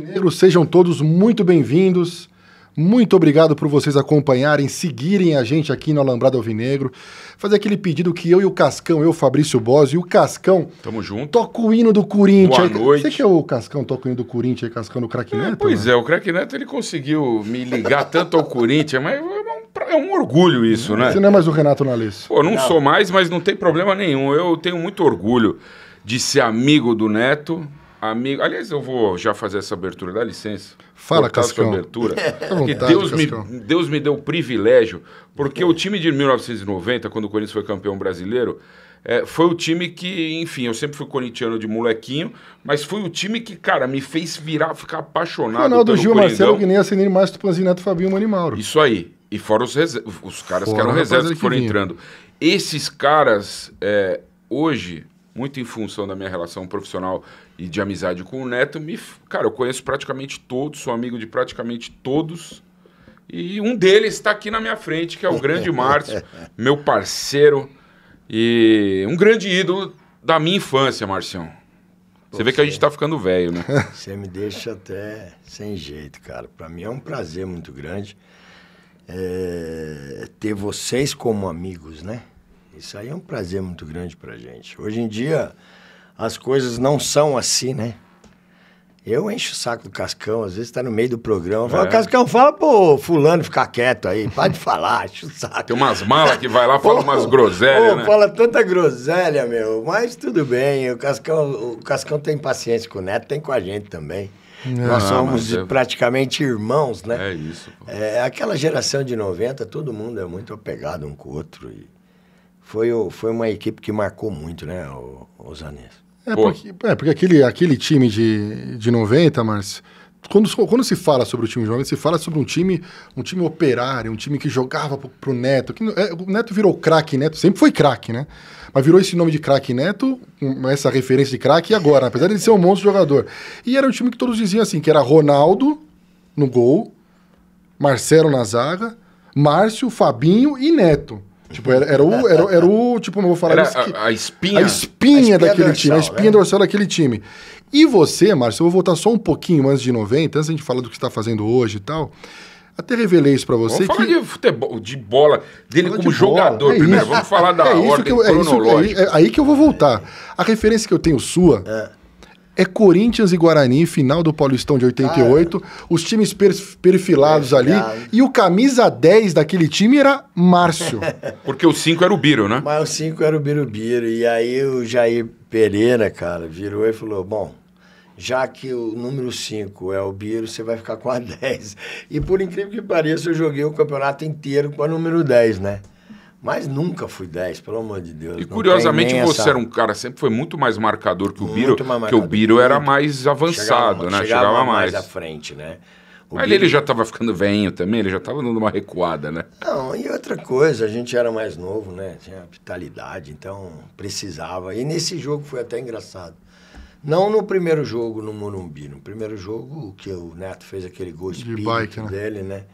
rubro sejam todos muito bem-vindos. Muito obrigado por vocês acompanharem, seguirem a gente aqui no Alambrado Alvinegro. Fazer aquele pedido que eu e o Cascão, eu, Fabrício Bosi e o Cascão. Tamo junto. Toca o hino do Corinthians. Boa noite. Você que é o Cascão, toca o hino do Corinthians, Cascão do Crack é, Neto? É, pois né? é, o Crack Neto ele conseguiu me ligar tanto ao Corinthians, mas é um é orgulho isso, né? Você não é mais o Renato Nales. Pô, não, não sou mais, mas não tem problema nenhum. Eu tenho muito orgulho de ser amigo do Neto, Amigo, aliás, eu vou já fazer essa abertura, dá licença. Fala, Cascão. abertura. É. Deus, me, Deus me deu o privilégio, porque o time de 1990, quando o Corinthians foi campeão brasileiro, é, foi o time que, enfim, eu sempre fui corintiano de molequinho, mas foi o time que, cara, me fez virar, ficar apaixonado Ronaldo pelo Gil, Coringão. Marcelo nem Senir mais Panzinho Neto, Fabinho, Mani Mauro. Isso aí. E fora os, os caras fora que eram reservas que foram entrando. Esses caras, é, hoje, muito em função da minha relação profissional e de amizade com o Neto, me, cara, eu conheço praticamente todos, sou amigo de praticamente todos. E um deles está aqui na minha frente, que é o grande Márcio, meu parceiro e um grande ídolo da minha infância, Marcião. Você, vê que a gente está ficando velho, né? Você me deixa até sem jeito, cara. Para mim é um prazer muito grande é, ter vocês como amigos, né? Isso aí é um prazer muito grande para gente. Hoje em dia, as coisas não são assim, né? Eu encho o saco do Cascão, às vezes tá no meio do programa. Fala, é. Cascão, fala pro fulano ficar quieto aí, para de falar, acho o saco. Tem umas malas que vai lá, fala umas groselhas. Pô, né? Fala tanta groselha, meu, mas tudo bem. O Cascão, o Cascão tem paciência com o Neto, tem com a gente também. Não, Nós somos é praticamente irmãos, né? É isso. Pô. É, aquela geração de 90, todo mundo é muito apegado um com o outro. E foi, foi uma equipe que marcou muito, né, o, o é porque, é, porque, aquele, aquele time de, de 90, Márcio, quando, quando se fala sobre o time de 90, se fala sobre um time, um time operário, um time que jogava pro, pro Neto. Que, é, o Neto virou craque Neto, sempre foi craque, né? Mas virou esse nome de craque Neto, um, essa referência de craque agora, apesar de ele ser um monstro jogador. E era um time que todos diziam assim, que era Ronaldo no gol, Marcelo na zaga, Márcio, Fabinho e Neto. Tipo, era, era, o, era, era o. Tipo, não vou falar era isso. A, a, espinha. A espinha, a espinha daquele dorsal, time. A espinha né? dorsal daquele time. E você, Márcio, eu vou voltar só um pouquinho antes de 90, antes a gente falar do que está fazendo hoje e tal. Até revelei isso para você. Vamos que... falar de futebol, de bola, dele como de jogador é primeiro. Isso. Vamos falar da é ordem é que eu, é cronológica. Isso, é, é, aí que eu vou voltar. A referência que eu tenho sua. É é Corinthians e Guarani, final do Paulistão de 88. Ah, Os times perfilados é, ali. E o camisa 10 daquele time era Márcio. Porque o 5 era o Biro, né? Mas o 5 era o Biro Biro. E aí o Jair Pereira, cara, virou e falou: bom. Já que o número 5 é o Biro, você vai ficar com a 10. E por incrível que pareça, eu joguei o campeonato inteiro com a número 10, né? Mas nunca fui 10, pelo amor de Deus. E curiosamente você essa... era um cara, sempre foi muito mais marcador que o Biro, que o Biro era mais avançado, chegava, né? Chegava, chegava mais. mais à frente, né? O Mas Biro... ele já estava ficando velhinho também, ele já estava dando uma recuada, né? Não, e outra coisa, a gente era mais novo, né? Tinha vitalidade, então precisava. E nesse jogo foi até engraçado. Não no primeiro jogo no Morumbi, no primeiro jogo que o Neto fez aquele gol de bike, né? dele, né?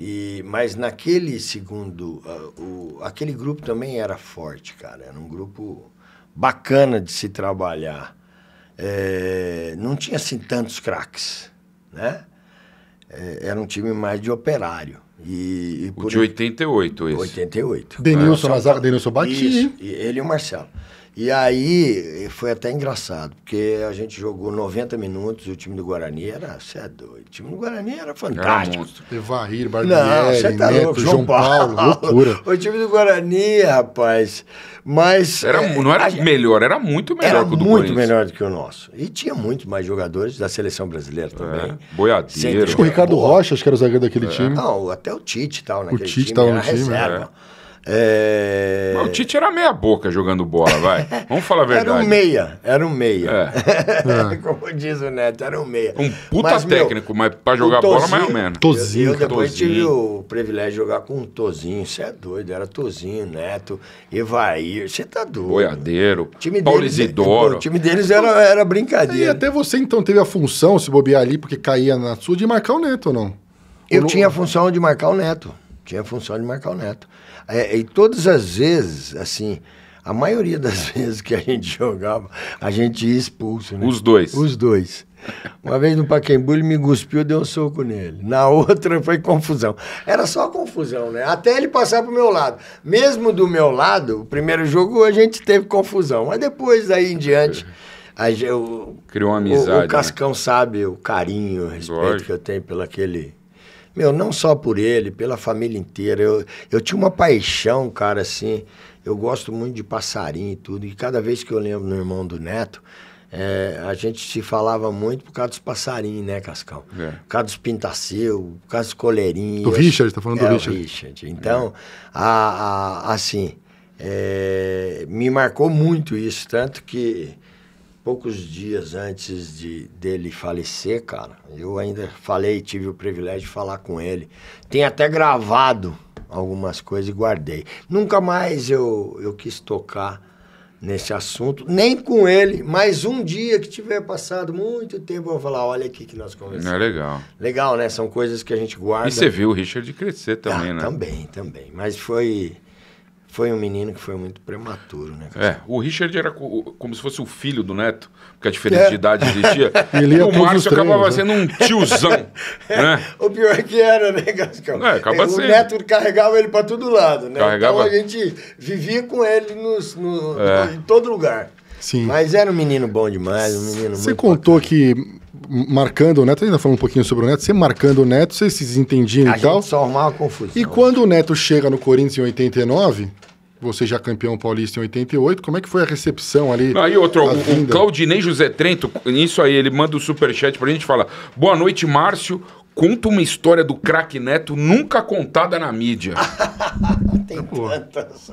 E, mas naquele segundo, uh, o, aquele grupo também era forte, cara. Era um grupo bacana de se trabalhar. É, não tinha assim tantos craques, né? É, era um time mais de operário. E, e o por de 88, isso. 88. Denilson é. Lazar, Denilson Batista. Isso, ele e o Marcelo. E aí foi até engraçado, porque a gente jogou 90 minutos e o time do Guarani era. Você é doido. O time do Guarani era fantástico. Era Evair, Barbieri, tá Neto, João, Paulo, Paulo, loucura. O time do Guarani, rapaz. Mas. Era, não era é, a, melhor, era muito melhor era que o do Muito melhor do que o nosso. E tinha muito mais jogadores da seleção brasileira é, também. É, boiadeiro. Acho que o Ricardo Boa. Rocha, acho que era o zagueiro daquele é. time. Não, até o Tite estava naquele o Tite time. Tava no time, reserva. É. É... o Tite era meia boca jogando bola, vai. Vamos falar a verdade. era um meia, era um meia. É. Como diz o Neto, era um meia. Um puta mas, técnico, meu, mas pra jogar é tozinho, bola, mais ou menos. Tozinho, Eu, eu depois tozinho. tive o privilégio de jogar com um Tozinho, você é doido, era Tozinho, Neto, Evair, você tá doido. Boiadeiro, time Paulo deles, Isidoro. O time deles era, era brincadeira. E até você então teve a função, se bobear ali, porque caía na sua, de marcar o Neto ou não? Eu o... tinha a função de marcar o Neto, tinha a função de marcar o Neto. É, e todas as vezes, assim, a maioria das vezes que a gente jogava, a gente ia expulso. Né? Os dois. Os dois. Uma vez no Paquembu ele me cuspiu, deu um soco nele. Na outra foi confusão. Era só confusão, né? Até ele passar pro meu lado. Mesmo do meu lado, o primeiro jogo a gente teve confusão, mas depois daí em diante a, o, criou uma amizade. O, o né? Cascão né? sabe o carinho, o respeito Lógico. que eu tenho pelo aquele meu, não só por ele, pela família inteira. Eu, eu tinha uma paixão, cara, assim. Eu gosto muito de passarinho e tudo. E cada vez que eu lembro no irmão do Neto, é, a gente se falava muito por causa dos passarinhos, né, Cascão? É. Por causa dos pintaceu, por causa dos coleirinhos. Do Richard, tá falando é, do Richard. Richard. Então, a, a, assim, é, me marcou muito isso, tanto que poucos dias antes de dele falecer, cara, eu ainda falei, tive o privilégio de falar com ele. Tem até gravado algumas coisas e guardei. Nunca mais eu, eu quis tocar nesse assunto, nem com ele, mas um dia que tiver passado muito tempo, eu vou falar, olha aqui que nós conversamos. É legal. Legal, né? São coisas que a gente guarda. E você viu o Richard crescer também, ah, né? Também, também. Mas foi foi um menino que foi muito prematuro, né? Cara? É, o Richard era como se fosse o filho do neto, porque a diferença é. de idade existia. Ele e o Márcio acabava né? sendo um tiozão. É, né? O pior é que era, né, Gascão? É, é, o sendo. neto carregava ele para todo lado, né? Carregava... Então a gente vivia com ele nos, no, é. em todo lugar. Sim. Mas era um menino bom demais, um menino Você contou bacana. que marcando o Neto, ainda falou um pouquinho sobre o Neto, você marcando o Neto, vocês se entendiam e tal. só arrumava confusão. E quando o Neto chega no Corinthians em 89, você já campeão paulista em 88, como é que foi a recepção ali? Aí outro, o, o, Claudinei José Trento, nisso aí, ele manda o um superchat pra gente e fala: Boa noite, Márcio. Conta uma história do craque Neto nunca contada na mídia. Tem tantas.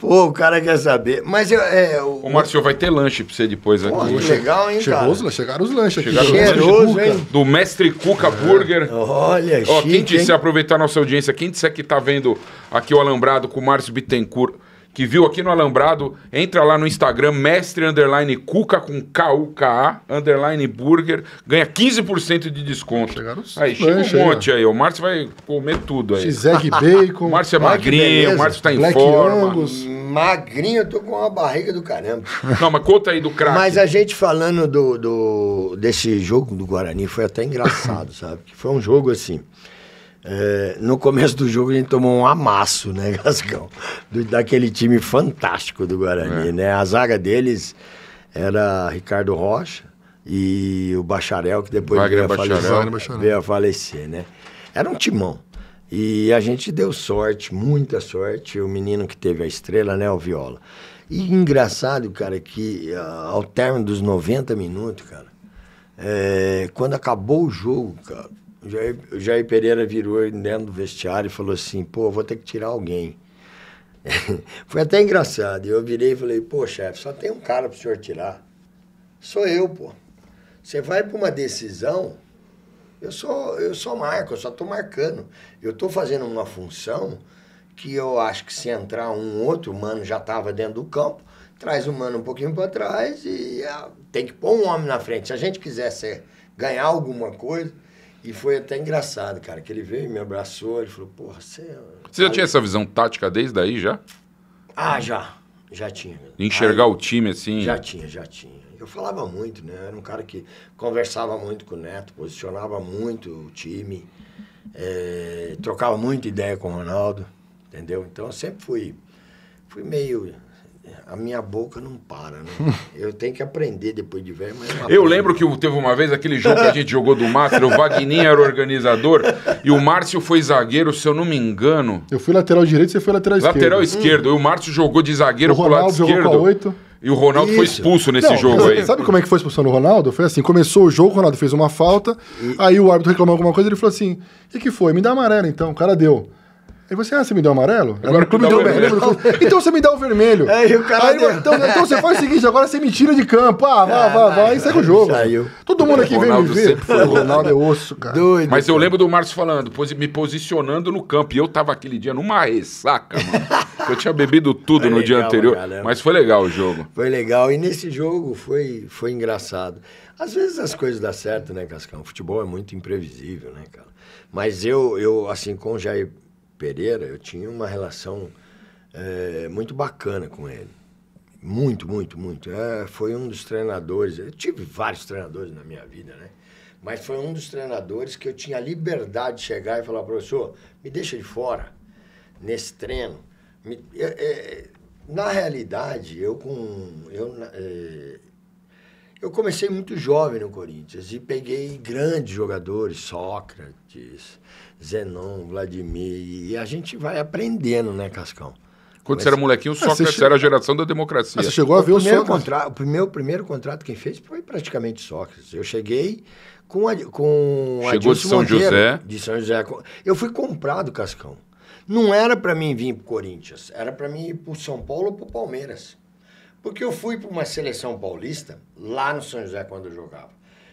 Pô, o cara quer saber. Mas eu, é, o... o Márcio vai ter lanche pra você depois aqui. Que legal, hein, Chegou cara? Os, chegaram os lanches chegaram aqui. Cheiroso, lanche hein? Do Mestre Cuca ah, Burger. Olha, Ó, chique, quem disse hein? aproveitar nossa audiência, quem disse que tá vendo aqui o Alambrado com o Márcio Bittencourt que viu aqui no Alambrado, entra lá no Instagram, mestre underline cuca com K-U-K-A, underline burger, ganha 15% de desconto. Chegaram aí, chega um monte aí. O Márcio vai comer tudo aí. x Bacon. O Márcio é magrinho, o Márcio tá em Black forma. Angus. Magrinho, eu tô com uma barriga do caramba. Não, mas conta aí do craque. Mas a gente falando do, do, desse jogo do Guarani foi até engraçado, sabe? Que foi um jogo assim. É, no começo do jogo a gente tomou um amasso, né, Gascão? Do, daquele time fantástico do Guarani, é. né? A zaga deles era Ricardo Rocha e o Bacharel, que depois veio a, Bacharel, falecer, veio a falecer, né? Era um timão. E a gente deu sorte, muita sorte. O menino que teve a estrela, né, o Viola. E engraçado, cara, que ah, ao término dos 90 minutos, cara, é, quando acabou o jogo, cara, o Jair, Jair Pereira virou dentro do vestiário e falou assim: pô, vou ter que tirar alguém. Foi até engraçado. Eu virei e falei: pô, chefe, só tem um cara para o senhor tirar. Sou eu, pô. Você vai para uma decisão, eu só, eu sou marco, eu só estou marcando. Eu estou fazendo uma função que eu acho que se entrar um outro mano já estava dentro do campo, traz o mano um pouquinho para trás e ah, tem que pôr um homem na frente. Se a gente quiser ser, ganhar alguma coisa. E foi até engraçado, cara, que ele veio e me abraçou, ele falou, porra, você... É você já aí... tinha essa visão tática desde aí, já? Ah, já. Já tinha. Enxergar aí, o time, assim? Já tinha, já tinha. Eu falava muito, né? Era um cara que conversava muito com o Neto, posicionava muito o time, é, trocava muita ideia com o Ronaldo, entendeu? Então, eu sempre fui, fui meio a minha boca não para, né? Eu tenho que aprender depois de ver. mas... É eu, lembro que teve uma vez aquele jogo que a gente jogou do Márcio, o Wagner era organizador e o Márcio foi zagueiro, se eu não me engano. Eu fui lateral direito, e você foi lateral esquerdo. Lateral esquerdo, hum. e o Márcio jogou de zagueiro pro lado esquerdo. Jogou 8. E o Ronaldo Isso. foi expulso nesse não, jogo aí. Sabe como é que foi expulsão do Ronaldo? Foi assim, começou o jogo, o Ronaldo fez uma falta, e... aí o árbitro reclamou alguma coisa, ele falou assim, e que foi? Me dá amarelo então, o cara deu. Aí você, ah, você me deu o amarelo? Agora o clube deu o vermelho. Então você me dá o vermelho. Aí o cara. Aí, então, então, você faz o seguinte, agora você me tira de campo. Ah, vá, ah, vá, vai, vai, e segue o jogo. Saiu. Todo mundo aqui vem me ver. Foi... O Ronaldo é osso, cara. Doido. Mas eu lembro do Márcio falando, me posicionando no campo. E eu tava aquele dia numa ressaca, mano. Eu tinha bebido tudo foi no legal, dia anterior. Galera. Mas foi legal o jogo. Foi legal. E nesse jogo foi, foi engraçado. Às vezes as coisas dão certo, né, Cascão? O futebol é muito imprevisível, né, cara? Mas eu, eu assim, com o Jair Pereira, eu tinha uma relação é, muito bacana com ele. Muito, muito, muito. É, foi um dos treinadores. Eu tive vários treinadores na minha vida, né? Mas foi um dos treinadores que eu tinha a liberdade de chegar e falar, professor, me deixa de fora nesse treino. Me, é, é, na realidade, eu com. Eu, eu comecei muito jovem no Corinthians e peguei grandes jogadores, Sócrates, Zenon, Vladimir. E a gente vai aprendendo, né, Cascão? Quando Mas, você era molequinho, o ah, Sócrates chegou... era a geração da democracia. Ah, você chegou a ver o, o contrato? Sócrates? Contra... O primeiro, primeiro contrato que fez foi praticamente Sócrates. Eu cheguei com a, com Chegou de São Monteiro, José. De São José. Eu fui comprado, Cascão. Não era para mim vir pro Corinthians, era para mim ir pro São Paulo ou pro Palmeiras. Porque eu fui para uma seleção paulista, lá no São José quando eu jogava.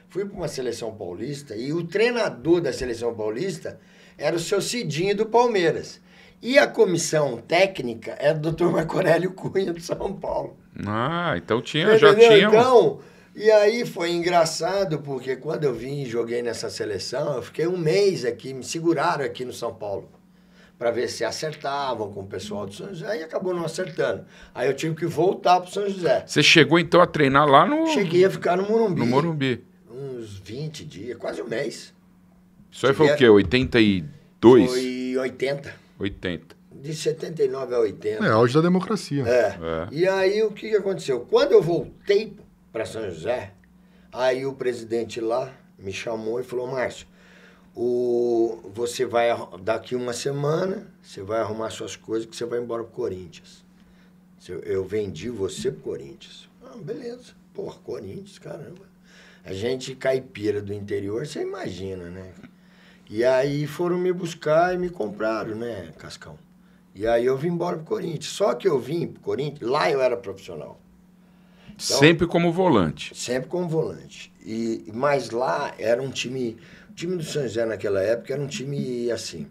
Fui para uma seleção paulista e o treinador da seleção paulista era o seu Cidinho do Palmeiras. E a comissão técnica era é do Dr. Marco Aurélio Cunha do São Paulo. Ah, então tinha, já tinha. Então, e aí foi engraçado, porque quando eu vim e joguei nessa seleção, eu fiquei um mês aqui, me seguraram aqui no São Paulo para ver se acertavam com o pessoal do São José e acabou não acertando. Aí eu tive que voltar para São José. Você chegou então a treinar lá no. Cheguei a ficar no Morumbi. No Morumbi. Uns 20 dias, quase um mês. Isso aí foi o quê? 82? Foi 80. 80. De 79 a 80. É, auge da democracia. É. é. E aí o que aconteceu? Quando eu voltei para São José, aí o presidente lá me chamou e falou: Márcio, o, você vai daqui uma semana, você vai arrumar suas coisas que você vai embora pro Corinthians. Eu vendi você pro Corinthians. Ah, beleza. Porra, Corinthians, caramba. A gente caipira do interior, você imagina, né? E aí foram me buscar e me compraram, né, Cascão? E aí eu vim embora pro Corinthians. Só que eu vim pro Corinthians, lá eu era profissional. Então, sempre como volante. Sempre como volante. E, mas lá era um time. O time do São José naquela época era um time assim.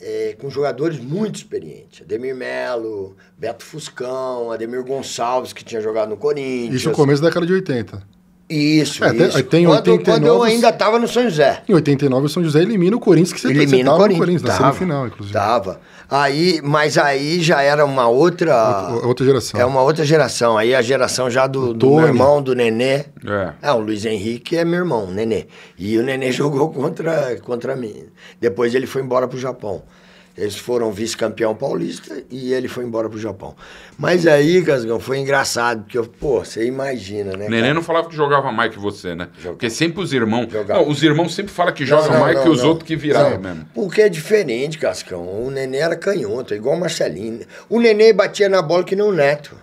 É, com jogadores muito experientes. Ademir Melo, Beto Fuscão, Ademir Gonçalves, que tinha jogado no Corinthians. Isso no é começo da década de 80. Isso, é, isso. Tem, quando, 89, quando eu ainda estava no São José. Em 89, o São José elimina o Corinthians, que você tá- elimina você o Corinthians, Corinthians tava, na semifinal, inclusive. Tava. Aí, mas aí já era uma outra... Outra, outra geração. É uma outra geração. Aí a geração já do, do meu irmão, do Nenê. É. é, o Luiz Henrique é meu irmão, Nenê. E o Nenê jogou contra, contra mim. Depois ele foi embora pro Japão. Eles foram vice-campeão paulista e ele foi embora pro Japão. Mas aí, Casgão, foi engraçado, porque, eu, pô, você imagina, né? Neném cara? não falava que jogava mais que você, né? Jogava. Porque sempre os irmãos. Não, os irmãos sempre falam que jogam não, mais que os outros que viraram mesmo. Porque é diferente, Cascão. O Neném era canhoto, é igual o Marcelinho. O Neném batia na bola que não o Neto.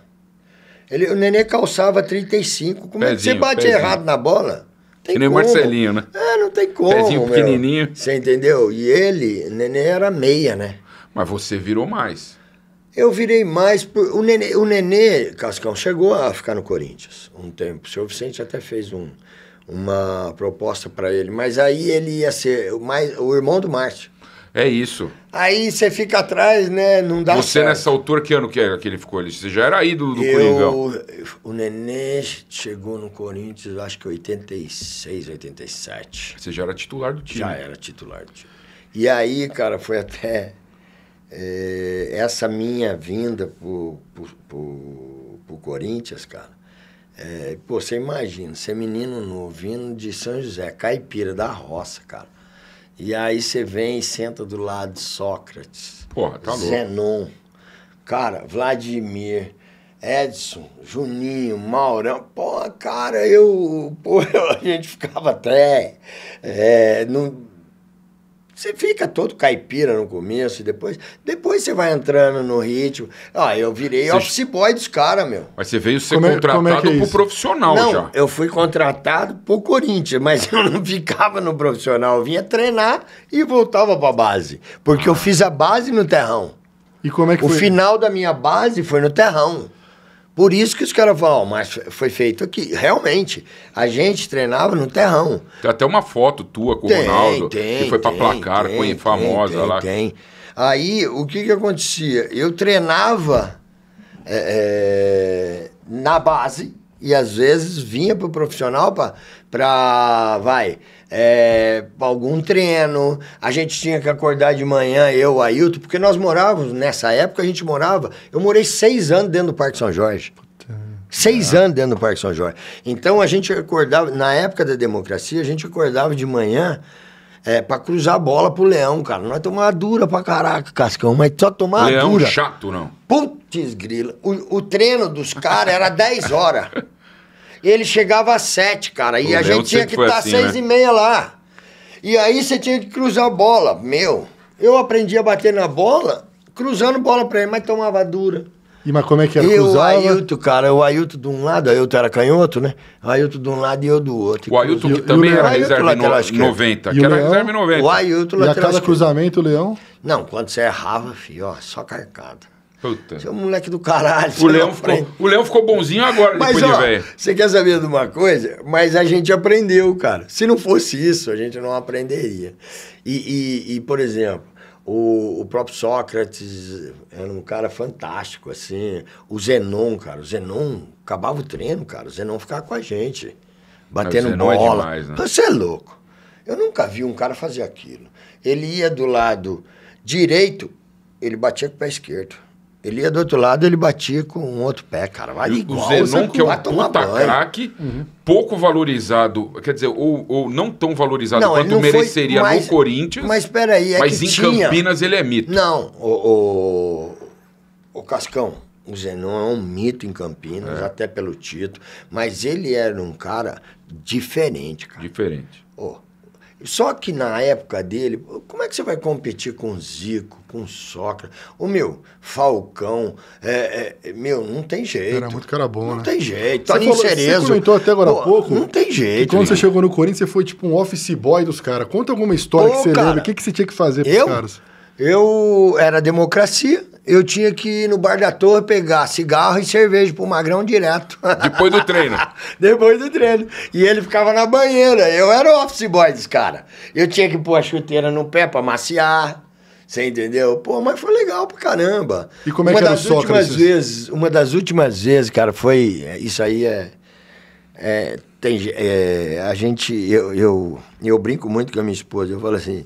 Ele, o Nenê calçava 35. Como pezinho, é que você bate pezinho. errado na bola? Tem que nem o Marcelinho, né? É, não tem como. Pezinho pequenininho. Meu. Você entendeu? E ele, Nenê era meia, né? Mas você virou mais. Eu virei mais. Por... O, Nenê, o Nenê Cascão chegou a ficar no Corinthians um tempo. O senhor Vicente até fez um, uma proposta para ele, mas aí ele ia ser mais, o irmão do Márcio. É isso. Aí você fica atrás, né? Não dá Você certo. nessa altura, que ano que era é que ele ficou ali? Você já era aí do, do eu, Coringão? O Nenê chegou no Corinthians, acho que 86, 87. Você já era titular do time? Já era titular do time. E aí, cara, foi até é, essa minha vinda pro, pro, pro, pro Corinthians, cara. É, pô, você imagina, você é menino novo, vindo de São José, caipira da roça, cara e aí você vem e senta do lado de Sócrates. Porra, tá louco. Zenon. Cara, Vladimir. Edson, Juninho, Maurão, pô, cara, eu, pô, a gente ficava até, é, não, você fica todo caipira no começo e depois, depois você vai entrando no ritmo. Ah, eu virei você... office boy dos caras, meu. Mas você veio ser como é- contratado é, é é pro profissional não, já. Eu fui contratado pro Corinthians, mas eu não ficava no profissional. Eu vinha treinar e voltava pra base. Porque eu fiz a base no terrão. E como é que o foi? O final da minha base foi no terrão. Por isso que os caras falam, oh, mas foi feito aqui. Realmente, a gente treinava no terrão. Tem até uma foto tua com tem, o Ronaldo, tem, que foi para placar, com foi famosa tem, lá. Tem. Aí, o que que acontecia? Eu treinava é, é, na base e às vezes vinha pro profissional para, vai, é, algum treino. A gente tinha que acordar de manhã, eu, Ailton, porque nós morávamos, nessa época a gente morava. Eu morei seis anos dentro do Parque São Jorge. seis ah. anos dentro do Parque São Jorge. Então a gente acordava, na época da democracia, a gente acordava de manhã é, pra cruzar a bola pro Leão, cara. Nós tomava dura pra caraca, Cascão, mas só tomava dura. Leão chato, não. Putz grila. O, o treino dos caras era 10 horas. ele chegava às sete, cara. E o a gente tinha que estar tá assim, seis né? e meia lá. E aí você tinha que cruzar a bola. Meu, eu aprendi a bater na bola, cruzando bola pra ele, mas tomava dura. E mas como é que era? E cruzava? o Ailton, cara, o Ailton de um lado, o Ailton era canhoto, né? O Ailton de um lado e eu do outro. O Ailton que também era reserva no, 90, que era reserva 90. O Ailton lateral E a cada cruzamento, o Leão? Não, quando você errava, filho, ó, só carcada. Puta. Você é um moleque do caralho. O Leão, ficou, o Leão ficou bonzinho agora mas, depois ó, de velho. Você quer saber de uma coisa? Mas a gente aprendeu, cara. Se não fosse isso, a gente não aprenderia. E, e, e por exemplo, o, o próprio Sócrates era um cara fantástico, assim. O Zenon, cara. O Zenon acabava o treino, cara. O Zenon ficava com a gente. Batendo é bola. É demais, né? Você é louco. Eu nunca vi um cara fazer aquilo. Ele ia do lado direito, ele batia com o pé esquerdo. Ele ia do outro lado, ele batia com um outro pé, cara. Vai igual, o Zenon, que é um puta craque, uhum. pouco valorizado, quer dizer, ou, ou não tão valorizado não, quanto mereceria no Corinthians. Mas peraí, é Mas que em tinha... Campinas ele é mito. Não, o, o, o Cascão, o Zenon é um mito em Campinas, é. até pelo título. Mas ele era um cara diferente, cara. Diferente. Oh, só que na época dele, como é que você vai competir com Zico, com Sócrates? O meu, Falcão, é, é, meu, não tem jeito. Era muito cara bom, não né? Não tem jeito. Tá falou, Cerezo. Você comentou até agora há pouco. Não tem jeito. quando você chegou no Corinthians, você foi tipo um office boy dos caras. Conta alguma história Pô, que você cara, lembra. O que, que você tinha que fazer pros eu, caras? Eu era democracia eu tinha que ir no bar da torre pegar cigarro e cerveja pro Magrão direto. Depois do treino. Depois do treino. E ele ficava na banheira. Eu era office boy desse cara. Eu tinha que pôr a chuteira no pé pra maciar. Você entendeu? Pô, mas foi legal pra caramba. E como é uma que era das o últimas vezes, Uma das últimas vezes, cara, foi. É, isso aí é. é tem, é, a gente. Eu, eu, eu brinco muito com a minha esposa. Eu falo assim.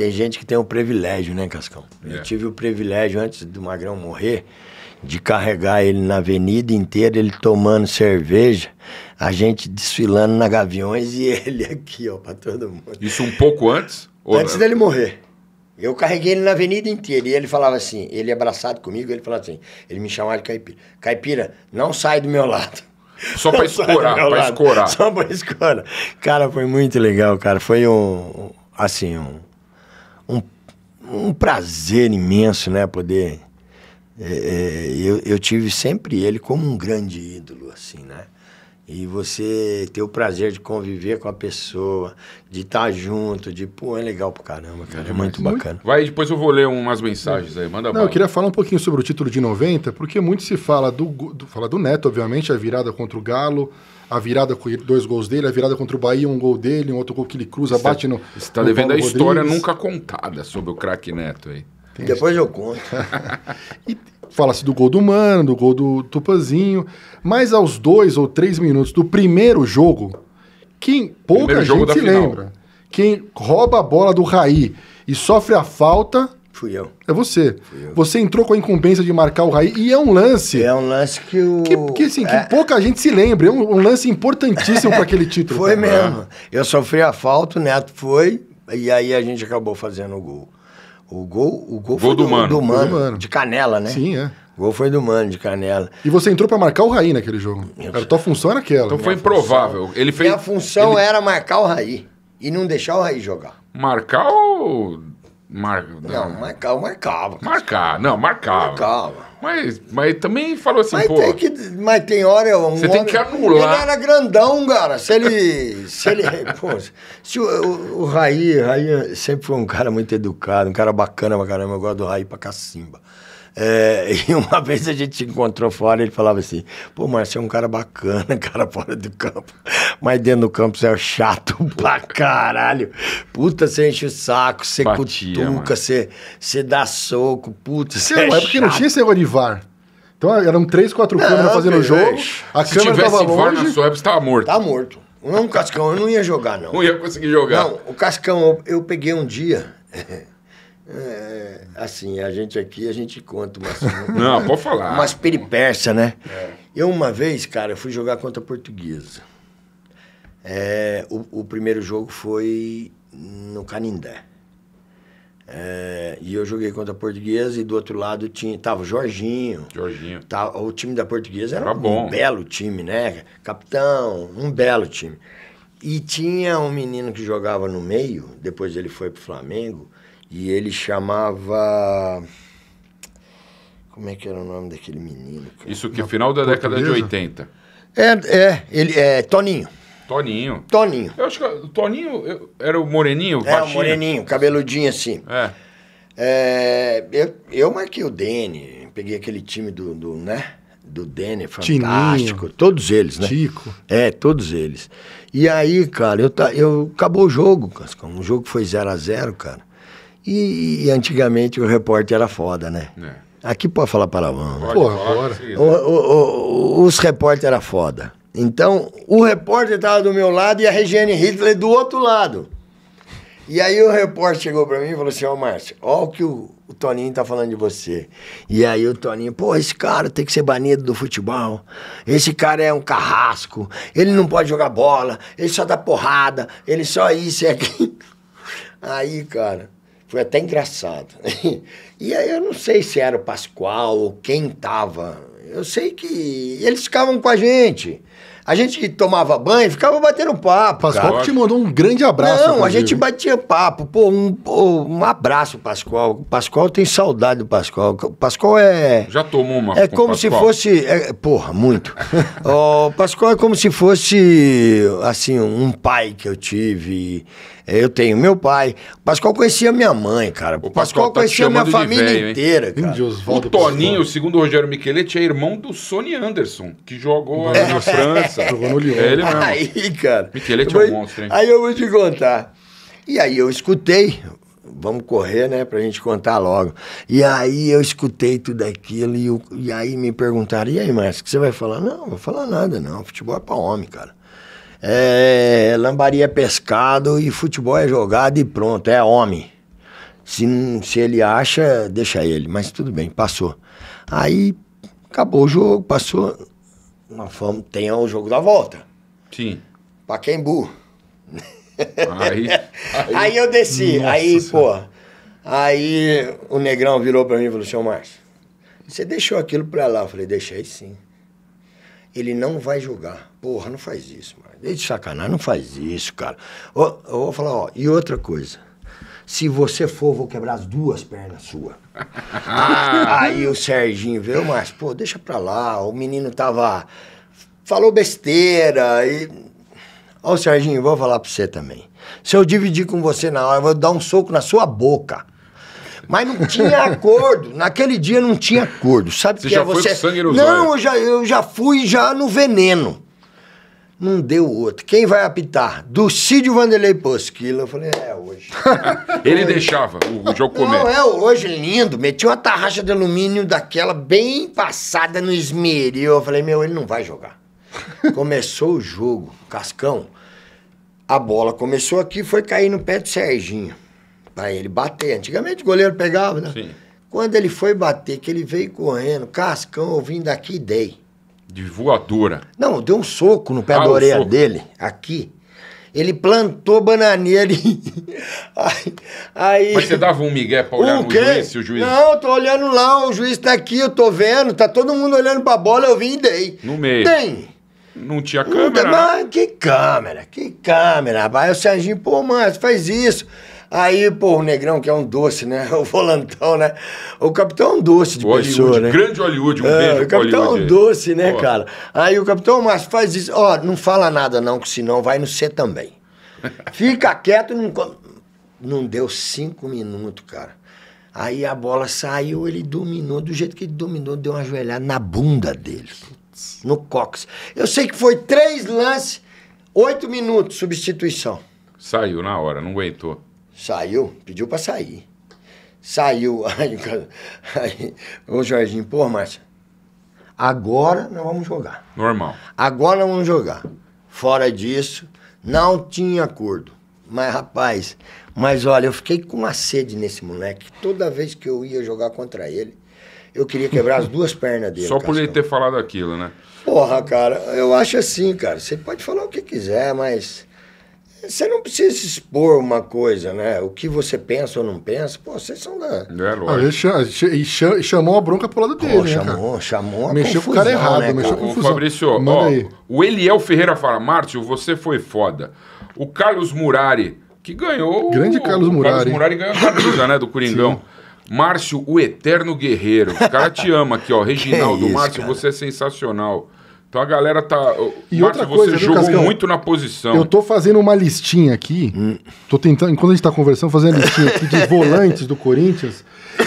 Tem gente que tem o um privilégio, né, Cascão? É. Eu tive o privilégio, antes do Magrão morrer, de carregar ele na avenida inteira, ele tomando cerveja, a gente desfilando na Gaviões e ele aqui, ó, pra todo mundo. Isso um pouco antes? Antes dele morrer. Eu carreguei ele na avenida inteira e ele falava assim, ele abraçado comigo, ele falava assim, ele me chamava de caipira. Caipira, não sai do meu lado. Só para escorar, para escorar. Só pra escorar. Cara, foi muito legal, cara. Foi um, assim, um, um prazer imenso, né? Poder. É, é, eu, eu tive sempre ele como um grande ídolo, assim, né? E você ter o prazer de conviver com a pessoa, de estar tá junto, de, pô, é legal pro caramba, cara. É, muito bacana. Vai, depois eu vou ler umas mensagens é. aí, manda Não, bala. eu queria falar um pouquinho sobre o título de 90, porque muito se fala do, do, fala do Neto, obviamente, a virada contra o Galo, a virada com dois gols dele, a virada contra o Bahia, um gol dele, um outro gol que ele cruza, bate no. Você está devendo a história nunca contada sobre o craque Neto aí. Tem Depois isso. eu conto. e fala-se do gol do Mano, do gol do Tupanzinho, mas aos dois ou três minutos do primeiro jogo, quem pouca primeiro gente se lembra, quem rouba a bola do Raí e sofre a falta Fui eu. É você. Eu. Você entrou com a incumbência de marcar o Raí e é um lance. É um lance que o. Que, que, assim, que é... pouca gente se lembra. É um, um lance importantíssimo para aquele título. Foi cara. mesmo. Eu sofri a falta, o Neto foi, e aí a gente acabou fazendo o gol. O gol, o gol, gol foi do, do, mano. do, mano, do mano. De canela, né? Sim, é. O gol foi do Mano, de Canela. E você entrou para marcar o Raí naquele jogo. A era, tua função era aquela. Então foi improvável. ele fez... Minha função ele... era marcar o Raí e não deixar o Raí jogar. Marcar o Mar... É, não, marcava, marcava. Marcar, não, marcava. Marcava. Mas, mas também falou assim, mas pô... Tem que, mas tem hora... Um você homem, tem que anular. Ele era grandão, cara. Se ele... se ele pô, se o, o, o Raí, Raí sempre foi um cara muito educado, um cara bacana pra caramba. Eu gosto do Raí pra cacimba. É, e uma vez a gente se encontrou fora, ele falava assim: pô, Márcio, você é um cara bacana, cara fora do campo. Mas dentro do campo você é chato pra caralho. Puta, você enche o saco, você Batia, cutuca, você, você dá soco, puta. Você não, é, é porque não tinha esse negócio Então eram três, quatro câmeras fazendo o jogo. A se câmera tivesse tava VAR na sua época, você tava morto. Tá morto. Não, Cascão, eu não ia jogar, não. Não ia conseguir jogar. Não, o Cascão, eu, eu peguei um dia. É, é, assim, a gente aqui, a gente conta umas... Não, pode falar. Umas peripécias, né? É. Eu uma vez, cara, eu fui jogar contra a portuguesa. É, o, o, primeiro jogo foi no Canindé. É, e eu joguei contra a portuguesa e do outro lado tinha, tava o Jorginho. Jorginho. Tava, tá, o time da portuguesa era, era um belo time, né? Capitão, um belo time. E tinha um menino que jogava no meio, depois ele foi pro Flamengo, e ele chamava. Como é que era o nome daquele menino? Cara? Isso que Na final da portuguesa? década de 80. É, é, ele é Toninho. Toninho. Toninho. Eu acho que o Toninho era o moreninho, É, baixinho. o moreninho, cabeludinho assim. É. é eu, eu marquei o Dene, peguei aquele time do, do né? do Dene fantástico, Tininho, todos eles, né? Tico. É, todos eles. E aí, cara, eu, eu acabou o jogo, Cascão. O jogo foi 0 a 0 cara. E, e antigamente o repórter era foda, né? É. Aqui pode falar palavrão. Né? Pode, Porra, pode. o, né? o, o, os repórteres eram foda. Então, o repórter estava do meu lado e a Regiane Hitler do outro lado. E aí o repórter chegou para mim e falou assim, ó, oh, Márcio, ó o que o, o Toninho tá falando de você. E aí o Toninho, pô, esse cara tem que ser banido do futebol. Esse cara é um carrasco. Ele não pode jogar bola. Ele só dá porrada. Ele só isso e aquilo. Aí, cara, foi até engraçado. e aí eu não sei se era o Pascoal ou quem tava. Eu sei que eles ficavam com a gente. A gente que tomava banho ficava batendo papo. Pascoal te mandou um grande abraço. Não, a gente batia papo. Pô, um, um abraço, Pascoal. Pascoal tem saudade do Pascoal. Pascoal é. Já tomou uma. É como se fosse. É, porra, muito. o Pascoal é como se fosse, assim, um pai que eu tive. É, eu tenho meu pai. O Pascoal conhecia minha mãe, cara. O Pascoal, tá conhecia minha família inteira, cara. o Toninho, segundo o Rogério Micheletti, é irmão do Sony Anderson, que jogou é. na França. jogou no Lyon. É ele mesmo. Aí, cara. Micheletti vou, é um monstro, hein? Aí eu vou te contar. E aí eu escutei. Vamos correr, né, pra gente contar logo. E aí eu escutei tudo aquilo e, eu, e aí me perguntaram, e aí, Márcio, o que você vai falar? Não, não vou falar nada, não. Futebol é pra homem, cara é, lambaria é pescado e futebol é jogado e pronto, é homem. Se, se ele acha, deixa ele, mas tudo bem, passou. Aí acabou o jogo, passou. uma fomos, tem o jogo da volta. Sim. Paquembu. Aí, aí, aí eu desci, Nossa aí, senhora. pô. Aí o negrão virou para mim e falou: Seu Márcio, você deixou aquilo para lá? Eu falei: Deixei sim. Ele não vai jogar porra, não faz isso, mano. Desde sacanagem, não faz isso, cara. Eu, eu vou falar, ó, e outra coisa. Se você for, vou quebrar as duas pernas sua. Aí o Serginho veio, mas, pô, deixa pra lá. O menino tava. Falou besteira. E... Ó, Serginho, vou falar pra você também. Se eu dividir com você na hora, eu vou dar um soco na sua boca. Mas não tinha acordo. Naquele dia não tinha acordo. Sabe o que é já é você? Foi sangue no não, eu já, eu já fui já no veneno não deu outro. Quem vai apitar? Ducídio Vanderlei Posquila. Eu falei, é hoje. ele deixava o, o jogo comer. Não, é hoje, lindo. Meti uma tarraxa de alumínio daquela bem passada no esmeril. Eu falei, meu, ele não vai jogar. Começou o jogo, Cascão. A bola começou aqui, foi cair no pé do Serginho. Pra ele bater. Antigamente o goleiro pegava, né? Sim. Quando ele foi bater, que ele veio correndo, Cascão, eu vim daqui e dei. De voadora. Não, deu um soco no pé ah, da orelha dele, aqui. Ele plantou bananeira e... aí, aí... Mas você dava um migué pra olhar o no juiz, o juiz... Não, eu tô olhando lá, o juiz tá aqui, eu tô vendo, tá todo mundo olhando pra bola, eu vim e dei. No meio. Tem. Não tinha câmera? Não né? mas que câmera, que câmera, vai Aí o Serginho, pô, mano, faz isso. Aí, pô, o Negrão, que é um doce, né? O volantão, né? O capitão é um doce de pessoa, Hollywood, né? Grande Hollywood, um é, beijo O capitão é um doce, né, pô. cara? Aí o capitão Márcio faz isso. Ó, oh, não fala nada não, que senão vai no ser também. Fica quieto, não... Não deu cinco minutos, cara. Aí a bola saiu, ele dominou do jeito que ele dominou, deu uma ajoelhada na bunda dele, no cox. Eu sei que foi três lances, oito minutos, substituição. Saiu na hora, não aguentou. Saiu, pediu para sair. Saiu. Aí, aí, o Jorginho, pô, Márcia, agora nós vamos jogar. Normal. Agora nós vamos jogar. Fora disso, não tinha acordo. Mas, rapaz, mas olha, eu fiquei com uma sede nesse moleque. Toda vez que eu ia jogar contra ele, eu queria quebrar as duas pernas dele. Só por ele ter falado aquilo, né? Porra, cara, eu acho assim, cara. Você pode falar o que quiser, mas você não precisa expor uma coisa, né? O que você pensa ou não pensa, pô, vocês são da. É, Ah, ele chamou a bronca pro lado dele. Pô, né, chamou, cara? chamou a Mexeu com o cara errado, né, mexeu com confusão. Fabrício, ó, o Eliel Ferreira fala: Márcio, você foi foda. O Carlos Murari, que ganhou. Grande Carlos o, Murari. Carlos Murari ganhou a camisa, né, do Coringão. Sim. Márcio, o eterno guerreiro. O cara te ama aqui, ó. Reginaldo, é isso, Márcio, cara? você é sensacional. Então a galera tá. E Márcio, outra coisa, você jogou Cascão? muito na posição. Eu tô fazendo uma listinha aqui. Hum. Tô tentando, enquanto a gente tá conversando, fazendo a listinha aqui de volantes do Corinthians.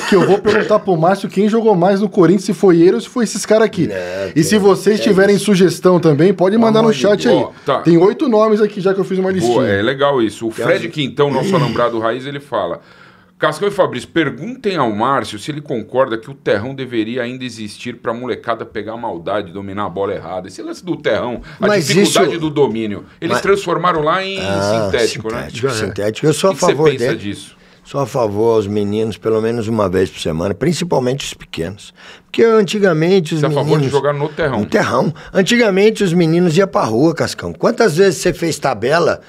Que eu vou perguntar pro Márcio quem jogou mais no Corinthians, se foi ele ou se foi esses caras aqui. É, e se vocês é tiverem isso. sugestão também, pode mandar Amor no chat aí. tá. Tem oito nomes aqui já que eu fiz uma listinha. Boa, é legal isso. O Fred Quintão, nosso alambrado raiz, ele fala. Cascão e Fabrício, perguntem ao Márcio se ele concorda que o terrão deveria ainda existir para a molecada pegar a maldade, dominar a bola errada. Esse lance do terrão, a Mas dificuldade isso... do domínio. Eles Mas... transformaram lá em ah, sintético, né? sintético, né? Sintético, eu sou a que favor você pensa disso? Sou a favor aos meninos pelo menos uma vez por semana, principalmente os pequenos. Porque antigamente os você meninos... É a favor de jogar no terrão? No terrão. Antigamente os meninos iam para rua, Cascão. Quantas vezes você fez tabela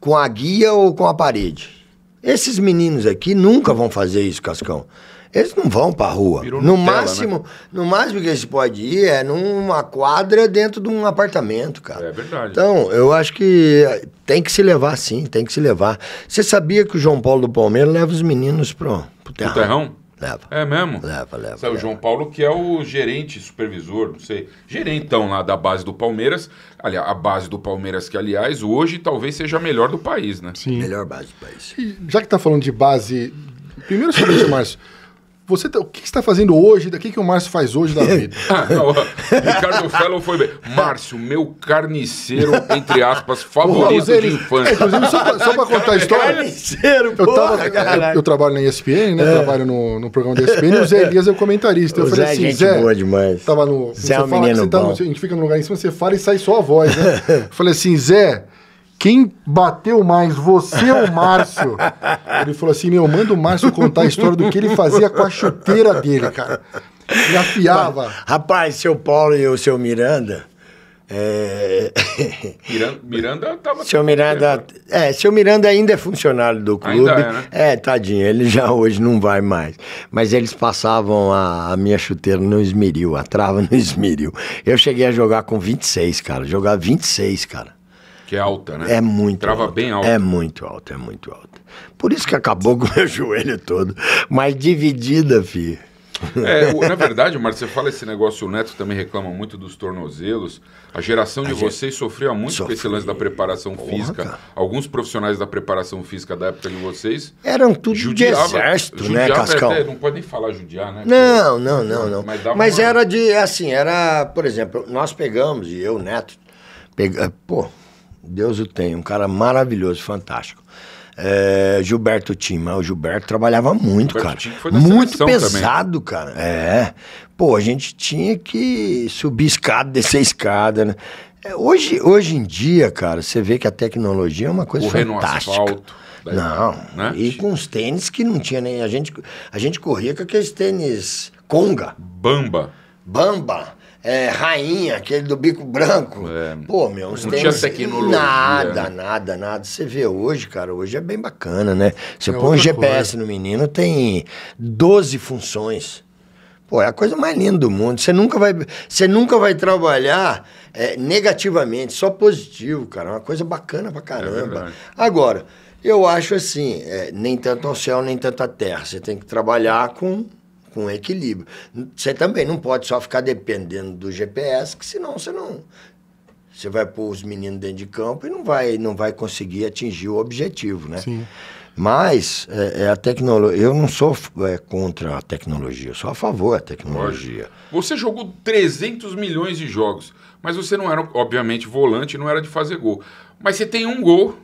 com a guia ou com a parede? Esses meninos aqui nunca vão fazer isso, Cascão. Eles não vão pra rua. Virou no Nutella, máximo, né? no máximo que eles podem ir é numa quadra dentro de um apartamento, cara. É verdade. Então, eu acho que eh, tem que se levar sim, tem que se levar. Você sabia que o João Paulo do Palmeiras leva os meninos pro, pro terrão? Pro terrão? Leva. É mesmo? Leva, leva. Isso o João Paulo, que é o gerente, supervisor, não sei. Gerentão lá da base do Palmeiras. Aliás, a base do Palmeiras, que, aliás, hoje talvez seja a melhor do país, né? Sim. Melhor base do país. E já que tá falando de base. Primeiro sobre isso, Márcio. Você tá, o que está fazendo hoje? Daqui que o Márcio faz hoje da vida? Ah, Ricardo Fellow foi bem. Márcio, meu carniceiro, entre aspas, favorito Pô, de infância. É, inclusive, só, só para contar a história. Carniceiro, eu, tava, eu, é, eu, trabalho na ESPN, né? É. Trabalho no, no programa da ESPN e o Zé Elias é o comentarista. O eu Zé falei é assim, é gente Zé, boa demais. Tava no, Zé é um menino bom. Tá no, a gente fica no lugar em cima, você fala e sai só a voz, né? eu falei assim, Zé, quem bateu mais, você ou o Márcio? ele falou assim, meu, manda o Márcio contar a história do que ele fazia com a chuteira dele, cara. Ele afiava. rapaz, seu Paulo e o seu Miranda... É... Miranda, tava... Seu Miranda... Né? É, seu Miranda ainda é funcionário do clube. Ainda é, né? é, tadinho, ele já hoje não vai mais. Mas eles passavam a, a minha chuteira no esmeril, a trava no esmeril. Eu cheguei a jogar com 26, cara. Jogar 26, cara. Que é alta, né? É muito Trava alta. bem alta. É muito alta, é muito alta. Por isso que acabou com o meu joelho todo. Mas dividida, fi. É, na verdade, Marcos, você fala esse negócio, o Neto também reclama muito dos tornozelos. A geração de a vocês sofreu muito sofri... com esse lance da preparação Porra, física. Cara. Alguns profissionais da preparação física da época de vocês. Eram tudo judiava, de exército, né, Cascal? Até, não pode nem falar judiar, né? Não, não, não, não. Mas, Mas uma... era de, assim, era, por exemplo, nós pegamos, e eu, Neto, pega, pô, Deus o tenha, um cara maravilhoso, fantástico. É, Gilberto Tim, mas o Gilberto trabalhava muito, Gilberto cara. muito pesado, também. cara. É. Pô, a gente tinha que subir escada, descer escada, né? É, hoje, hoje em dia, cara, você vê que a tecnologia é uma coisa Correndo fantástica. Asfalto, daí, não, né? e com os tênis que não tinha nem. A gente, a gente corria com aqueles tênis Conga. Bamba. Bamba é, Rainha, aquele do bico branco. É. Pô, meu, não tinha tecnologia. Nada, nada, nada. Você vê hoje, cara, hoje é bem bacana, né? Você é põe um GPS coisa. no menino, tem 12 funções. Pô, é a coisa mais linda do mundo. Você nunca vai, você nunca vai trabalhar é, negativamente, só positivo, cara. É uma coisa bacana pra caramba. É Agora, eu acho assim, é, nem tanto ao céu, nem tanto à terra. Você tem que trabalhar com com equilíbrio. Você também não pode só ficar dependendo do GPS, que senão você não você vai pôr os meninos dentro de campo e não vai não vai conseguir atingir o objetivo, né? Sim. Mas é, é a tecnologia. Eu não sou é, contra a tecnologia, sou a favor da tecnologia. Você jogou 300 milhões de jogos, mas você não era, obviamente, volante, não era de fazer gol. Mas você tem um gol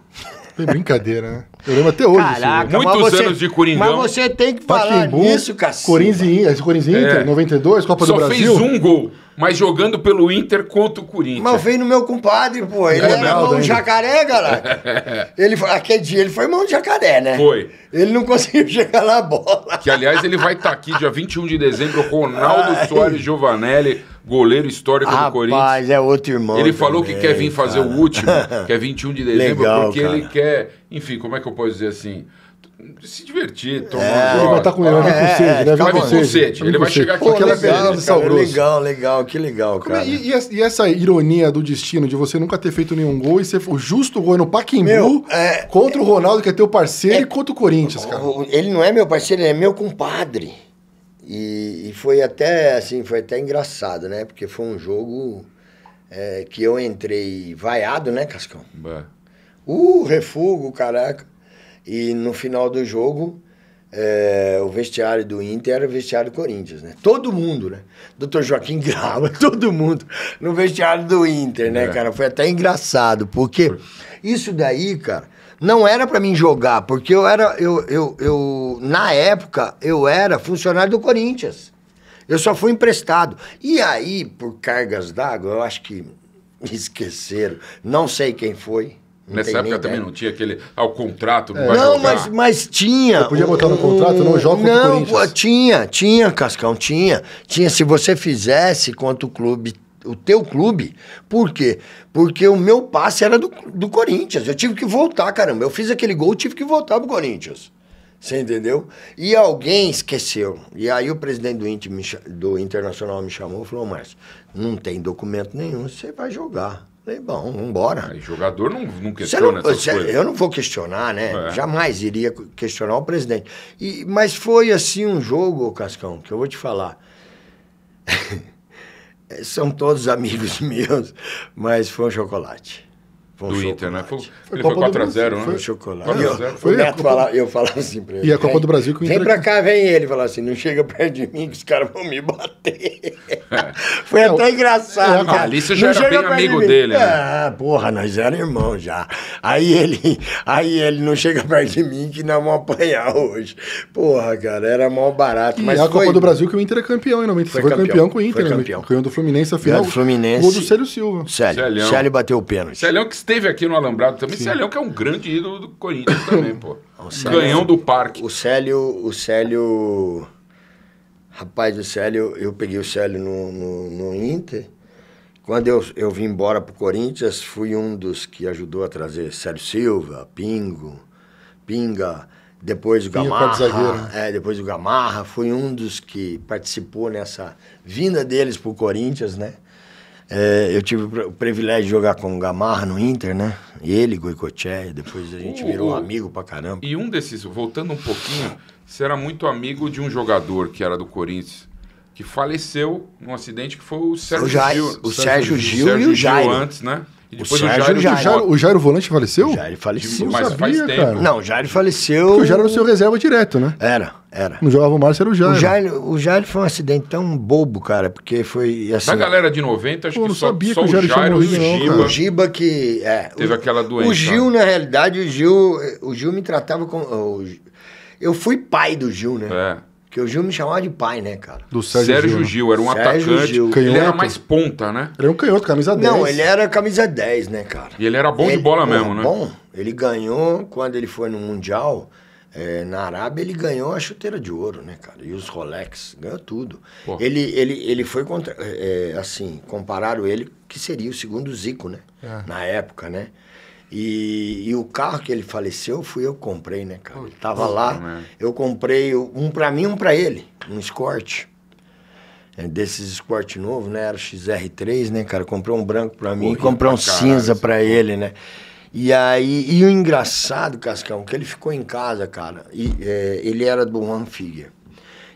é brincadeira, né? Eu lembro até hoje. Assim, Caraca, né? muitos você, anos de Coringão. Mas você tem que falar Paquimbu, nisso, cacete. Corinzi, Corinzi Inter, é. 92, Copa Só do Brasil. Só fez um gol mas jogando pelo Inter contra o Corinthians. Mas veio no meu compadre, pô. Ele é, era mão de jacaré, galera. ele, aquele dia ele foi mão de jacaré, né? Foi. Ele não conseguiu chegar na bola. Que, aliás, ele vai estar tá aqui dia 21 de dezembro, Ronaldo Ai. Soares Giovanelli goleiro histórico Rapaz, do Corinthians. Rapaz, é outro irmão. Ele também, falou que quer vir fazer cara. o último, que é 21 de dezembro, Legal, porque cara. ele quer. Enfim, como é que eu posso dizer assim? se divertir, é. tomar tá é, é, Ele vai estar com, ele, ah, vai é, com sede, é, vai vir com sede. Ele, ele vai chegar aqui com aquela legal, cara, legal, legal, que legal, cara. É, e, e, essa ironia do destino de você nunca ter feito nenhum gol e ser o justo gol no Paquimbu é, contra o Ronaldo, que é teu parceiro, e contra o Corinthians, cara. Ele não é meu parceiro, ele é meu compadre. E, e foi até, assim, foi até engraçado, né? Porque foi um jogo que eu entrei vaiado, né, Cascão? Bah. Uh, refugo, caraca. E no final do jogo, é, o vestiário do Inter era o vestiário do Corinthians, né? Todo mundo, né? Doutor Joaquim Grava, todo mundo no vestiário do Inter, né, é. cara? Foi até engraçado, porque isso daí, cara, não era para mim jogar, porque eu era, eu, eu, eu, na época, eu era funcionário do Corinthians. Eu só fui emprestado. E aí, por cargas d'água, eu acho que me esqueceram, não sei quem foi, não Nessa época também não tinha aquele. Ah, o contrato é. não é. vai Não, jogar. Mas, mas tinha. Eu podia botar no contrato, não joga contra não, o Corinthians. Tinha, tinha, Cascão, tinha. Tinha, se você fizesse contra o clube o teu clube. Por quê? Porque o meu passe era do, do Corinthians. Eu tive que voltar, caramba. Eu fiz aquele gol, tive que voltar pro Corinthians. Você entendeu? E alguém esqueceu. E aí o presidente do, Inter, do Internacional me chamou e falou, Márcio, não tem documento nenhum, você vai jogar. Falei, bom, embora Aí, jogador não, não questiona não, essas coisas. Eu não vou questionar, né? É. Jamais iria questionar o presidente. E, mas foi assim um jogo, Cascão, que eu vou te falar. São todos amigos meus, mas foi um chocolate. Foi do Inter, né? Foi, foi ele foi 4x0, né? Foi chocolate. 4 foi neto falar eu falava assim pra ele. E a Copa do Brasil que o Inter... Vem pra cá, vem ele. falar assim, não chega perto de mim que os caras vão me bater. É. foi é, até engraçado. É, ali você já não era bem amigo de dele, né? Ah, porra, nós éramos irmãos já. Aí ele, aí ele não chega perto de mim que nós vamos apanhar hoje. Porra, cara, era mal barato. E mas a foi... Copa do Brasil que o Inter é campeão hein? 90. Foi, foi campeão, campeão com o Inter. Foi né? campeão. campeão do Fluminense a final. do Fluminense. Gol do Célio Silva. Célio. Célio bateu o pênalti. Célio é que esteve aqui no Alambrado também. Sim. Célio, que é um grande ídolo do Corinthians também, pô. O Célio, Ganhão do parque. O Célio, o Célio. Rapaz, o Célio, eu peguei o Célio no, no, no Inter. Quando eu, eu vim embora pro Corinthians, fui um dos que ajudou a trazer Célio Silva, Pingo, Pinga, depois o Gamarra. É, depois o Gamarra. Fui um dos que participou nessa vinda deles pro Corinthians, né? É, eu tive o privilégio de jogar com o Gamarra no Inter, né? Ele, Goicoechea, depois a gente virou amigo pra caramba. E um desses, voltando um pouquinho, você era muito amigo de um jogador que era do Corinthians, que faleceu num acidente que foi o Sérgio o Jair, Gil. O Sérgio, Sérgio Gil, e o Jairo. antes, né? depois o, o Jairo, Jairo, Jairo, o Jairo Volante faleceu? O Jairo faleceu. Mas sabia, faz tempo. Cara. Não, o Jairo faleceu. Porque o Jairo era o seu reserva direto, né? Era, era. Não jogava o Márcio, era o Jairo. O Jairo, o Jairo foi um acidente tão bobo, cara, porque foi assim. Na galera de 90, acho Pô, que só, sabia só que o Jairo, Jairo e o Giba. O Giba que. É, teve o, aquela doença. O Gil, na realidade, o Gil, o Gil me tratava como. Eu fui pai do Gil, né? É. Que o Gil me chamava de pai, né, cara? Do Sérgio, Sérgio Gil, né? Gil, era um Sérgio atacante. Ele era mais ponta, né? Ele era um canhoto, camisa 10. Não, ele era camisa 10, né, cara? E ele era bom ele, de bola mesmo, né? Bom, ele ganhou quando ele foi no Mundial. É, na Arábia ele ganhou a chuteira de ouro, né, cara? E os Rolex, ganhou tudo. Ele, ele, ele foi contra, é, assim, compararam ele que seria o segundo Zico, né? É. Na época, né? E, e, o carro que ele faleceu fui eu que comprei, né, cara? Ele tava lá, eu comprei um para mim, um para ele, um Escort. É, desses Escort novo, né? Era XR3, né, cara? Comprei um branco para mim, e comprei um cinza para ele, né? E aí, e o engraçado, Cascão, que ele ficou em casa, cara. E, é, ele era do One Figure.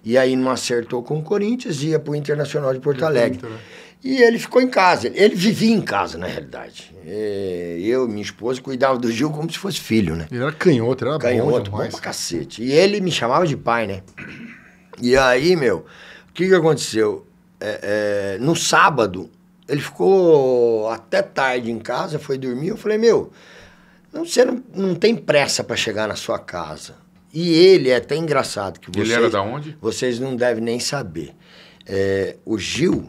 E aí não acertou com o Corinthians, ia pro Internacional de Porto Alegre. né? E ele ficou em casa. Ele vivia em casa, na realidade. E é, eu, minha esposa, cuidava do Gil como se fosse filho, né? Ele era canhoto, era canhoto, bom demais. Bom pra cacete. E ele me chamava de pai, né? E aí, meu, o que que aconteceu? É, é, no sábado, ele ficou até tarde em casa, foi dormir. Eu falei, meu, não, você não, não tem pressa para chegar na sua casa. E ele é até engraçado que vocês, ele era da onde? Vocês não devem nem saber. É, o Gil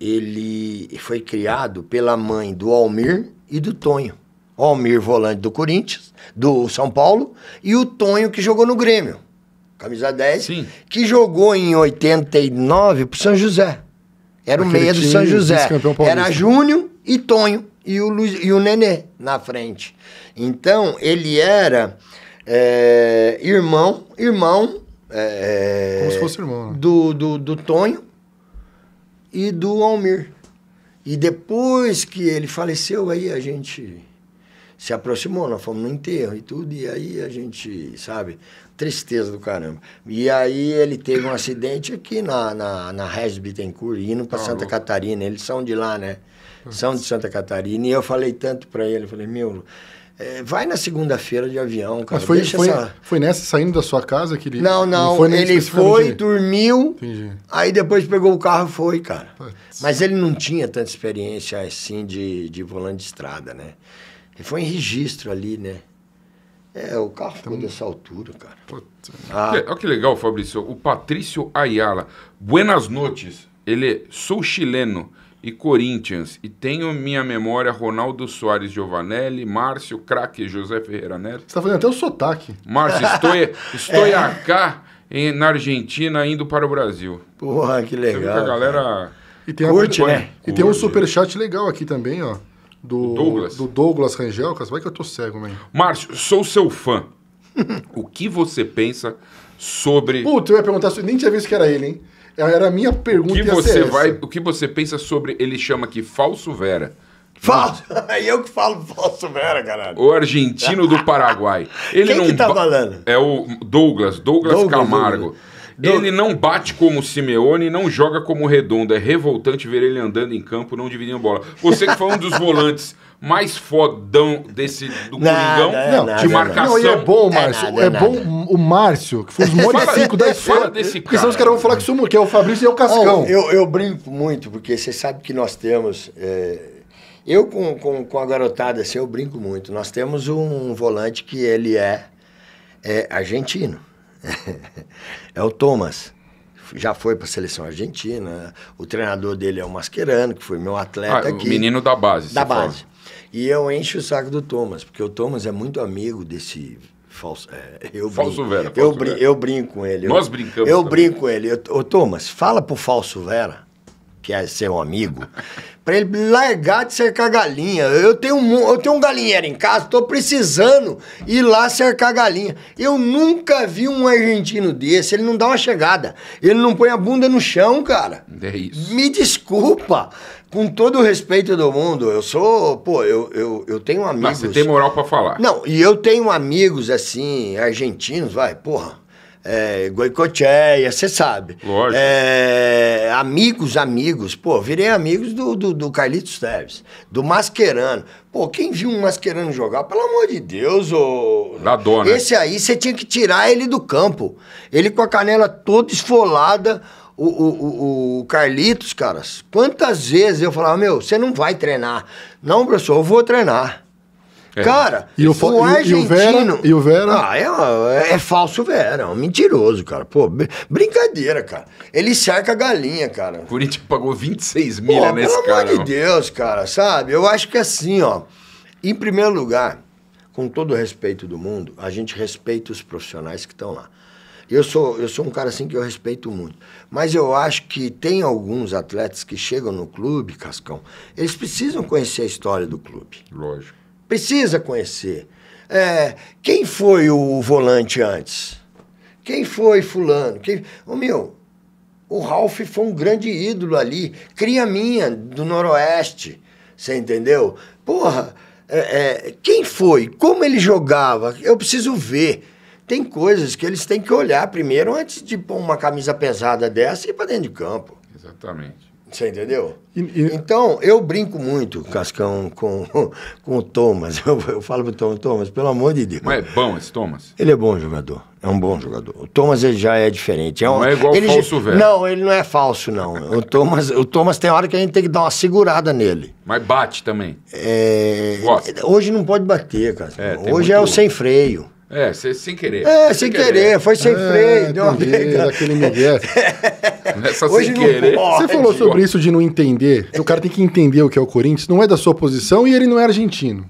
ele foi criado pela mãe do Almir e do Tonho. O Almir, volante do Corinthians, do São Paulo, e o Tonho, que jogou no Grêmio, camisa 10, Sim. que jogou em 89 pro São José. Era Aquele o meia do São José. Era Júnior e Tonho e o, Luiz, e o Nenê na frente. Então, ele era é, irmão, irmão. É, Como se fosse irmão, né? do, do, do Tonho e do Almir. E depois que ele faleceu, aí a gente se aproximou, nós fomos no enterro e tudo, e aí a gente, sabe, tristeza do caramba. E aí ele teve um acidente aqui na, na, na Regis Bittencourt, indo para tá Santa Catarina, eles são de lá, né? São de Santa Catarina, e eu falei tanto para ele, falei, meu, é, vai na segunda-feira de avião, cara. Mas foi, Deixa foi, essa... foi nessa saindo da sua casa que ele. Não, não. não foi ele foi, dormiu. Entendi. Aí depois pegou o carro e foi, cara. Putz. Mas ele não tinha tanta experiência assim de, de volante de estrada, né? Ele foi em registro ali, né? É, o carro ficou então... dessa altura, cara. Putz. Ah. Olha que legal, Fabrício. O Patrício Ayala. Buenas noches. Ele é. Sou chileno e Corinthians. E tenho minha memória Ronaldo Soares Giovanelli, Márcio Craque José Ferreira Neto. Você tá fazendo até o sotaque. Márcio, estou, estou é. cá em, na Argentina indo para o Brasil. Porra, que legal. a galera. E tem curte, né? E curte. tem um superchat legal aqui também, ó. Do Douglas. Do Douglas Rangel, vai que eu tô cego, man. Márcio, sou seu fã. o que você pensa sobre. Puta, eu ia perguntar, nem tinha visto que era ele, hein? Era a minha pergunta. Que você vai, o que você pensa sobre. Ele chama aqui falso Vera. Falso! É eu que falo falso Vera, caralho. O argentino do Paraguai. Ele Quem não que tá falando? É o Douglas, Douglas, Douglas Camargo. Douglas. Ele não bate como Simeone, não joga como Redondo. É revoltante ver ele andando em campo, não dividindo bola. Você que foi um dos volantes mais fodão desse do nada, Coringão é, não, nada, de é marcação. Não, e é bom, é Márcio. É, nada, é, é bom o Márcio, que foi os maiores cinco da história. Desse porque senão os caras vão falar que sumo, que é o Fabrício e é o Cascão. eu, eu brinco muito, porque você sabe que nós temos. É, eu com, com, com a garotada assim, eu brinco muito. Nós temos um volante que ele é, é argentino. é o Thomas já foi para a seleção argentina. O treinador dele é o Mascherano, que foi meu atleta ah, aqui. O menino da base. Da base. E eu encho o saco do Thomas, porque o Thomas é muito amigo desse falso. É, eu falso brinco, Vera. Falso eu, brin eu brinco com ele. Nós eu, brincamos. Eu também. brinco com ele. ô, Thomas, fala pro falso Vera que é seu amigo, para ele largar de cercar galinha. Eu tenho, um, eu tenho um galinheiro em casa, tô precisando ir lá cercar galinha. Eu nunca vi um argentino desse, ele não dá uma chegada. Ele não põe a bunda no chão, cara. É isso. Me desculpa. Com todo o respeito do mundo, eu sou, pô, eu, eu, eu tenho amigos. Mas você tem moral para falar. Não, e eu tenho amigos assim, argentinos, vai, porra é, Goicocheia, você sabe. Lógico. É, amigos, amigos. Pô, virei amigos do, do, do Carlitos Teves, do Mascherano. Pô, quem viu um Mascherano jogar, pelo amor de Deus, ô... Da dona. Esse aí, você tinha que tirar ele do campo. Ele com a canela toda esfolada... O, o, o, Carlitos, caras, quantas vezes eu falava, meu, você não vai treinar. Não, professor, eu vou treinar. É. Cara, e o, o argentino. E o Vera? E o Vera? Ah, é, é, falso Vera, é um mentiroso, cara. Pô, brincadeira, cara. Ele cerca a galinha, cara. O Corinthians pagou 26 mil nesse cara. Pelo amor de Deus, cara, sabe? Eu acho que assim, ó. Em primeiro lugar, com todo o respeito do mundo, a gente respeita os profissionais que estão lá. Eu sou, eu sou um cara assim que eu respeito muito. Mas eu acho que tem alguns atletas que chegam no clube, Cascão, eles precisam conhecer a história do clube. Lógico. Precisa conhecer. É, quem foi o volante antes? Quem foi fulano? Quem... O meu, o Ralph foi um grande ídolo ali, cria minha, do Noroeste, você entendeu? Porra, é, é, quem foi? Como ele jogava? Eu preciso ver. Tem coisas que eles têm que olhar primeiro antes de pôr uma camisa pesada dessa e ir para dentro de campo. Exatamente. Você entendeu? E, e... Então, eu brinco muito, Cascão, com, com o Thomas. Eu, eu falo pro Thomas, Thomas, pelo amor de Deus. Mas é bom esse Thomas? Ele é bom jogador. É um bom jogador. O Thomas ele já é diferente. É um, não é igual ele, falso já, velho. Não, ele não é falso, não. o, Thomas, o Thomas tem hora que a gente tem que dar uma segurada nele. Mas bate também. É... Hoje não pode bater, Cascão. É, hoje muito... é o sem freio. É, cê, sem querer. É, sem, querer. querer. foi sem é, freio, tá deu uma Aquele Miguel. É Essa Hoje sem querer. Você falou sobre isso de não entender. O cara tem que entender o que é o Corinthians. Não é da sua posição e ele não é argentino.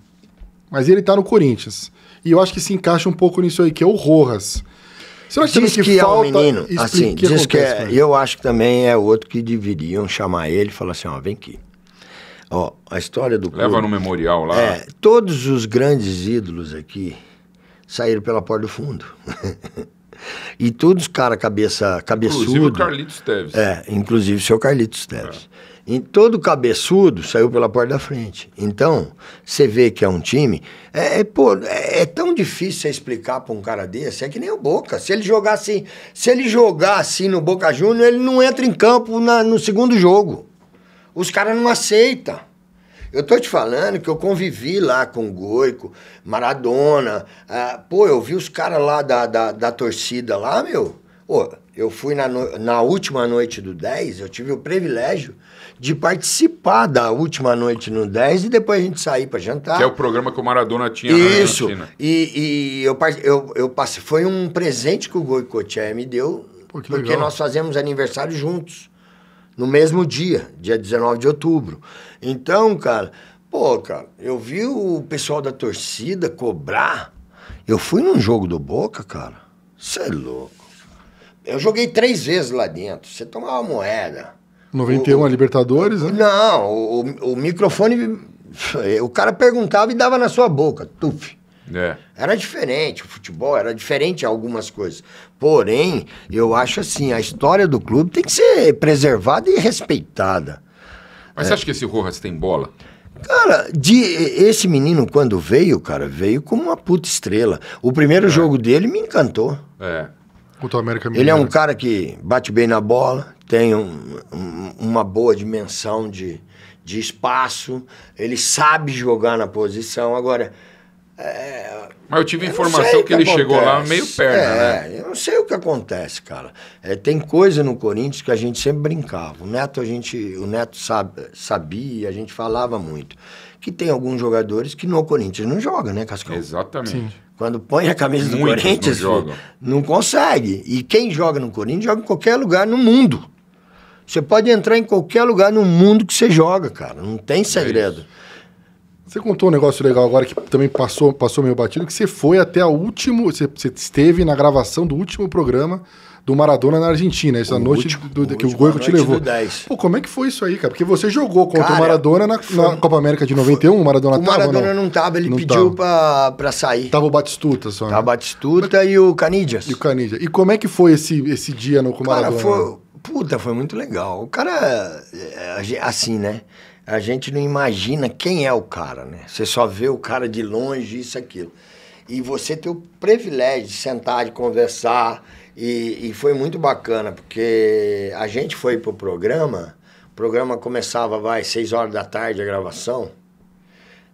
Mas ele tá no Corinthians. E eu acho que se encaixa um pouco nisso aí, que é o Rojas. Você não acha diz que, que é assim, o menino, assim, que diz que é, né? eu acho que também é outro que deveriam chamar ele e falar assim, ó, vem aqui. Ó, a história do Leva clube, no memorial lá. É, todos os grandes ídolos aqui, saíram pela porta do fundo. e todos os cara cabeça cabeçudo. Inclusive o Carlitos Teves. É, inclusive o seu Carlitos Teves. É. Em todo cabeçudo saiu pela porta da frente. Então, você vê que é um time. É, é pô, é, é, tão difícil você explicar para um cara desse, é que nem o Boca. Se ele jogar assim, se ele jogar assim no Boca Júnior, ele não entra em campo na, no segundo jogo. Os caras não aceitam. Eu tô te falando que eu convivi lá com Goico, Maradona. Ah, pô, eu vi os caras lá da, da, da, torcida lá, meu. Pô, eu fui na, no... na última noite do 10, eu tive o privilégio de participar da última noite no 10 e depois a gente sair para jantar. Que é o programa que o Maradona tinha Isso. na Argentina. E, e eu, eu, eu passei. Foi um presente que o Goico Goicoechea me deu, Pô, porque legal. nós fazemos aniversário juntos no mesmo dia, dia 19 de outubro. Então, cara, pô, cara, eu vi o pessoal da torcida cobrar. Eu fui num jogo do Boca, cara. Você é louco. Eu joguei três vezes lá dentro. Você tomava moeda. 91 o, a Libertadores, né? Não, o, o, o microfone. O cara perguntava e dava na sua boca. Tuf. É. Era diferente, o futebol era diferente algumas coisas. Porém, eu acho assim, a história do clube tem que ser preservada e respeitada. Mas é. você acha que esse Rojas tem bola? Cara, de, esse menino quando veio, cara, veio como uma puta estrela. O primeiro é. jogo dele me encantou. É. Ele é um cara que bate bem na bola, tem um, um, uma boa dimensão de, de espaço, ele sabe jogar na posição. Agora, mas eu tive eu informação que, que, ele acontece. chegou lá meio perna, é, né? Eu não sei o que acontece, cara. É, tem coisa no Corinthians que a gente sempre brincava. O Neto, a gente, o Neto sabe, sabia, a gente falava muito. Que tem alguns jogadores que no Corinthians não joga, né, Cascão? Exatamente. Sim. Quando põe a camisa do Muitos Corinthians, não, não consegue. E quem joga no Corinthians joga em qualquer lugar no mundo. Você pode entrar em qualquer lugar no mundo que você joga, cara. Não tem é segredo. É você contou um negócio legal agora que também passou, passou meio batido, que você foi até o último, você, você esteve na gravação do último programa do Maradona na Argentina, essa o noite último, do, do, que o Goico te levou. Pô, como é que foi isso aí, cara? Porque você jogou contra cara, o Maradona na, foi, na, Copa América de 91, o Maradona tava? O Maradona tava, não? não tava, ele não pediu tava. Pra, pra sair. Tava o Batistuta só, né? Tava o Batistuta Mas, e o Canidias. E o Canidias. E como é que foi esse, esse dia no, com o Maradona? Cara, foi, puta, foi muito legal. O cara, é, é, assim, né? a gente não imagina quem é o cara, né? Você só vê o cara de longe, isso, aquilo. E você tem o privilégio de sentar, de conversar, e, e foi muito bacana, porque a gente foi pro programa, o programa começava, vai, seis horas da tarde a gravação,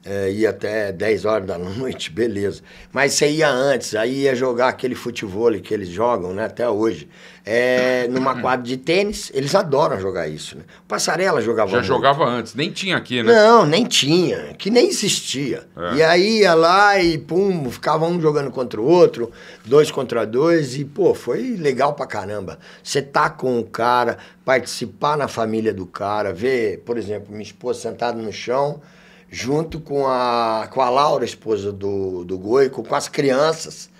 é, ia até 10 horas da noite, beleza. Mas você ia antes, aí ia jogar aquele futebol que eles jogam, né, até hoje. É, numa hum. quadra de tênis, eles adoram jogar isso, né? Passarela jogava Já muito. jogava antes, nem tinha aqui, né? Não, nem tinha, que nem existia. É. E aí ia lá e pum, ficava um jogando contra o outro, dois contra dois, e pô, foi legal pra caramba. Você tá com o cara, participar na família do cara, ver, por exemplo, minha esposa sentada no chão, junto com a, com a Laura, esposa do, do Goico, com as crianças.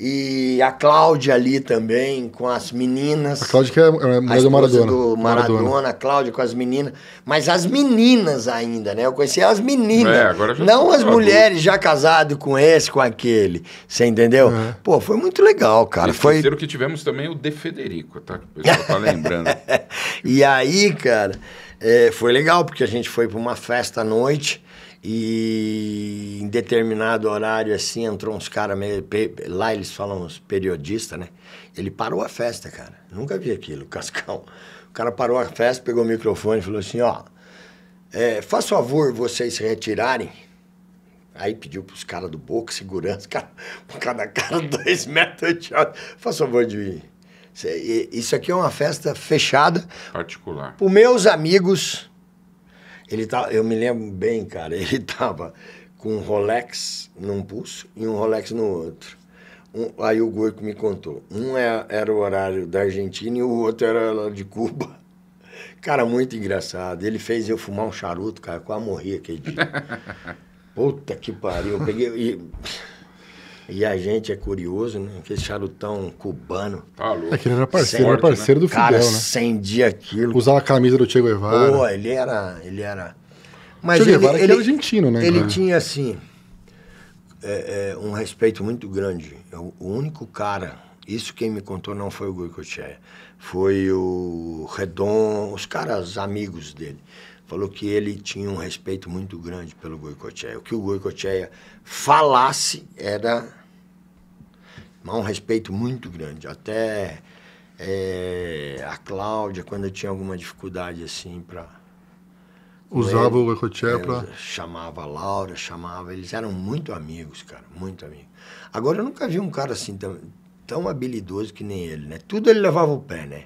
E a Cláudia ali também, com as meninas. A Cláudia que é, é mulher do Maradona. do Maradona. Maradona, a Cláudia com as meninas. Mas as meninas ainda, né? Eu conheci as meninas. É, agora já não as mulheres adulto. já casadas com esse, com aquele. Você entendeu? É. Pô, foi muito legal, cara. E foi que tivemos também o De Federico, tá? O pessoal tá lembrando. e aí, cara, é, foi legal, porque a gente foi para uma festa à noite e em determinado horário, assim, entrou uns caras meio. Lá eles falam uns periodistas, né? Ele parou a festa, cara. Nunca vi aquilo, Cascão. O cara parou a festa, pegou o microfone e falou assim: ó, é, faz favor vocês se retirarem. Aí pediu pros caras do Boca, segurança, cara, cada cara dois metros de Faz favor de. Isso aqui é uma festa fechada. Particular. Para meus amigos ele tá, eu me lembro bem, cara, ele tava com um Rolex num pulso e um Rolex no outro. Um, aí o Goico me contou. Um era, é, era o horário da Argentina e o outro era de Cuba. Cara, muito engraçado. Ele fez eu fumar um charuto, cara, quase morri aquele dia. Puta que pariu. Eu peguei. E... E a gente é curioso, né? Aquele charutão cubano. falou, tá Aquele é era parceiro, era né? parceiro né? do Fidel, cara, né? acendia aquilo. Usava a camisa do Che Guevara. Pô, ele era... Ele era... Mas che Guevara ele, ele, é argentino, né? Ele cara? tinha, assim, é, é, um respeito muito grande. É o, único cara... Isso quem me contou não foi o Goicoechea. Foi o Redon, os caras amigos dele falou que ele tinha um respeito muito grande pelo Goicoechea. O que o Goicoechea falasse era mas um respeito muito grande. Até é, a Cláudia, quando eu tinha alguma dificuldade assim para. Usava ele, o Ecoché para. Chamava a Laura, chamava. Eles eram muito amigos, cara, muito amigos. Agora eu nunca vi um cara assim tão, tão habilidoso que nem ele, né? Tudo ele levava o pé, né?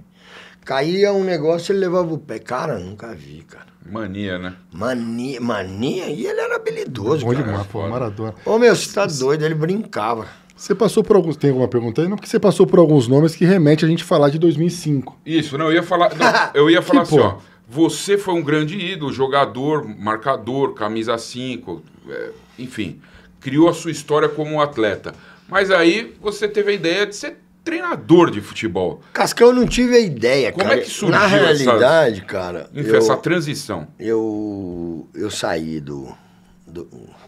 Caía um negócio, ele levava o pé. Cara, nunca vi, cara. Mania, né? Mania, mania. E ele era habilidoso, Bom cara. Demais, pô, Maradona. Ô, meu, você tá doido? Ele brincava. Você passou por alguns. Tem alguma pergunta aí? Não, porque você passou por alguns nomes que remete a gente falar de 2005. Isso, não, eu ia falar. Não, eu ia falar assim, ó. Você foi um grande ídolo, jogador, marcador, camisa 5, é, enfim, criou a sua história como atleta. Mas aí você teve a ideia de ser treinador de futebol. Cascão, eu não tive a ideia, Como é cara. Como é que surgiu Na realidade, essa... cara... Enfim, eu, essa transição. Eu, eu saí do, do...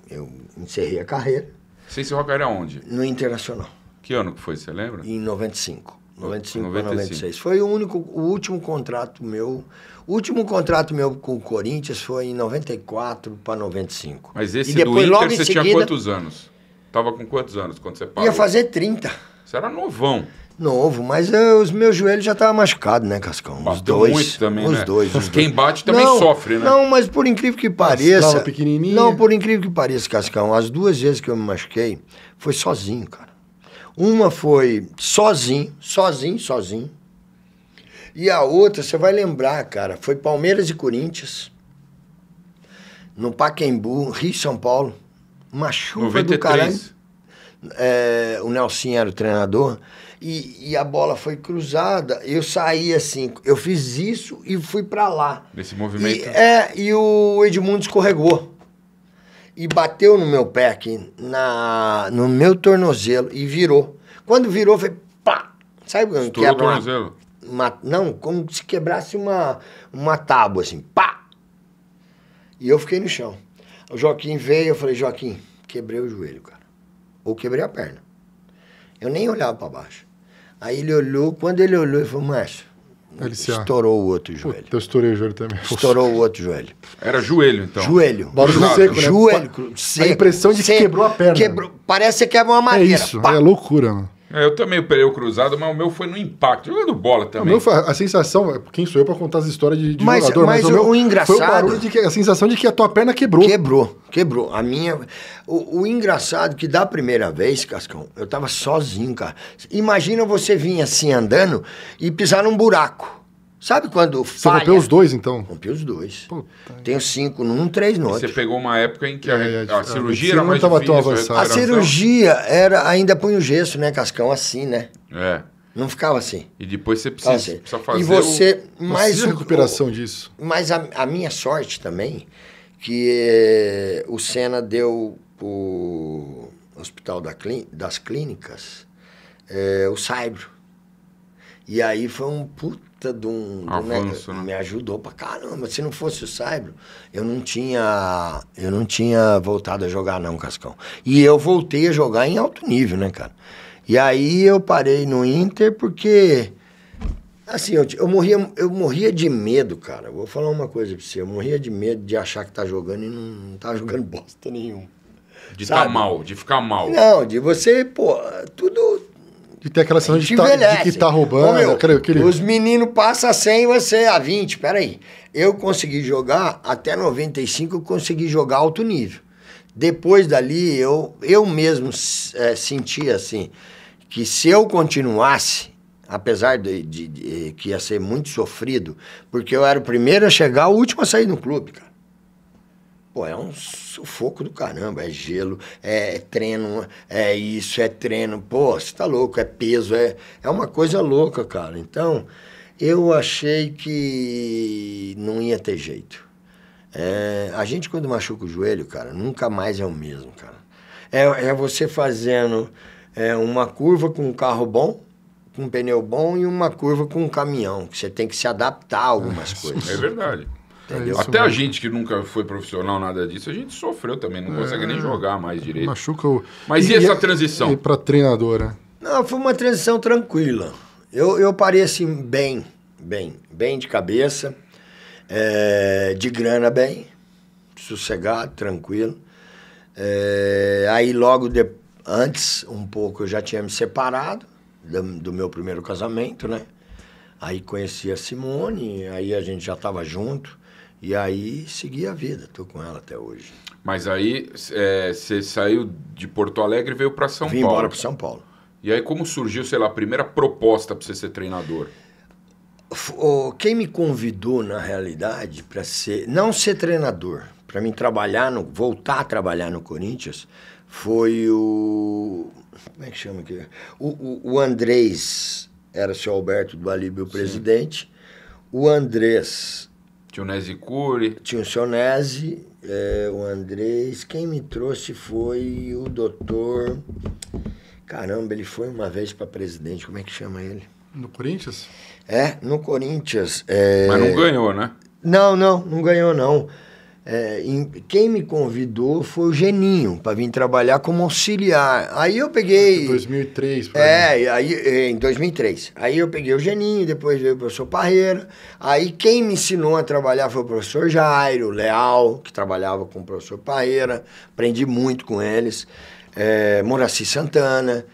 Eu encerrei a carreira. Vocês se rocaram aonde? No Internacional. Que ano que foi, você lembra? Em 95. 95 95. 96. Foi o único, o último contrato meu. O último contrato meu com o Corinthians foi em 94 para 95. Mas esse e depois, do Inter você seguida, tinha quantos anos? Tava com quantos anos quando você parou? Ia fazer 30. Você era novão. Novo, mas eu, é, os meus joelhos já estavam machucados, né, Cascão? os dois. Muito também, os né? dois. Os Quem bate também não, sofre, né? Não, mas por incrível que pareça. pequenininha. Não, por incrível que pareça, Cascão, as duas vezes que eu me machuquei foi sozinho, cara. Uma foi sozinho, sozinho, sozinho. E a outra, você vai lembrar, cara, foi Palmeiras e Corinthians. No Paquembu, Rio São Paulo. Uma chuva 93. do caralho. É, o Nelson era o treinador e, e, a bola foi cruzada, eu saí assim, eu fiz isso e fui para lá. Nesse movimento? E, é, e o Edmundo escorregou. E bateu no meu pé aqui, na, no meu tornozelo, e virou. Quando virou, foi pá! Sabe quando quebra o tornozelo? uma, não, como se quebrasse uma, uma tábua, assim, pá! E eu fiquei no chão. O Joaquim veio, eu falei, Joaquim, quebrei o joelho, cara. Ou quebrei a perna. Eu nem olhava para baixo. Aí ele olhou, quando ele olhou, ele falou, macho, ele ah, estourou o outro joelho. Puta, eu estourei o joelho também. Estourou o outro joelho. Era joelho, então. Joelho. Barulho Exato. seco, né? Joelho, seco. A impressão de que quebrou a perna. Quebrou. Parece que quebra uma é madeira. É isso, Pá. é loucura, mano. É, eu também operei o cruzado, mas o meu foi no impacto. Jogando bola também. O meu foi a sensação, é, quem sou eu para contar as histórias de, de mas, jogador? Mas, mas o, o, engraçado... Foi o barulho de que, a sensação de que a tua perna quebrou. Quebrou, quebrou. A minha... O, o engraçado que da primeira vez, Cascão, eu tava sozinho, cara. Imagina você vir assim andando e pisar num buraco. Sabe quando você falha? Você rompeu os dois, então? Rompeu os dois. Puta Tenho cinco num, três no outro. Você pegou uma época em que é, é, a, a, é, cirurgia era mais tava difícil. A, a cirurgia era, ainda punha o gesso, né, Cascão? Assim, né? É. Não ficava assim. E depois você precisa, assim. precisa fazer E você... O... Mais a recuperação o, disso. Mas a, minha sorte também, que eh, o Senna deu o Hospital da clín das Clínicas, é, o Saibro. E aí foi um puta de um. Avanço, né? Me ajudou pra caramba. Se não fosse o Saibro, eu não tinha. Eu não tinha voltado a jogar, não, Cascão. E eu voltei a jogar em alto nível, né, cara? E aí eu parei no Inter porque. Assim, eu, eu, morria, eu morria de medo, cara. Vou falar uma coisa pra você. Eu morria de medo de achar que tá jogando e não, não tá jogando bosta nenhuma. De estar tá mal, de ficar mal. Não, de você, pô, tudo, de ter aquela sensação de, tá, de que tá roubando. Ô, meu, aquele, Os meninos passam a 100 você a 20. Peraí. Eu consegui jogar, até 95 eu consegui jogar alto nível. Depois dali, eu, eu mesmo é, sentia assim, que se eu continuasse, apesar de, de, de, que ia ser muito sofrido, porque eu era o primeiro a chegar, o último a sair no clube, cara. Pô, é um sufoco do caramba, é gelo, é, é treino, é isso, é treino, pô, você tá louco, é peso, é, é uma coisa louca, cara. Então, eu achei que não ia ter jeito. É, a gente, quando machuca o joelho, cara, nunca mais é o mesmo, cara. É, é você fazendo é, uma curva com um carro bom, com um pneu bom e uma curva com um caminhão, que você tem que se adaptar a algumas é, coisas. É verdade. É Até a gente que nunca foi profissional, nada disso, a gente sofreu também, não é, consegue nem jogar mais direito. Machuca o... Mas e, e essa é- transição? E para treinadora? Não, foi uma transição tranquila. Eu, eu parei assim, bem, bem, bem de cabeça, é, de grana bem, sossegado, tranquilo. É, aí logo de, antes, um pouco, eu já tinha me separado do, do meu primeiro casamento, né? Aí conheci a Simone, aí a gente já estava junto. E aí segui a vida, estou com ela até hoje. Mas aí é, você é, saiu de Porto Alegre e veio para São Vim Paulo. Vim embora para São Paulo. E aí como surgiu, sei lá, a primeira proposta para você ser treinador? Quem me convidou, na realidade, para ser, não ser treinador, para mim trabalhar, no, voltar a trabalhar no Corinthians, foi o. Como é que chama aqui? O, o, o Andrés, era o seu Alberto do Alíbio, o presidente. Sim. O Andrés Nese Cury. Tinha o Cionese, é, o Andrés. Quem me trouxe foi o doutor. Caramba, ele foi uma vez para presidente, como é que chama ele? No Corinthians? É, no Corinthians. É... Mas não ganhou, né? Não, não, não ganhou não. É, em, quem me convidou foi o Geninho para vir trabalhar como auxiliar. Aí eu peguei. 2003, É, aí, é, em 2003. Aí eu peguei o Geninho, depois veio o professor Parreira. Aí quem me ensinou a trabalhar foi o professor Jairo Leal, que trabalhava com o professor Parreira. Aprendi muito com eles. É, Moraci Santana.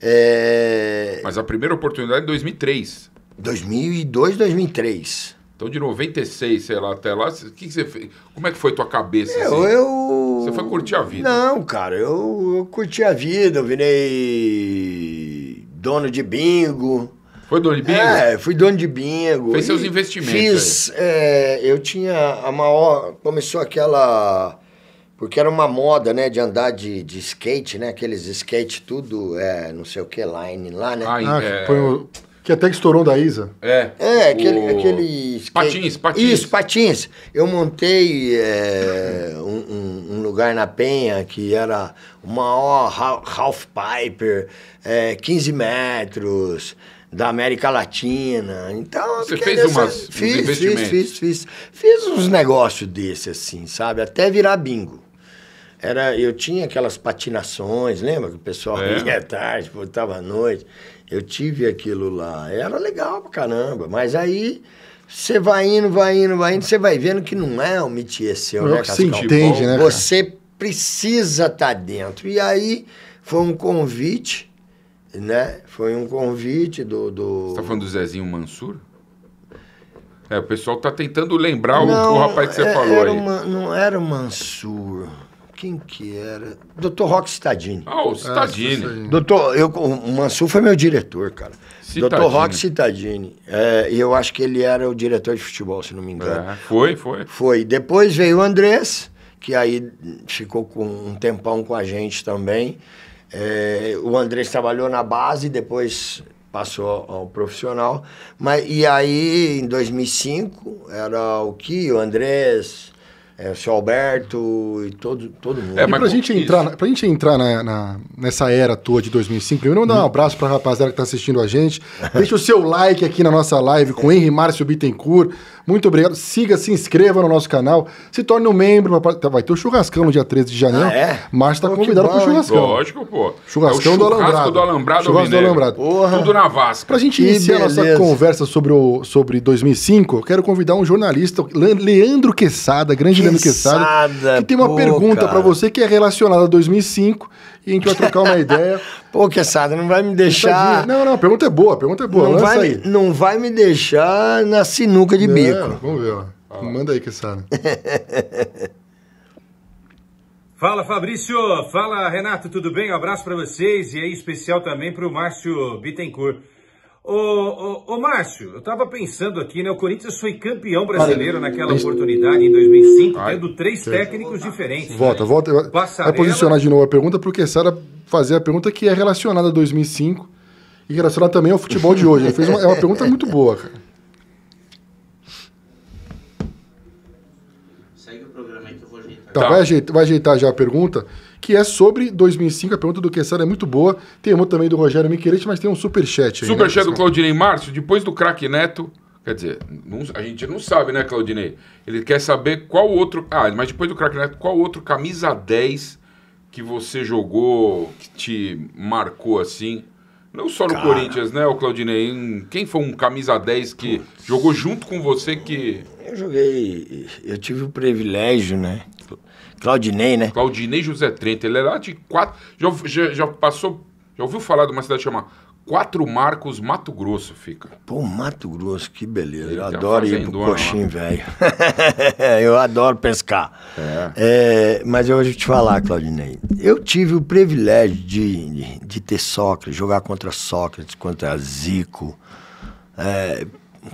É... Mas a primeira oportunidade é em 2003. 2002, 2003. Então, de 96, sei lá, até lá, que que você fez? como é que foi tua cabeça? Eu, assim? eu... Você foi curtir a vida? Não, cara, eu, eu curti a vida, eu virei dono de bingo. Foi dono de bingo? É, fui dono de bingo. Fez seus investimentos. Fiz, é, eu tinha a maior. Começou aquela. Porque era uma moda, né, de andar de, de skate, né? Aqueles skate tudo, é, não sei o que, line lá, né? Ah, ah é... foi o que até estourou da Isa. É. É, aquele. O... patins, patins. Isso, patins. Eu montei é, um, um, lugar na Penha que era uma half piper, é, 15 metros da América Latina. Então, você fez umas fiz, uns fiz, fiz, fiz, fiz uns negócios desse assim, sabe? Até virar bingo. Era, eu tinha aquelas patinações, lembra que o pessoal é. ia à tarde, voltava à noite. Eu tive aquilo lá. Era legal pra caramba. Mas aí você vai indo, vai indo, vai indo, você vai vendo que não é um métier seu, não é né, Cascão? Você entende, né? Você precisa estar tá dentro. E aí foi um convite, né? Foi um convite do. do... Você tá falando do Zezinho Mansur? É, o pessoal tá tentando lembrar não, o, o rapaz que você é, falou aí. Uma, não era o Mansur quem que era? Doutor Roque Citadini. Ah, o ah, Citadini. doutor, eu, o Mansur foi meu diretor, cara. Dr. Doutor Roque Citadini. É, eu acho que ele era o diretor de futebol, se não me engano. É, foi, foi. Foi. Depois veio o Andrés, que aí ficou com um tempão com a gente também. É, o Andrés trabalhou na base, depois passou ao profissional. Mas, e aí, em 2005, era o Kio, o Andrés é, o seu Alberto e todo, todo mundo. É, mas e pra, gente isso. entrar, pra gente entrar na, na, nessa era toa de 2005, primeiro mandar hum. um abraço pra rapaziada que tá assistindo a gente. Deixa o seu like aqui na nossa live com Henry Márcio Bittencourt, muito obrigado. Siga, se inscreva no nosso canal, se torne um membro. Vai ter o churrascão no dia 13 de janeiro. Ah, é? Mas está convidado para o churrascão. Lógico, pô. Churrascão, é do Alambrado. do Alambrado. Churrasco do Alambrado. Tudo na vasca. Para a gente que iniciar beleza. nossa conversa sobre, o, sobre 2005, eu quero convidar um jornalista, Leandro Queçada, grande Quesada, Leandro Queçada, que tem uma pô, pergunta para você que é relacionada a 2005 e a gente vai trocar uma ideia. Pô, Quesada, não vai me deixar. Não, não, a pergunta é boa, a pergunta é boa. Não, vai, aí. não vai me deixar na sinuca de bico. Vamos ver, ó. Ah. Manda aí, Quesada. Fala Fabrício, fala Renato, tudo bem? Um abraço para vocês e aí especial também para o Márcio Bittencourt. Ô, ô, ô Márcio, eu estava pensando aqui, né? O Corinthians foi campeão brasileiro naquela oportunidade em 2005, tendo três certo. técnicos diferentes. Volta, né? volta. Passarela. Vai posicionar de novo a pergunta, porque Sara fazer a pergunta que é relacionada a 2005 e relacionada também ao futebol de hoje. Ele fez uma, é uma pergunta muito boa, cara. Segue o programa aí que eu vou ajeitar. Tá, tá. Vai, ajeitar, vai ajeitar já a pergunta que é sobre 2005. A pergunta do Quessar é muito boa. Tem uma também do Rogério Miquelete, mas tem um superchat aí. Superchat né, do Claudinei Márcio, depois do craque Neto. Quer dizer, não, a gente não sabe, né, Claudinei? Ele quer saber qual outro. Ah, mas depois do craque Neto, qual outro camisa 10 que você jogou, que te marcou assim? Não só no Cara. Corinthians, né, o Claudinei? Quem foi um camisa 10 que Putz. jogou junto com você que. Eu joguei. Eu tive o privilégio, né? Claudinei, né? Claudinei José Trenta. Ele era de quatro. Já, já, já passou. Já ouviu falar de uma cidade chamada Quatro Marcos, Mato Grosso, fica. Pô, Mato Grosso, que beleza. eu é adoro ir pro coxim, né? velho. eu adoro pescar. É. É, mas eu vou te falar, Claudinei. Eu tive o privilégio de, de, de ter Sócrates, jogar contra Sócrates, contra Zico. É,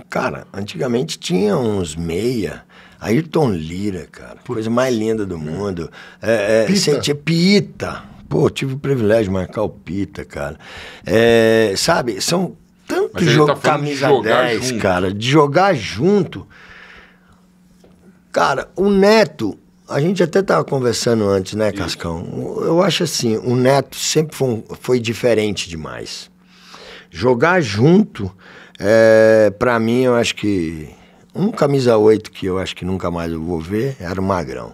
cara, antigamente tinha uns meia Ayrton Lira, cara. Coisa mais linda do mundo. É, é, Pita. Sentia Pita. Pô, tive o privilégio de marcar o Pita, cara. É, sabe, são tantos jogos tá camisa de 10, junto. cara, de jogar junto. Cara, o Neto, a gente até tava conversando antes, né, Cascão? Eu acho assim, o Neto sempre foi, foi diferente demais. Jogar junto, é, para mim, eu acho que um camisa 8 que eu acho que nunca mais eu vou ver era o Magrão.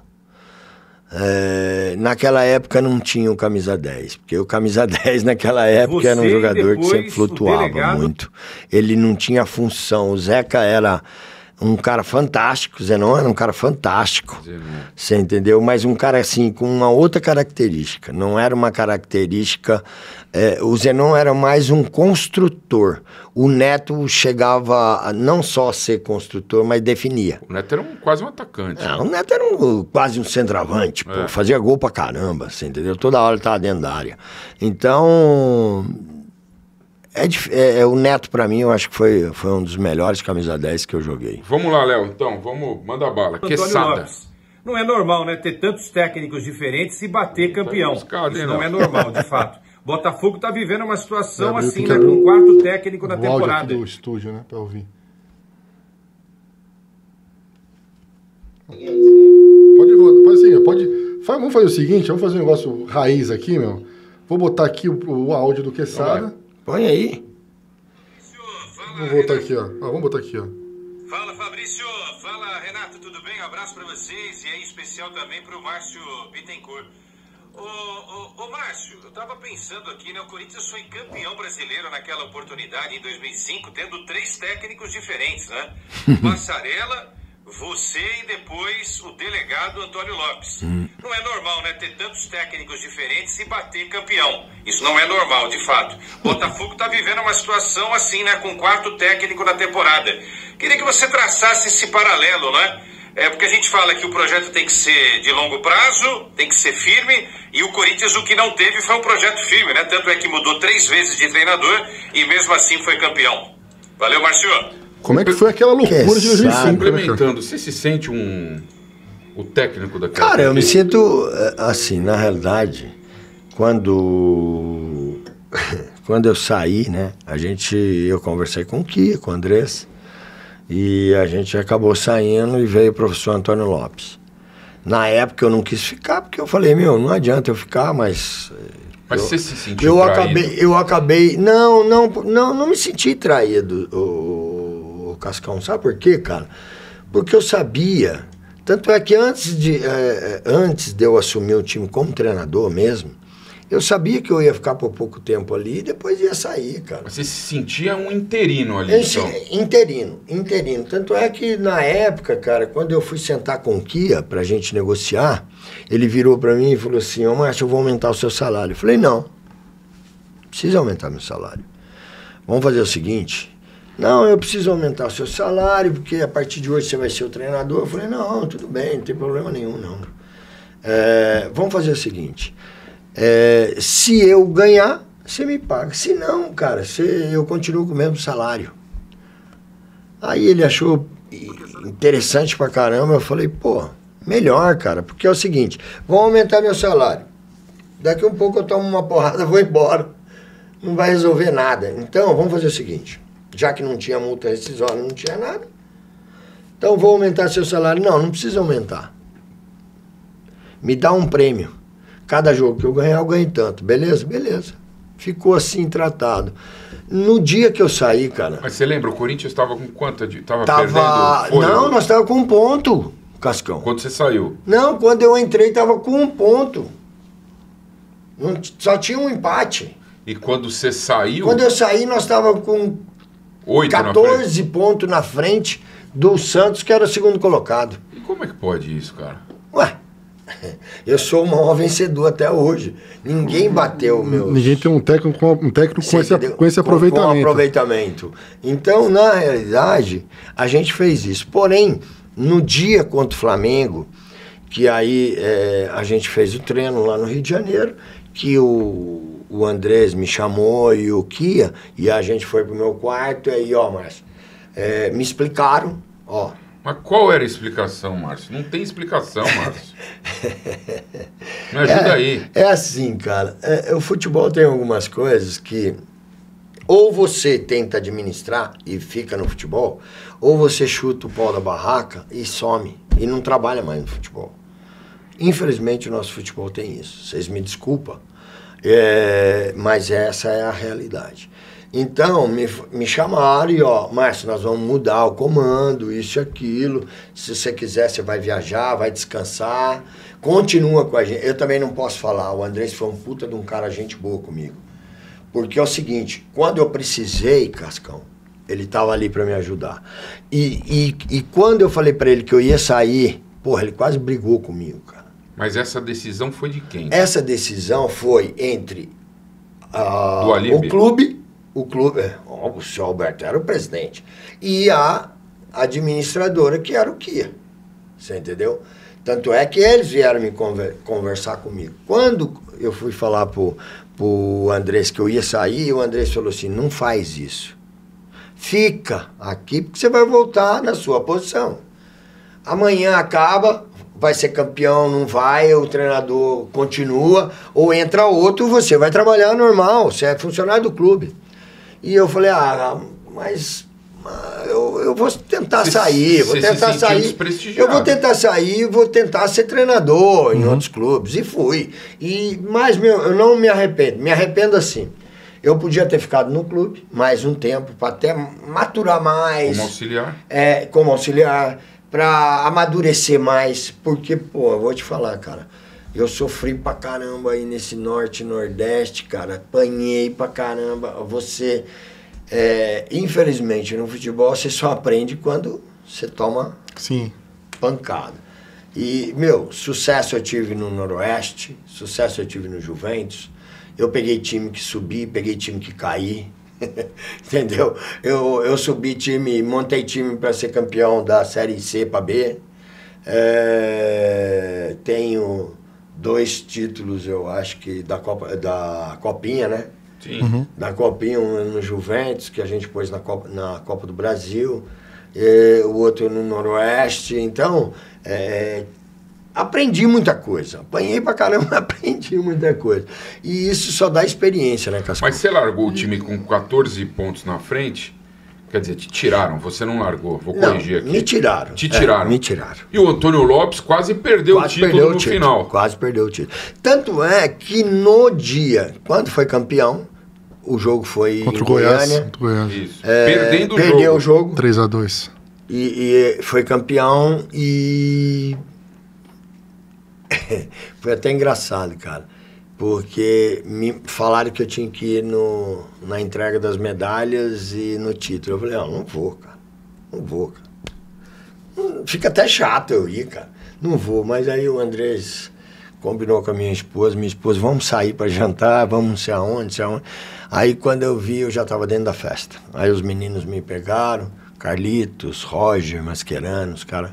É, naquela época não tinha o camisa 10, porque o camisa 10 naquela época Você era um jogador que sempre flutuava muito. Ele não tinha função. O Zeca era um cara fantástico, Zenon era um cara fantástico. Você entendeu? Mas um cara assim, com uma outra característica. Não era uma característica. É, o Zenon era mais um construtor. O Neto chegava a não só a ser construtor, mas definia. O Neto era um, quase um atacante. É, o Neto era um, quase um centroavante, é. pô, fazia gol pra caramba, você entendeu? Toda hora ele tava dentro da área. Então, é, é, é, o Neto, para mim, eu acho que foi, foi um dos melhores camisa 10 que eu joguei. Vamos lá, Léo, então, vamos, manda bala. Que Não é normal, né? Ter tantos técnicos diferentes e bater campeão. Tá Isso não é normal, de fato. Botafogo tá vivendo uma situação assim, né? Com o quarto técnico na temporada. do estúdio, né? Pra ouvir. Pode pode sim, pode. Vamos fazer o seguinte, vamos fazer um negócio raiz aqui, meu. Vou botar aqui o, o áudio do então Quesada. Põe aí. Vamos botar aqui, ó. ó. Vamos botar aqui, ó. Fala, Fabrício. Fala, Renato. Tudo bem? Um abraço para vocês e em especial também para o Márcio Bittencourt. Ô, ô, ô, Márcio, eu tava pensando aqui, né? O Corinthians foi campeão brasileiro naquela oportunidade em 2005, tendo três técnicos diferentes, né? Passarela você e depois o delegado Antônio Lopes. Hum. Não é normal, né? Ter tantos técnicos diferentes e bater campeão. Isso não é normal, de fato. Botafogo está vivendo uma situação assim, né? Com quarto técnico na temporada. Queria que você traçasse esse paralelo, né? É porque a gente fala que o projeto tem que ser de longo prazo, tem que ser firme, e o Corinthians o que não teve foi um projeto firme, né? Tanto é que mudou três vezes de treinador e mesmo assim foi campeão. Valeu, Marcio. Como é que foi aquela loucura que de 2005? Né, Complementando, você se sente um o técnico daquela Cara, eu me sinto eh, assim, na realidade, quando quando eu saí, né? A gente eu conversei com o Kia, com o Andrés, e a gente acabou saindo e veio o professor Antônio Lopes. Na época eu não quis ficar porque eu falei, meu, não adianta eu ficar, mas eh, mas eu, você se sentiu eu traído? acabei, eu acabei, não, não, não, não me senti traído. o, Cascão. Sabe por quê, cara? Porque eu sabia. Tanto é que antes de, é, é, antes de eu assumir o time como treinador mesmo, eu sabia que eu ia ficar por pouco tempo ali e depois ia sair, cara. Mas você se sentia um interino ali, Esse, então? Interino, interino. Tanto é que na época, cara, quando eu fui sentar com o Kia pra gente negociar, ele virou pra mim e falou assim, ô oh, Márcio, eu vou aumentar o seu salário. Eu falei, não, precisa aumentar meu salário. Vamos fazer o seguinte, não, eu preciso aumentar o seu salário, porque a partir de hoje você vai ser o treinador. Eu falei, não, tudo bem, não tem problema nenhum, não. É, vamos fazer o seguinte. É, se eu ganhar, você me paga. Se não, cara, você, eu continuo com o mesmo salário. Aí ele achou interessante pra caramba. Eu falei, pô, melhor, cara, porque é o seguinte: vou aumentar meu salário. Daqui um pouco eu tomo uma porrada, vou embora. Não vai resolver nada. Então, vamos fazer o seguinte: já que não tinha multa rescisória, não tinha nada. Então vou aumentar seu salário. Não, não precisa aumentar. Me dá um prêmio. Cada jogo que eu ganhar, eu ganho tanto. Beleza? Beleza. Ficou assim tratado. No dia que eu saí, cara. Mas você lembra, o Corinthians estava com quanto? Estava tava... perdendo? Não, nós estávamos com um ponto, Cascão. Quando você saiu? Não, quando eu entrei, estava com um ponto. Não, só tinha um empate. E quando você saiu? Quando eu saí, nós estávamos com 8 14 pontos na frente do Santos, que era o segundo colocado. E como é que pode isso, cara? Ué, eu sou o maior vencedor até hoje. Ninguém bateu o meu. Ninguém tem um técnico com, um técnico com, esse, com esse aproveitamento. Com, com aproveitamento. Então, na realidade, a gente fez isso. Porém, no dia contra o Flamengo, que aí é, a gente fez o treino lá no Rio de Janeiro, que o o Andrés me chamou e o Kia, e a gente foi pro meu quarto, e aí, ó, Márcio, é, me explicaram, ó. Mas qual era a explicação, Márcio? Não tem explicação, Márcio. me ajuda é, aí. É assim, cara, é, o futebol tem algumas coisas que ou você tenta administrar e fica no futebol, ou você chuta o pau da barraca e some e não trabalha mais no futebol. Infelizmente o nosso futebol tem isso. Vocês me desculpem. É, mas essa é a realidade. Então, me, me chamaram e, ó, Márcio, nós vamos mudar o comando, isso e aquilo. Se você quiser, você vai viajar, vai descansar. Continua com a gente. Eu também não posso falar. O Andrés foi um puta de um cara, gente boa comigo. Porque é o seguinte, quando eu precisei, Cascão, ele estava ali para me ajudar. E, e, e quando eu falei para ele que eu ia sair, porra, ele quase brigou comigo, cara. Mas essa decisão foi de quem? Essa decisão foi entre ah, o clube, o clube, é, o senhor Alberto era o presidente, e a administradora, que era o Kia. Você entendeu? Tanto é que eles vieram me conver, conversar comigo. Quando eu fui falar pro, pro Andrés que eu ia sair, o Andrés falou assim: não faz isso. Fica aqui, porque você vai voltar na sua posição. Amanhã acaba, vai ser campeão, não vai, o treinador continua, ou entra outro, você vai trabalhar normal, você é funcionário do clube. E eu falei, ah, mas ah, eu, eu vou tentar sair, vou tentar se sair. Eu vou tentar sair, vou tentar ser treinador em uhum. outros clubes. E fui. E, mas meu, eu não me arrependo. Me arrependo assim. Eu podia ter ficado no clube mais um tempo, para até maturar mais. Como auxiliar? É, como auxiliar para amadurecer mais, porque, pô, eu vou te falar, cara, eu sofri pra caramba aí nesse norte, nordeste, cara, apanhei pra caramba. Você, é, infelizmente, no futebol você só aprende quando você toma Sim. pancada. E, meu, sucesso eu tive no Noroeste, sucesso eu tive no Juventus. Eu peguei time que subi, peguei time que cair, Entendeu? Eu, eu subi time, montei time para ser campeão da Série C para B. É, tenho dois títulos, eu acho que da, Copa, da Copinha, né? Sim. Uhum. Da Copinha, um no Juventus, que a gente pôs na Copa, na Copa do Brasil, e, o outro no Noroeste. Então, é, aprendi muita coisa. Apanhei pra caramba, aprendi muita coisa. E isso só dá experiência, né, Cascão? Mas você largou o time com 14 pontos na frente? Quer dizer, te tiraram, você não largou. Vou não, corrigir aqui. Me tiraram. Te é, tiraram. É, me tiraram. E o Antônio Lopes quase perdeu quase o título perdeu no o título, final. Quase perdeu o título. Tanto é que no dia, quando foi campeão, o jogo foi contra o Goiás. Goiânia, contra o Goiás. Isso. É, Perdendo o jogo. Perdeu o jogo. 3 a 2 e, e foi campeão e foi até engraçado, cara. Porque me falaram que eu tinha que ir no, na entrega das medalhas e no título. Eu falei, não, ah, não vou, cara. Não vou, cara. Hum, fica até chato eu ir, cara. Não vou. Mas aí o Andrés combinou com a minha esposa, minha esposa, vamos sair para jantar, vamos não sei aonde, sei aonde. Aí quando eu vi, eu já estava dentro da festa. Aí os meninos me pegaram, Carlitos, Roger, Mascherano, os caras.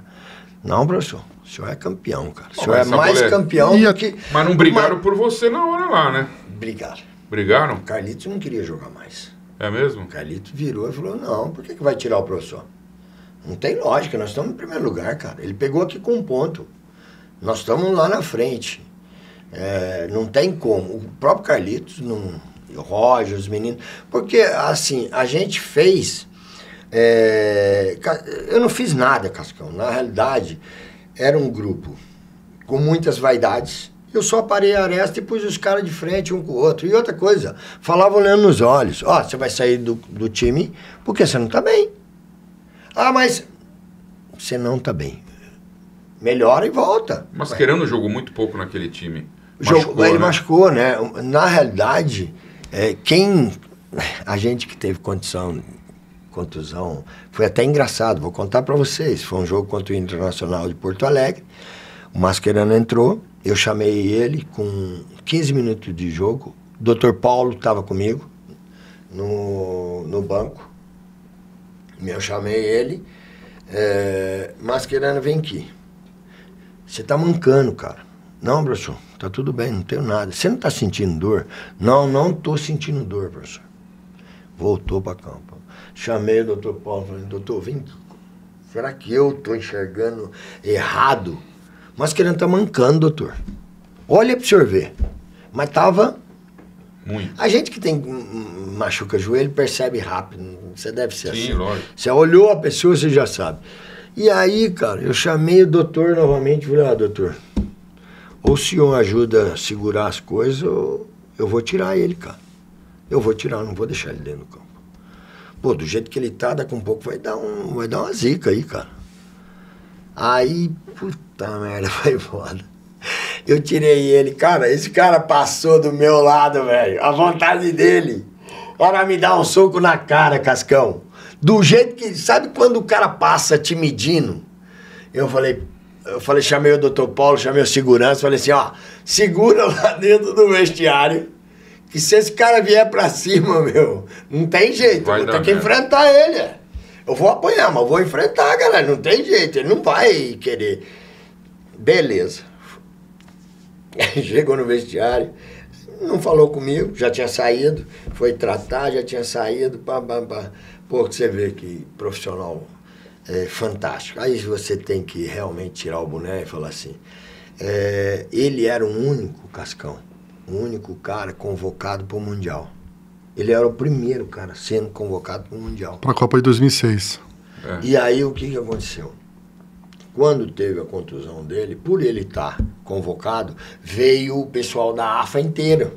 Não, professor, o senhor é campeão, cara. O senhor é mais mulher... campeão do que. Mas não brigaram Mas... por você na hora lá, né? Brigaram. Brigaram? O Carlitos não queria jogar mais. É mesmo? O Carlitos virou e falou: não, por que, que vai tirar o professor? Não tem lógica, nós estamos em primeiro lugar, cara. Ele pegou aqui com um ponto. Nós estamos lá na frente. É, não tem como. O próprio Carlitos, não, o Roger, os meninos. Porque, assim, a gente fez. É, eu não fiz nada, Cascão. Na realidade, era um grupo com muitas vaidades. Eu só parei a aresta e pus os caras de frente um com o outro. E outra coisa, falava olhando nos olhos. Ó, oh, você vai sair do, do time porque você não tá bem. Ah, mas você não tá bem. Melhora e volta. Mas querendo jogou muito pouco naquele time. Machucou, ele né? machucou, né? Na realidade, é, quem... A gente que teve condição contusão. Foi até engraçado, vou contar para vocês. Foi um jogo contra o Internacional de Porto Alegre. O Mascherano entrou, eu chamei ele com 15 minutos de jogo. O doutor Paulo estava comigo no, no banco. Eu chamei ele. É, Mascherano, vem aqui. Você tá mancando, cara. Não, professor, tá tudo bem, não tenho nada. Você não tá sentindo dor? Não, não tô sentindo dor, professor. Voltou para campo. Chamei o doutor Paulo, falei, doutor, vem, será que eu estou enxergando errado? Mas querendo tá mancando, doutor. Olha para o senhor ver. Mas tava muito. A gente que tem hum, hum, machuca joelho percebe rápido. Você deve ser Sim, assim. Lógico. Você olhou a pessoa, você já sabe. E aí, cara, eu chamei o doutor novamente e falei, ah, doutor, ou o senhor ajuda a segurar as coisas, ou eu vou tirar ele, cara. Eu vou tirar, não vou deixar ele dentro do campo. Pô, do jeito que ele tá, daqui com um pouco vai dar, um, vai dar uma zica aí, cara. Aí, puta merda, foi foda. Eu tirei ele, cara, esse cara passou do meu lado, velho. A vontade dele era me dar um soco na cara, Cascão. Do jeito que. Sabe quando o cara passa te medindo? Eu falei, eu falei, chamei o doutor Paulo, chamei o segurança, falei assim, ó, segura lá dentro do vestiário que se esse cara vier pra cima, meu, não tem jeito. Vai vou ter que enfrentar ele. É. Eu vou apanhar, mas vou enfrentar, galera. Não tem jeito. Ele não vai querer. Beleza. Chegou no vestiário, não falou comigo, já tinha saído, foi tratar, já tinha saído, pá, pá, pá. Pô, você vê que profissional é, fantástico. Aí você tem que realmente tirar o boné e falar assim. É, ele era o único cascão único cara convocado para o Mundial. Ele era o primeiro cara sendo convocado para o Mundial. Para a Copa de 2006. É. E aí o que, que aconteceu? Quando teve a contusão dele, por ele estar tá convocado, veio o pessoal da AFA inteira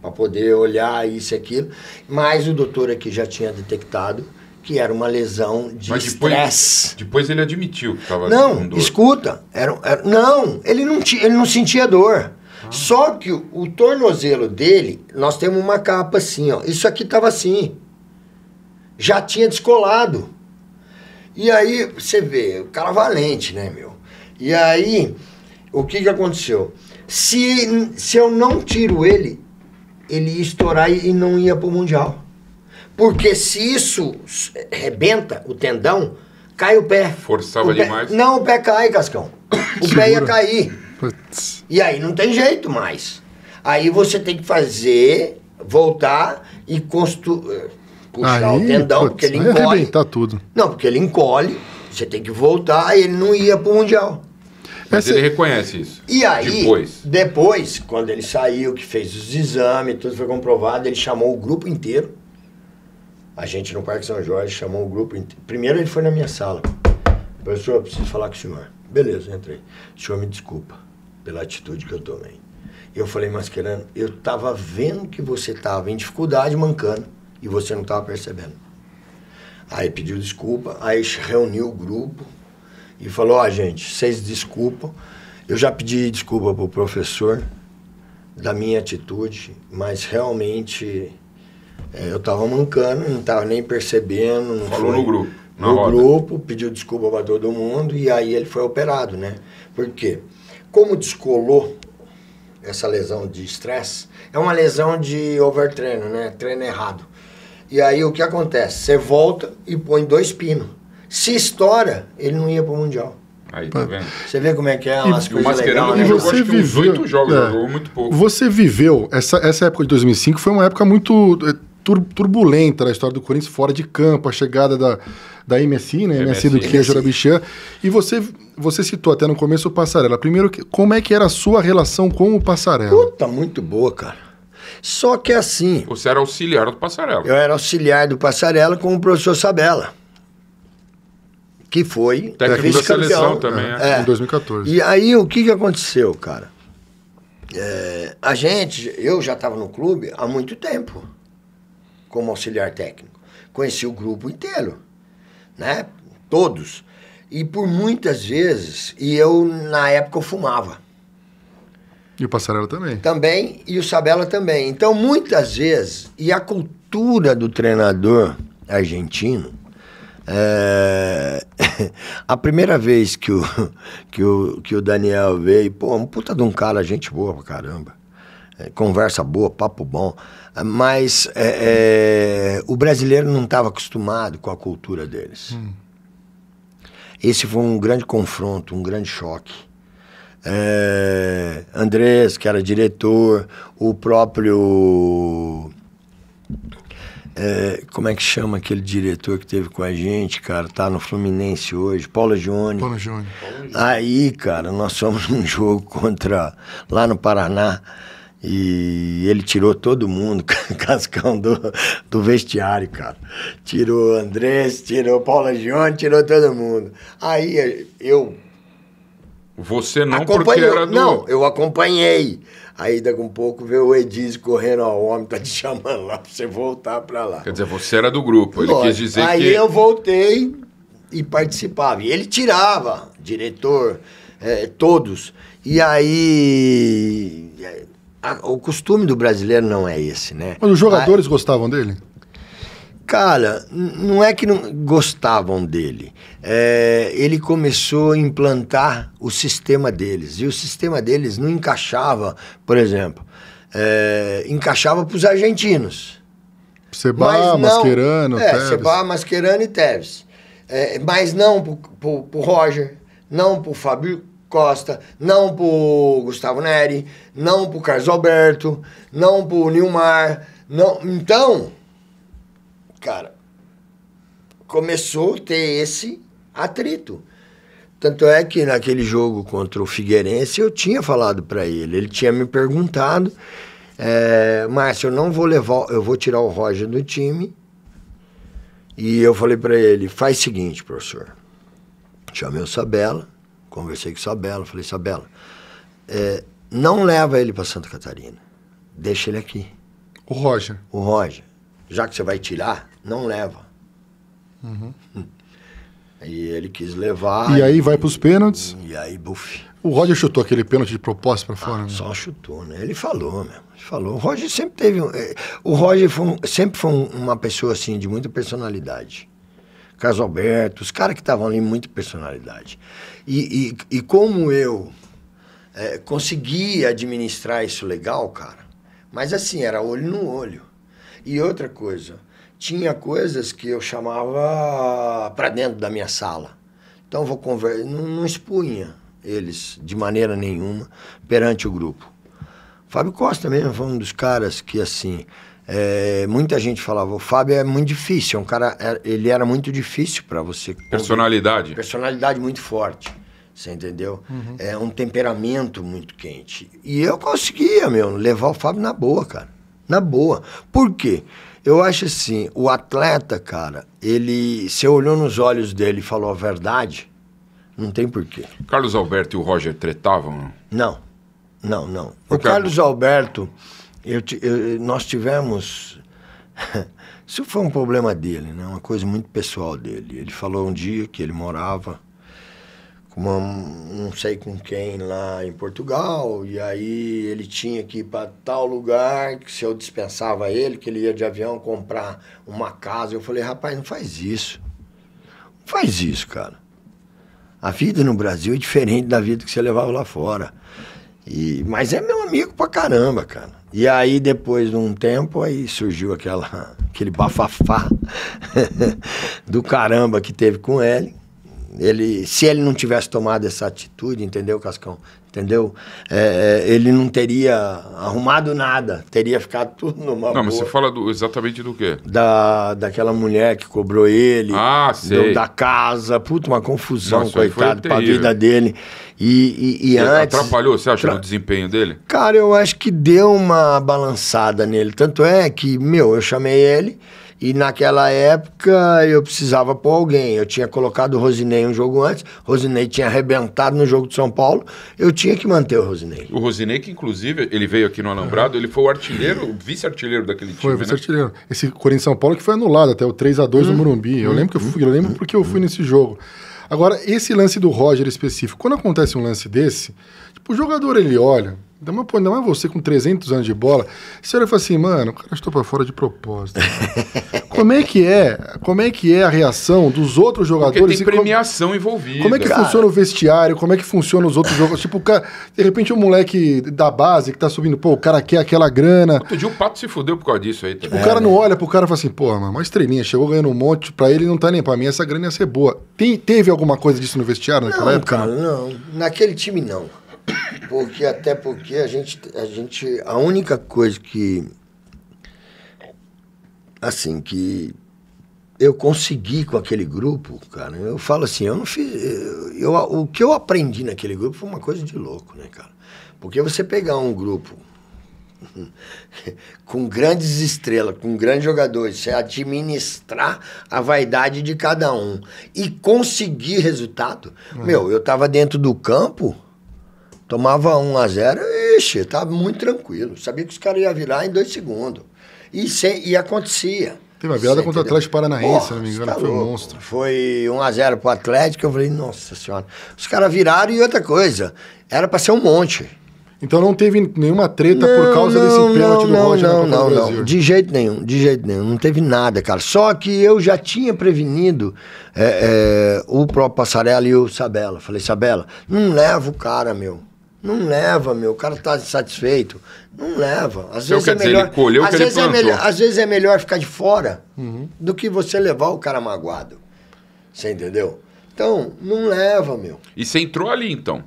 para poder olhar isso e aquilo. Mas o doutor aqui já tinha detectado que era uma lesão de Mas depois, estresse. Depois ele admitiu que estava Não, escuta, era, era, não, ele não, ele não sentia dor. Ah. Só que o, o tornozelo dele, nós temos uma capa assim, ó. Isso aqui tava assim. Já tinha descolado. E aí, você vê, o cara valente, né, meu? E aí, o que que aconteceu? Se, se eu não tiro ele, ele ia estourar e não ia pro Mundial. Porque se isso rebenta o tendão, cai o pé. Forçava o demais. não, o pé cai, Cascão. O Segura. pé ia cair. Putz. E aí não tem jeito mais. Aí você tem que fazer, voltar e construir. Puxar aí, o tendão, putz, porque ele encolhe. tudo. Não, porque ele encolhe, você tem que voltar e ele não ia pro Mundial. Mas Essa... ele é- reconhece isso. E aí, depois. depois, quando ele saiu, que fez os exames, tudo foi comprovado, ele chamou o grupo inteiro. A gente no Parque São Jorge chamou o grupo inteiro. Primeiro ele foi na minha sala. Professor, eu preciso falar com o senhor. Beleza, entrei. O senhor me desculpa pela atitude que eu tomei. Eu falei, Mascherano, eu estava vendo que você estava em dificuldade, mancando, e você não estava percebendo. Aí pediu desculpa, aí reuniu o grupo e falou, ó, oh, gente, vocês desculpam. Eu já pedi desculpa pro professor da minha atitude, mas realmente é, eu estava mancando, não estava nem percebendo. Não Falou foi, no grupo. no roda. grupo, pediu desculpa para todo mundo e aí ele foi operado, né? Por quê? Porque como descolou essa lesão de estresse, é uma lesão de overtreino, né? Treino errado. E aí o que acontece? Você volta e põe dois pinos. Se estoura, ele não ia pro Mundial. Aí, tá vendo? Você vê como é que é e, as que Mascherano legal, né? Você viveu, jogos, é, jogou muito pouco. Você viveu, essa, essa época de 2005 foi uma época muito eh, turbulenta da história do Corinthians fora de campo, a chegada da, da MSI, né? MSI, do que é Jorabichan. E você, você citou até no começo o Passarela. Primeiro, como é que era a sua relação com o Passarela? Puta, muito boa, cara. Só que assim. Você era auxiliar do Passarela. Eu era auxiliar do Passarela com o professor Sabela. Que foi. Técnico da seleção também, né? é. Em 2014. E aí, o que, que aconteceu, cara? É, a gente, eu já estava no clube há muito tempo como auxiliar técnico. Conheci o grupo inteiro né? Todos. E por muitas vezes, e eu, na época, eu fumava. E o Passarela também. Também, e o Sabela também. Então, muitas vezes, e a cultura do treinador argentino, é... a primeira vez que o, que, o, que o Daniel veio, pô, um puta de um cara, gente boa pra caramba. É, conversa boa, papo bom mas é, é, o brasileiro não estava acostumado com a cultura deles. Hum. Esse foi um grande confronto, um grande choque. É, Andrés, que era diretor, o próprio. É, como é que chama aquele diretor que teve com a gente, cara? Tá no Fluminense hoje, Paula Gione. Paulo Gione. Aí, cara, nós fomos num jogo contra. lá no Paraná e ele tirou todo mundo, Cascão, do, do vestiário, cara. Tirou Andrés, tirou Paula Gione, tirou todo mundo. Aí eu. Você não porque era do... Não, eu acompanhei. Aí daqui um pouco vê o Ediz correndo o homem, tá te chamando lá pra você voltar pra lá. Quer dizer, você era do grupo, ele Lógico. quis dizer aí que. Aí eu voltei e participava. E ele tirava, diretor, é, todos. E aí a, o costume do brasileiro não é esse, né? Mas os jogadores a, gostavam dele? Cara, não é que não gostavam dele. É, ele começou a implantar o sistema deles. E o sistema deles não encaixava, por exemplo, é, encaixava para os argentinos. Sebá, não, Mascherano, é, Tevez. Sebá, Mascherano e Tevez. É, mas não para o Roger, não para o Fabio, Costa, não pro Gustavo Neri, não pro Carlos Alberto, não pro Nilmar, não. Então, cara, começou a ter esse atrito. Tanto é que naquele jogo contra o Figueirense eu tinha falado para ele, ele tinha me perguntado, é, Márcio, eu não vou levar, eu vou tirar o Roger do time. E eu falei para ele, faz o seguinte, professor. Chamei o Sabela conversei com Isabela, falei, Isabela, é, não leva ele para Santa Catarina, deixa ele aqui. O Roger. O Roger. Já que você vai tirar, não leva. Uhum. E hum. ele quis levar. E, e aí vai para os pênaltis. E, e aí, buf. O Roger chutou aquele pênalti de propósito para fora? Ah, né? Só chutou, né? Ele falou mesmo. Ele falou. O Roger sempre teve. Um, eh, o Roger foi um, sempre foi um, uma pessoa assim de muita personalidade. Caso Alberto, os caras que estavam ali, muita personalidade. E, e, e como eu é, consegui administrar isso legal, cara, mas assim, era olho no olho. E outra coisa, tinha coisas que eu chamava para dentro da minha sala. Então vou conversar, não, não expunha eles de maneira nenhuma perante o grupo. Fábio Costa mesmo foi um dos caras que assim, é, muita gente falava, o Fábio é muito difícil, é um cara, é, ele era muito difícil para você. Personalidade. Personalidade muito forte, você entendeu? Uhum. É um temperamento muito quente. E eu conseguia, meu, levar o Fábio na boa, cara. Na boa. Por quê? Eu acho assim, o atleta, cara, ele, você olhou nos olhos dele e falou a verdade, não tem porquê. Carlos Alberto e o Roger tretavam? Não, não, não. O, o Carlos Alberto eu, eu, nós tivemos. Isso foi um problema dele, né? uma coisa muito pessoal dele. Ele falou um dia que ele morava com uma, não sei com quem lá em Portugal, e aí ele tinha que ir para tal lugar, que se eu dispensava ele, que ele ia de avião comprar uma casa. Eu falei, rapaz, não faz isso. Não faz isso, cara. A vida no Brasil é diferente da vida que você levava lá fora. E, mas é meu amigo pra caramba, cara. E aí, depois de um tempo, aí surgiu aquela, aquele bafafá do caramba que teve com ele. ele. Se ele não tivesse tomado essa atitude, entendeu, Cascão? entendeu? É, é, ele não teria arrumado nada, teria ficado tudo numa Não, boa. mas você fala do, exatamente do quê? Da, daquela mulher que cobrou ele, ah, sei. da casa, puta, uma confusão, Nossa, coitado, pra vida dele. E, e, e antes... Atrapalhou, você acha, tra... desempenho dele? Cara, eu acho que deu uma balançada nele. Tanto é que, meu, eu chamei ele... E naquela época eu precisava pôr alguém. Eu tinha colocado o Rosinei um jogo antes, Rosinei tinha arrebentado no jogo de São Paulo, eu tinha que manter o Rosinei. O Rosinei, que inclusive, ele veio aqui no Alambrado, uhum. ele foi o artilheiro, o vice-artilheiro daquele foi, time. Foi, né? vice-artilheiro. Né? Esse Corinthians São Paulo que foi anulado até o 3 a 2 hum, no Morumbi. Eu lembro que eu fui, eu lembro porque eu fui nesse jogo. Agora, esse lance do Roger específico, quando acontece um lance desse, tipo, o jogador ele olha, Ainda então, mais, pô, ainda mais é você com 300 anos de bola. Você olha e fala assim, mano, o cara estou para fora de propósito. como é que é? Como é que é a reação dos outros jogadores? Porque tem premiação envolvida. Como é que cara. funciona o vestiário? Como é que funciona os outros jogos? tipo, o cara, de repente o um moleque da base que tá subindo, pô, o cara quer aquela grana. Outro dia o Pato se fudeu por causa disso aí. Tá? Tipo, é, o cara né? não olha pro cara e fala assim, pô, mano, uma estrelinha, chegou ganhando um monte, para ele não tá nem para mim, essa grana ia ser boa. Tem, teve alguma coisa disso no vestiário naquela não, época? Cara, não, naquele time não. Porque até porque a gente, a gente. A única coisa que. Assim, que eu consegui com aquele grupo, cara, eu falo assim, eu não fiz. Eu, eu, o que eu aprendi naquele grupo foi uma coisa de louco, né, cara? Porque você pegar um grupo com grandes estrelas, com grandes jogadores, você administrar a vaidade de cada um e conseguir resultado, uhum. meu, eu tava dentro do campo Tomava 1 a 0 ixi, tava tá muito tranquilo. Sabia que os caras iam virar em dois segundos. E, sem, e acontecia. Teve uma virada contra o Atlético Paranaense, se não me engano, tá foi um monstro. Foi 1x0 pro Atlético, eu falei, nossa senhora. Os caras viraram e outra coisa, era pra ser um monte. Então não teve nenhuma treta não, por causa não, desse pênalti não, do Roger não, não, não, de jeito nenhum, de jeito nenhum, não teve nada, cara. Só que eu já tinha prevenido é, é, o próprio Passarela e o Sabela. Falei, Sabela, não leva o cara, meu. Não leva, meu. O cara tá insatisfeito. Não leva. Às então, é vezes é dizer, melhor. colheu às, que vezes ele é melhor, às vezes é melhor ficar de fora uhum. do que você levar o cara magoado. Você entendeu? Então, não leva, meu. E você entrou ali, então?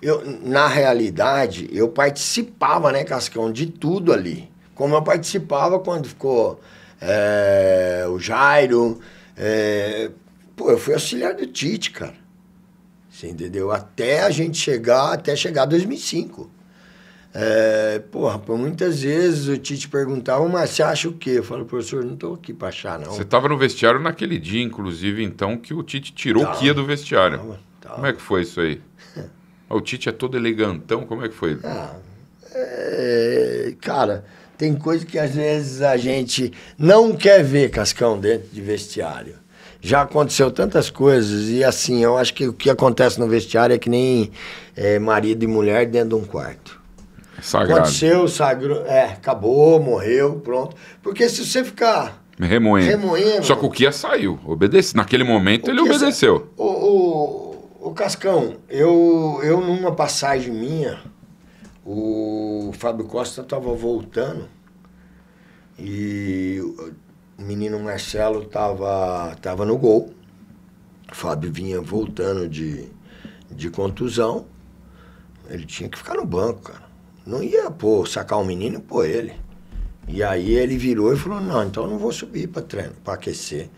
Eu, na realidade, eu participava, né, Cascão, de tudo ali. Como eu participava quando ficou é, o Jairo. É, pô, eu fui auxiliar do Tite, cara. Você entendeu? Até a gente chegar, até chegar 2005. É, porra, por muitas vezes o Tite perguntava, mas você acha o quê? Eu falo, professor, não estou aqui para achar, não. Você estava no vestiário naquele dia, inclusive, então, que o Tite tirou o Kia do vestiário. Tava, tava. Como é que foi isso aí? o Tite é todo elegantão, como é que foi? Ah, é, cara, tem coisa que às vezes a gente não quer ver, Cascão, dentro de vestiário já aconteceu tantas coisas. E assim, eu acho que o que acontece no vestiário é que nem é, marido e mulher dentro de um quarto. Sagrado. Aconteceu, sagrou, é, acabou, morreu, pronto. Porque se você ficar Remoendo. Remoendo. Só que o Kia saiu, obedece. Naquele momento o ele obedeceu. O, o, o, Cascão, eu, eu numa passagem minha, o Fábio Costa estava voltando e o menino Marcelo estava tava no gol. O Fábio vinha voltando de, de contusão. Ele tinha que ficar no banco, cara. Não ia pô, sacar o menino e pôr ele. E aí ele virou e falou: Não, então eu não vou subir para treino, para aquecer.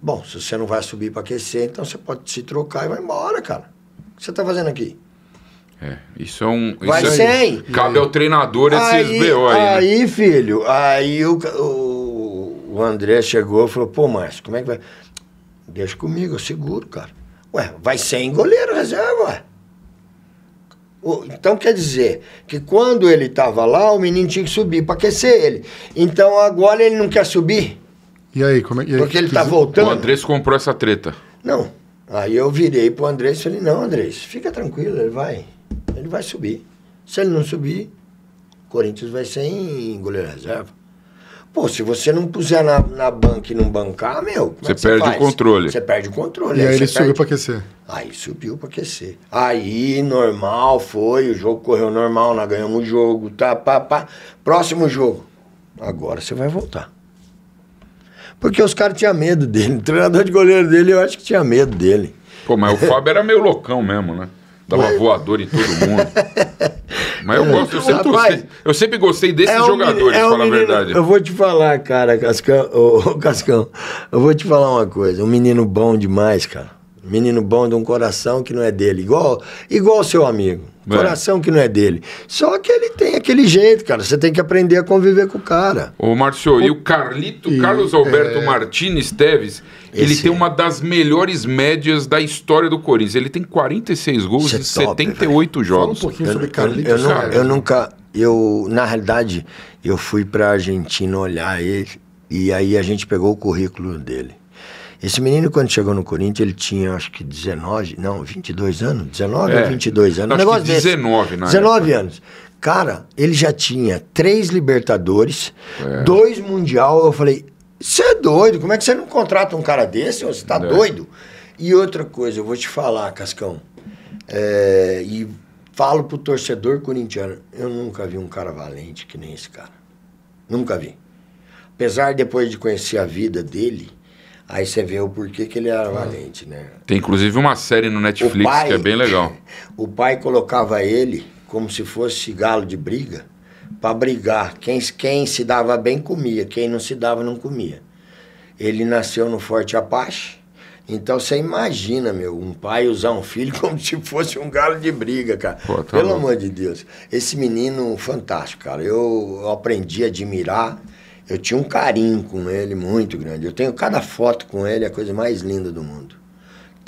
Bom, se você não vai subir para aquecer, então você pode se trocar e vai embora, cara. O que você tá fazendo aqui? É, isso é um. Vai é, sem! Cabe ao treinador aí, esses BO aí. Aí, né? filho, aí o, o o André chegou e falou, pô, Márcio, como é que vai? Deixa comigo, eu seguro, cara. Ué, vai sem goleiro reserva, Então quer dizer que quando ele estava lá, o menino tinha que subir para aquecer ele. Então agora ele não quer subir. E aí, como é Porque ele está voltando. O Andrés comprou essa treta. Não. Aí eu virei pro Andrés e falei, não, Andrés, fica tranquilo, ele vai. Ele vai subir. Se ele não subir, Corinthians vai sem goleiro reserva. Pô, se você não puser na, na banca e não bancar, meu. É você perde faz? o controle. Você perde o controle. E aí, aí ele subiu perde... para aquecer. Aí subiu para aquecer. Aí, normal, foi. O jogo correu normal, nós ganhamos o jogo, tá, pá, pá. Próximo jogo. Agora você vai voltar. Porque os caras tinham medo dele. O treinador de goleiro dele, eu acho que tinha medo dele. Pô, mas o Fábio era meio loucão mesmo, né? Dava voador em todo mundo. Mas eu é, gosto, eu sempre, Rapaz, gostei, eu sempre gostei desses é um jogadores, é um falar menino, a verdade. Eu vou te falar, cara, Cascão, ô, ô, Cascão, eu vou te falar uma coisa. Um menino bom demais, cara. Menino bom de um coração que não é dele. Igual igual seu amigo. É. Coração é. que não é dele. Só que ele tem aquele jeito, cara. Você tem que aprender a conviver com o cara. Ô, Márcio, e o Carlito, e, Carlos Alberto é... Martins Teves, esse ele tem uma das melhores médias da história do Corinthians. Ele tem 46 gols é em 78 véio. jogos. Fala um pouquinho eu, sobre o Eu, eu, não, eu nunca. Eu, na realidade, eu fui pra Argentina olhar ele e aí a gente pegou o currículo dele. Esse menino, quando chegou no Corinthians, ele tinha acho que 19, não, 22 anos, 19 é, ou 22 anos. Um negócio que 19, desse. 19 época. anos. Cara, ele já tinha três Libertadores, é. dois Mundial. Eu falei, você é doido, como é que você não contrata um cara desse? Você tá doido. É. doido? E outra coisa, eu vou te falar, Cascão, é, e falo pro torcedor corintiano, eu nunca vi um cara valente que nem esse cara. Nunca vi. Apesar depois de conhecer a vida dele, Aí você vê o porquê que ele era ah. valente, né? Tem inclusive uma série no Netflix pai, que é bem legal. O pai colocava ele como se fosse galo de briga para brigar. Quem, quem se dava bem comia, quem não se dava não comia. Ele nasceu no Forte Apache. Então você imagina, meu, um pai usar um filho como se fosse um galo de briga, cara. Pô, tá Pelo bom. amor de Deus. Esse menino fantástico, cara. Eu, eu aprendi a admirar. Eu tinha um carinho com ele muito grande. Eu tenho cada foto com ele, é a coisa mais linda do mundo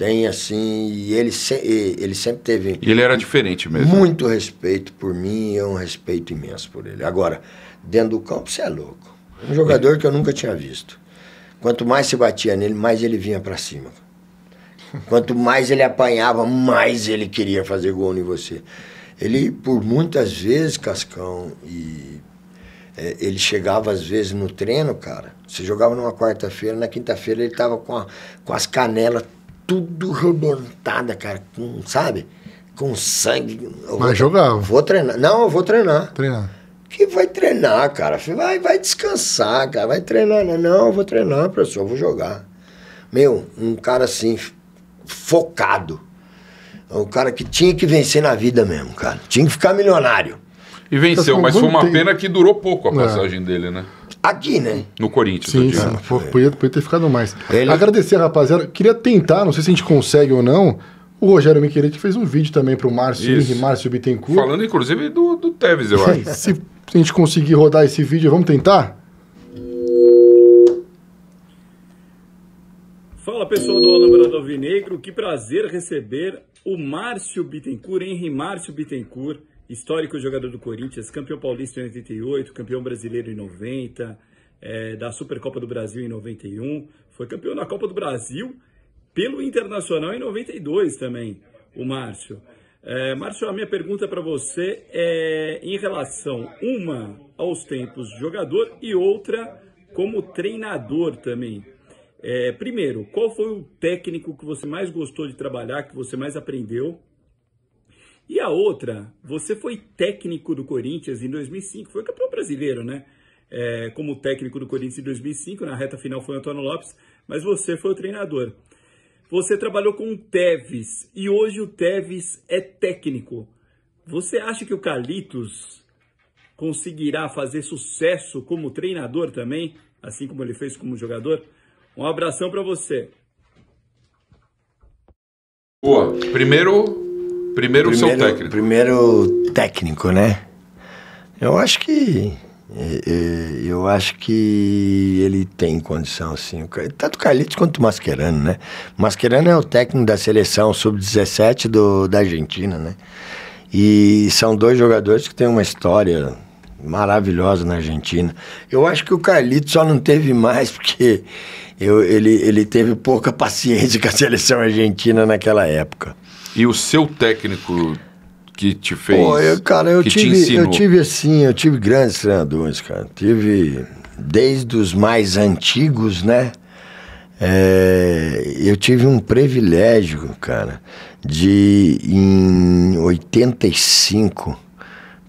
tem assim, e ele, se, ele sempre teve. E ele era diferente mesmo. Muito respeito por mim, e é um respeito imenso por ele. Agora, dentro do campo, você é louco. Um jogador que eu nunca tinha visto. Quanto mais se batia nele, mais ele vinha para cima. Quanto mais ele apanhava, mais ele queria fazer gol em você. Ele, por muitas vezes, Cascão, e é, ele chegava às vezes no treino, cara. Você jogava numa quarta-feira, na quinta-feira ele tava com, a, com as canelas tudo rebentada, cara, com, sabe? Com sangue. Eu Mas vou, jogava. Vou treinar. Não, eu vou treinar. Treinar. Que vai treinar, cara? Vai, vai descansar, cara. Vai treinar. Né? Não, eu vou treinar, professor, eu vou jogar. Meu, um cara assim, focado. É um cara que tinha que vencer na vida mesmo, cara. Tinha que ficar milionário. E venceu, mas foi uma pena que durou pouco a é. passagem é. dele, né? Aqui, né? No Corinthians. Sim, sim. Pô, é. podia, podia, ter ficado mais. Ele... Agradecer, rapaziada. Queria tentar, não sei se a gente consegue ou não. O Rogério Miquelete fez um vídeo também para o Márcio, Isso. Márcio Bittencourt. Falando, inclusive, do, do Tevez, eu acho. se, se a gente conseguir rodar esse vídeo, vamos tentar? Fala pessoal do Alambrado Alvinegro, que prazer receber o Márcio Bittencourt, Henri Márcio Bittencourt, histórico jogador do Corinthians, campeão paulista em 88, campeão brasileiro em 90, é, da Supercopa do Brasil em 91, foi campeão na Copa do Brasil pelo Internacional em 92 também, o Márcio. É, Márcio, a minha pergunta para você é em relação, uma, aos tempos de jogador e outra, como treinador também. É, primeiro, qual foi o técnico que você mais gostou de trabalhar, que você mais aprendeu? E a outra, você foi técnico do Corinthians em 2005, foi campeão brasileiro, né? É, como técnico do Corinthians em 2005, na reta final foi Antônio Lopes, mas você foi o treinador. Você trabalhou com o Teves e hoje o Tevez é técnico. Você acha que o Calitos conseguirá fazer sucesso como treinador também, assim como ele fez como jogador? Um abração para você. Boa. Primeiro, Primeiro, primeiro seu técnico. Primeiro técnico, né? Eu acho que é, é, eu acho que ele tem condição, assim, Tanto o Carlitos quanto o Mascherano, né? O Mascherano é o técnico da seleção sub-17 da Argentina, né? E são dois jogadores que têm uma história maravilhosa na Argentina. Eu acho que o Carlitos só não teve mais porque eu, ele, ele teve pouca paciência com a seleção argentina naquela época. E o seu técnico que te fez? Pô, eu, cara, eu tive, eu tive assim, eu tive grandes treinadores, cara. Tive desde os mais antigos, né? É, eu tive um privilégio, cara, de em 85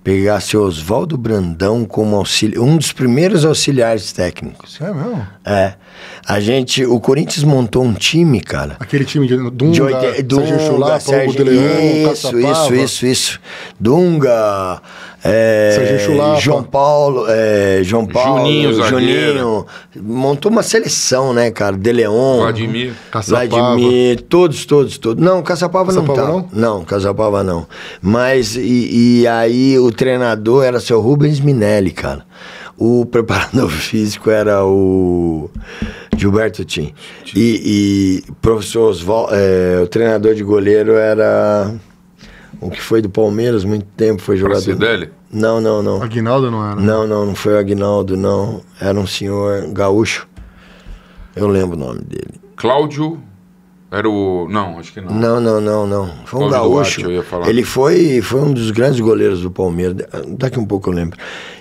pegasse o Oswaldo Brandão como auxílio, um dos primeiros auxiliares técnicos. É mesmo? É. A gente, o Corinthians montou um time, cara. Aquele time de Dunga, de oite... Dunga Sérgio Chulapa, Sérgio... Hugo de Leão, Isso, isso, isso, isso. Dunga, é, João Paulo, é, João Paulo, Juninho, Juninho, montou uma seleção, né, cara? De Leon, Vladimir, Caçapava. Vladimir, todos, todos, todos. Não, Caçapava, Caçapava não, não tá. Não, não Caçapava não. Mas e, e aí o treinador era seu Rubens Minelli, cara. O preparador físico era o Gilberto Tim. E, e professor é, o treinador de goleiro era o que foi do Palmeiras muito tempo foi jogador. dele? Não, não, não. Aguinaldo não era? Né? Não, não, não foi o Aguinaldo, não. Era um senhor gaúcho. Eu lembro o nome dele. Cláudio era o. Não, acho que não. Não, não, não, não. Foi um Cláudio gaúcho. Duarte, Ele foi, foi um dos grandes goleiros do Palmeiras. Daqui um pouco eu lembro.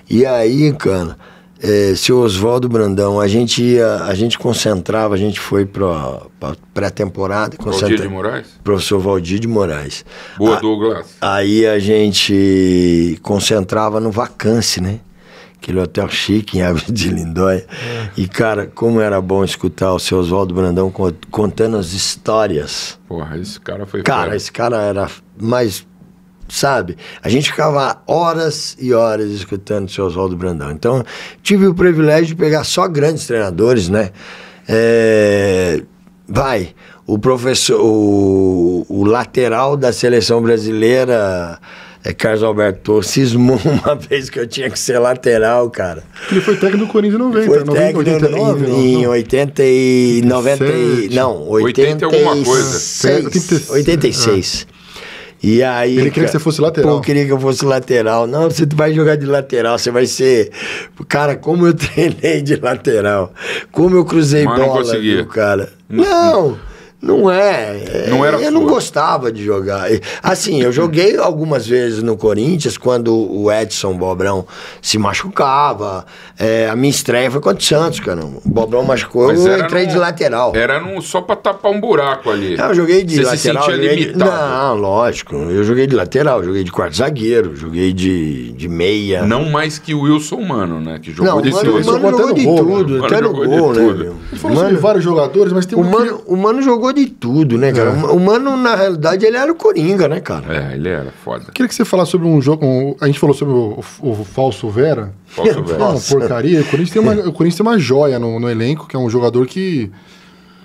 E aí, cara é, seu Oswaldo Brandão, a gente ia, a gente concentrava, a gente foi para pré-temporada. Valdir de Moraes? Professor Valdir de Moraes. Boa, a, Douglas. Aí a gente concentrava no vacância, né? Aquele hotel chique em Águas de Lindóia. É. E, cara, como era bom escutar o seu Oswaldo Brandão contando as histórias. Porra, esse cara foi. Cara, fera. esse cara era mais sabe? A gente ficava horas e horas escutando o seu Oswaldo Brandão. Então, tive o privilégio de pegar só grandes treinadores, né? É, vai, o professor, o, o lateral da seleção brasileira. É Carlos Alberto cismou uma vez que eu tinha que ser lateral, cara. Ele foi técnico do Corinthians em 90, foi 90 técnico 89, em, em 80 e 90 e, não, 80 86. 86. É. E aí. Ele queria que você fosse lateral. Pô, queria que eu fosse lateral. Não, você vai jogar de lateral, você vai ser. Cara, como eu treinei de lateral. Como eu cruzei Mas bola, não conseguia. Viu, cara? Não! Não é. Não era eu não gostava de jogar. Assim, eu joguei algumas vezes no Corinthians, quando o Edson Bobrão se machucava. É, a minha estreia foi contra o Santos, cara. O Bobrão machucou, Mas eu entrei de lateral. Era num, só pra tapar um buraco ali. eu joguei de Você lateral. Se sentia limitado. De, não, lógico. Eu joguei de lateral, joguei de quarto zagueiro, joguei de, de meia. Não mais que o Wilson Mano, né? Que jogou não, de mano, mano, mano jogou de tudo, mano até no gol, né? Ele falou sobre vários jogadores, mas tem um. Mano, que... O Mano jogou de tudo, né, cara? É. O hum, Mano, na realidade, ele era o Coringa, né, cara? É, ele era foda. Queria que você falasse sobre um jogo. Um, a gente falou sobre o, o, o Falso Vera. Falso Vera. Não, porcaria. O Corinthians tem uma, o Corinthians tem uma joia no, no elenco, que é um jogador que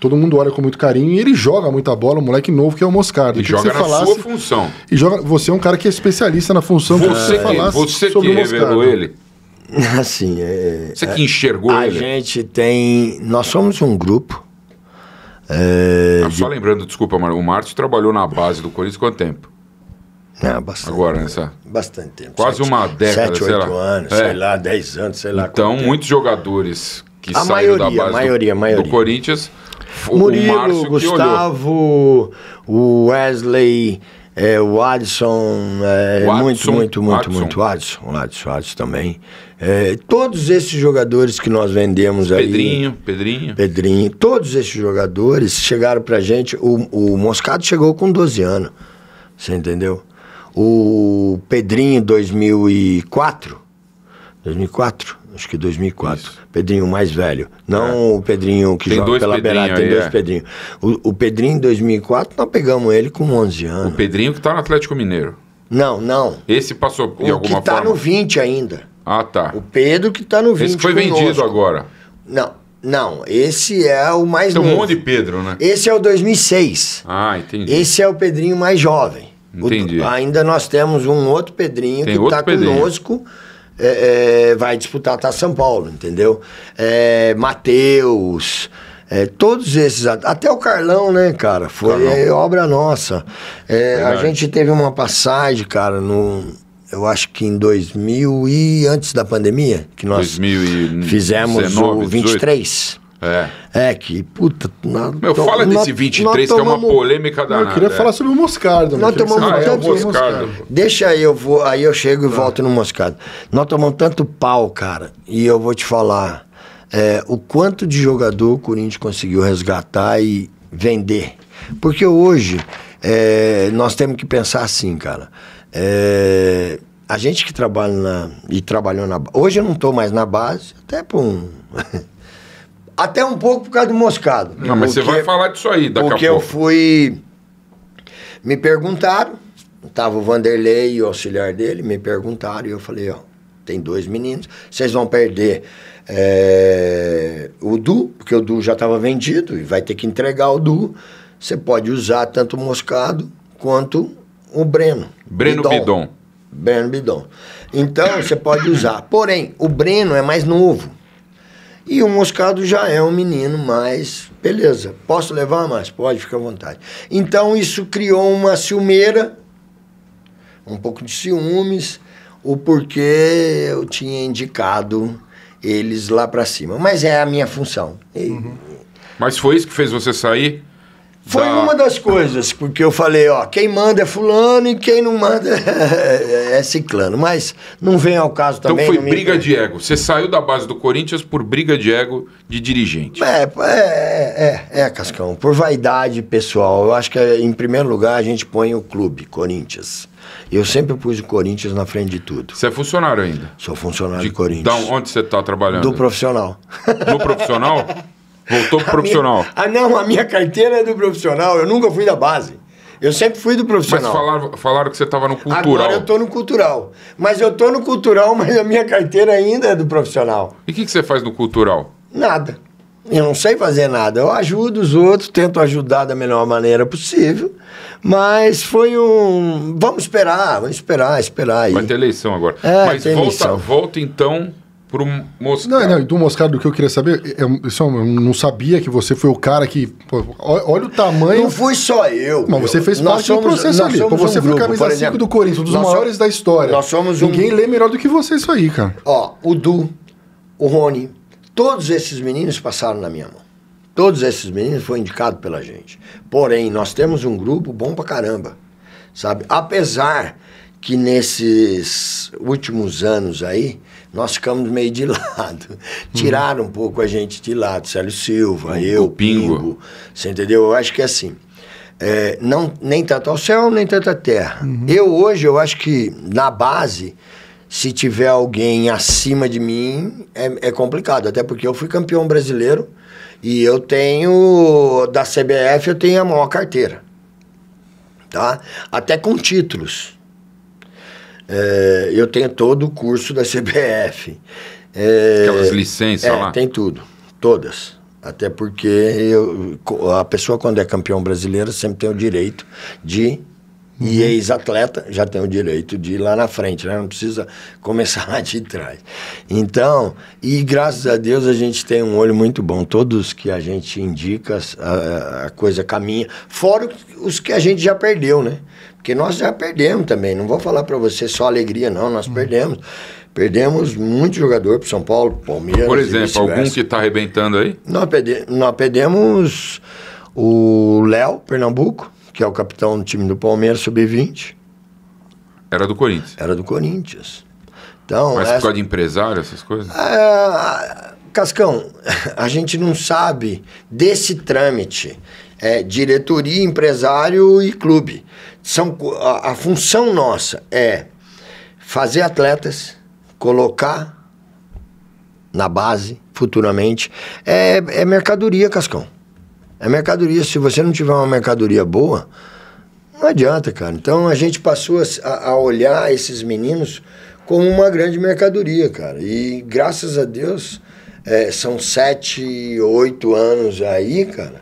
todo mundo olha com muito carinho e ele joga muita bola, um moleque novo que é o Moscardo. E que joga que você na falasse, sua função. E joga, você é um cara que é especialista na função você, que você é, falasse você sobre que Moscardo. revelou ele. Assim, é, você que enxergou a ele. A gente tem... Nós somos um grupo é, ah, de... Só lembrando, desculpa, Mar, o Márcio trabalhou na base do Corinthians quanto tempo? Não, ah, bastante. Agora, nessa... Bastante tempo. Quase sete, uma década, sete, sei lá. anos, é. sei lá, dez anos, sei lá. Então, muitos jogadores que a saíram maioria, da base maioria, do, maioria. do Corinthians... Murilo, o Gustavo, o Wesley... É, o Adson, é, Adson, muito, muito, muito, Adson. muito. Adson, Adson, Adson também. É, todos esses jogadores que nós vendemos aí. Pedrinho, Pedrinho. Pedrinho, todos esses jogadores chegaram pra gente. O, o chegou com 12 anos. Você entendeu? O Pedrinho, 2004. 2004? Acho que 2004. Isso. Pedrinho mais velho. Não é. o Pedrinho que tem joga pela beirada, tem dois é. Pedrinho. O, o Pedrinho, em 2004, nós pegamos ele com 11 anos. O Pedrinho que tá no Atlético Mineiro. Não, não. Esse passou em o alguma que tá forma. no 20 ainda. Ah, tá. O Pedro que está no 20 Esse foi conosco. vendido agora. Não, não. Esse é o mais Tem novo. Tem um monte de Pedro, né? Esse é o 2006. Ah, entendi. Esse é o Pedrinho mais jovem. Entendi. O, ainda nós temos um outro Pedrinho Tem que está conosco. É, é, vai disputar tá São Paulo, entendeu? É, Matheus... É, todos esses, até o Carlão, né, cara? Foi obra nossa. É, a gente teve uma passagem, cara, no, eu acho que em 2000 e antes da pandemia, que nós 2019, fizemos o 23. É. É que, puta. Nós, Meu, to, fala desse 23 tomamos, que é uma polêmica da Eu queria é. falar sobre o Moscardo. Nós tomamos ah, é, tanto. É moscardo. Deixa aí, eu vou, aí eu chego e ah. volto no Moscardo. Nós tomamos tanto pau, cara, e eu vou te falar é, o quanto de jogador o Corinthians conseguiu resgatar e vender. Porque hoje é, nós temos que pensar assim, cara. É, a gente que trabalha na, e trabalhou na hoje eu não estou mais na base, até por um até um pouco por causa do moscado. Não, porque, mas você vai falar disso aí daqui a pouco. Porque eu fui me perguntaram, tava o Vanderlei e o auxiliar dele, me perguntaram e eu falei, ó, tem dois meninos, vocês vão perder é, o Du, porque o Du já estava vendido e vai ter que entregar o Du. Você pode usar tanto o moscado quanto o Breno. Breno Bidon. Bidon. Breno Bidon. Então, você pode usar. Porém, o Breno é mais novo. E o Moscado já é um menino mais. Beleza, posso levar mais? Pode, fica à vontade. Então, isso criou uma ciumeira, um pouco de ciúmes, o porquê eu tinha indicado eles lá para cima. Mas é a minha função. E, uhum. Mas foi isso que fez você sair? Foi uma das coisas, porque eu falei, ó, quem manda é fulano e quem não manda é, é ciclano. Mas não vem ao caso então também. Então foi briga me... de ego. Você saiu da base do Corinthians por briga de ego de dirigente. É, é, é, é, é, Cascão. Por vaidade pessoal. Eu acho que, em primeiro lugar, a gente põe o clube, Corinthians. Eu sempre pus o Corinthians na frente de tudo. Você é funcionário ainda? Sou funcionário de, Corinthians. Então, onde você está trabalhando? Do profissional. Do profissional? Voltou pro profissional. Minha, ah, não, a minha carteira é do profissional. Eu nunca fui da base. Eu sempre fui do profissional. Mas falaram, falaram que você estava no cultural. Agora eu estou no cultural. Mas eu estou no cultural, mas a minha carteira ainda é do profissional. E o que, que, você faz no cultural? Nada. Eu não sei fazer nada. Eu ajudo os outros, tento ajudar da melhor maneira possível. Mas foi um. Vamos esperar, vamos esperar, esperar aí. Vai ter eleição agora. É, mas volta, eleição. volta então por um moscado. Não, não, do moscado, o que eu queria saber, eu, é, é é eu não sabia que você foi o cara que. Pô, olha o tamanho. Não fui só eu. Mas você fez parte somos, do processo ali. Pô, você um foi grupo, camisa 5 do Corinthians, um dos maiores somos, da história. Nós somos Ninguém um... lê melhor do que você isso aí, cara. Ó, o Du, o Rony, todos esses meninos passaram na minha mão. Todos esses meninos foram indicados pela gente. Porém, nós temos um grupo bom pra caramba. Sabe? Apesar que nesses últimos anos aí, nós ficamos meio de lado. Tiraram um pouco a gente de lado, Célio Silva, o, eu, o Pingo. Pingo. Você entendeu? Eu acho que assim, é, não, nem tanto ao céu, nem tanto à terra. Uhum. Eu hoje, eu acho que na base, se tiver alguém acima de mim, é, é complicado. Até porque eu fui campeão brasileiro e eu tenho, da CBF, eu tenho a maior carteira. Tá? Até com títulos. É, eu tenho todo o curso da CBF. É, Aquelas licenças é, lá? Tem tudo, todas. Até porque eu, a pessoa, quando é campeão brasileiro, sempre tem o direito de Uhum. E ex-atleta já tem o direito de ir lá na frente, né? Não precisa começar lá de trás. Então, e graças a Deus a gente tem um olho muito bom. Todos que a gente indica, a, a coisa caminha. Fora os que a gente já perdeu, né? Porque nós já perdemos também. Não vou falar para você só alegria, não. Nós uhum. perdemos. Perdemos muito jogador para São Paulo, Palmeiras. Por exemplo, algum que está arrebentando aí? Nós, perde, nós perdemos o Léo, Pernambuco que é o capitão do time do Palmeiras, sub-20. Era do Corinthians? Era do Corinthians. Então, Mas essa... por causa de empresário, essas coisas? É, Cascão, a gente não sabe desse trâmite. É, diretoria, empresário e clube. São, a, função nossa é fazer atletas, colocar na base futuramente. É, é mercadoria, Cascão. É mercadoria. Se você não tiver uma mercadoria boa, não adianta, cara. Então a gente passou a, a olhar esses meninos como uma grande mercadoria, cara. E graças a Deus, é, são sete, oito anos aí, cara,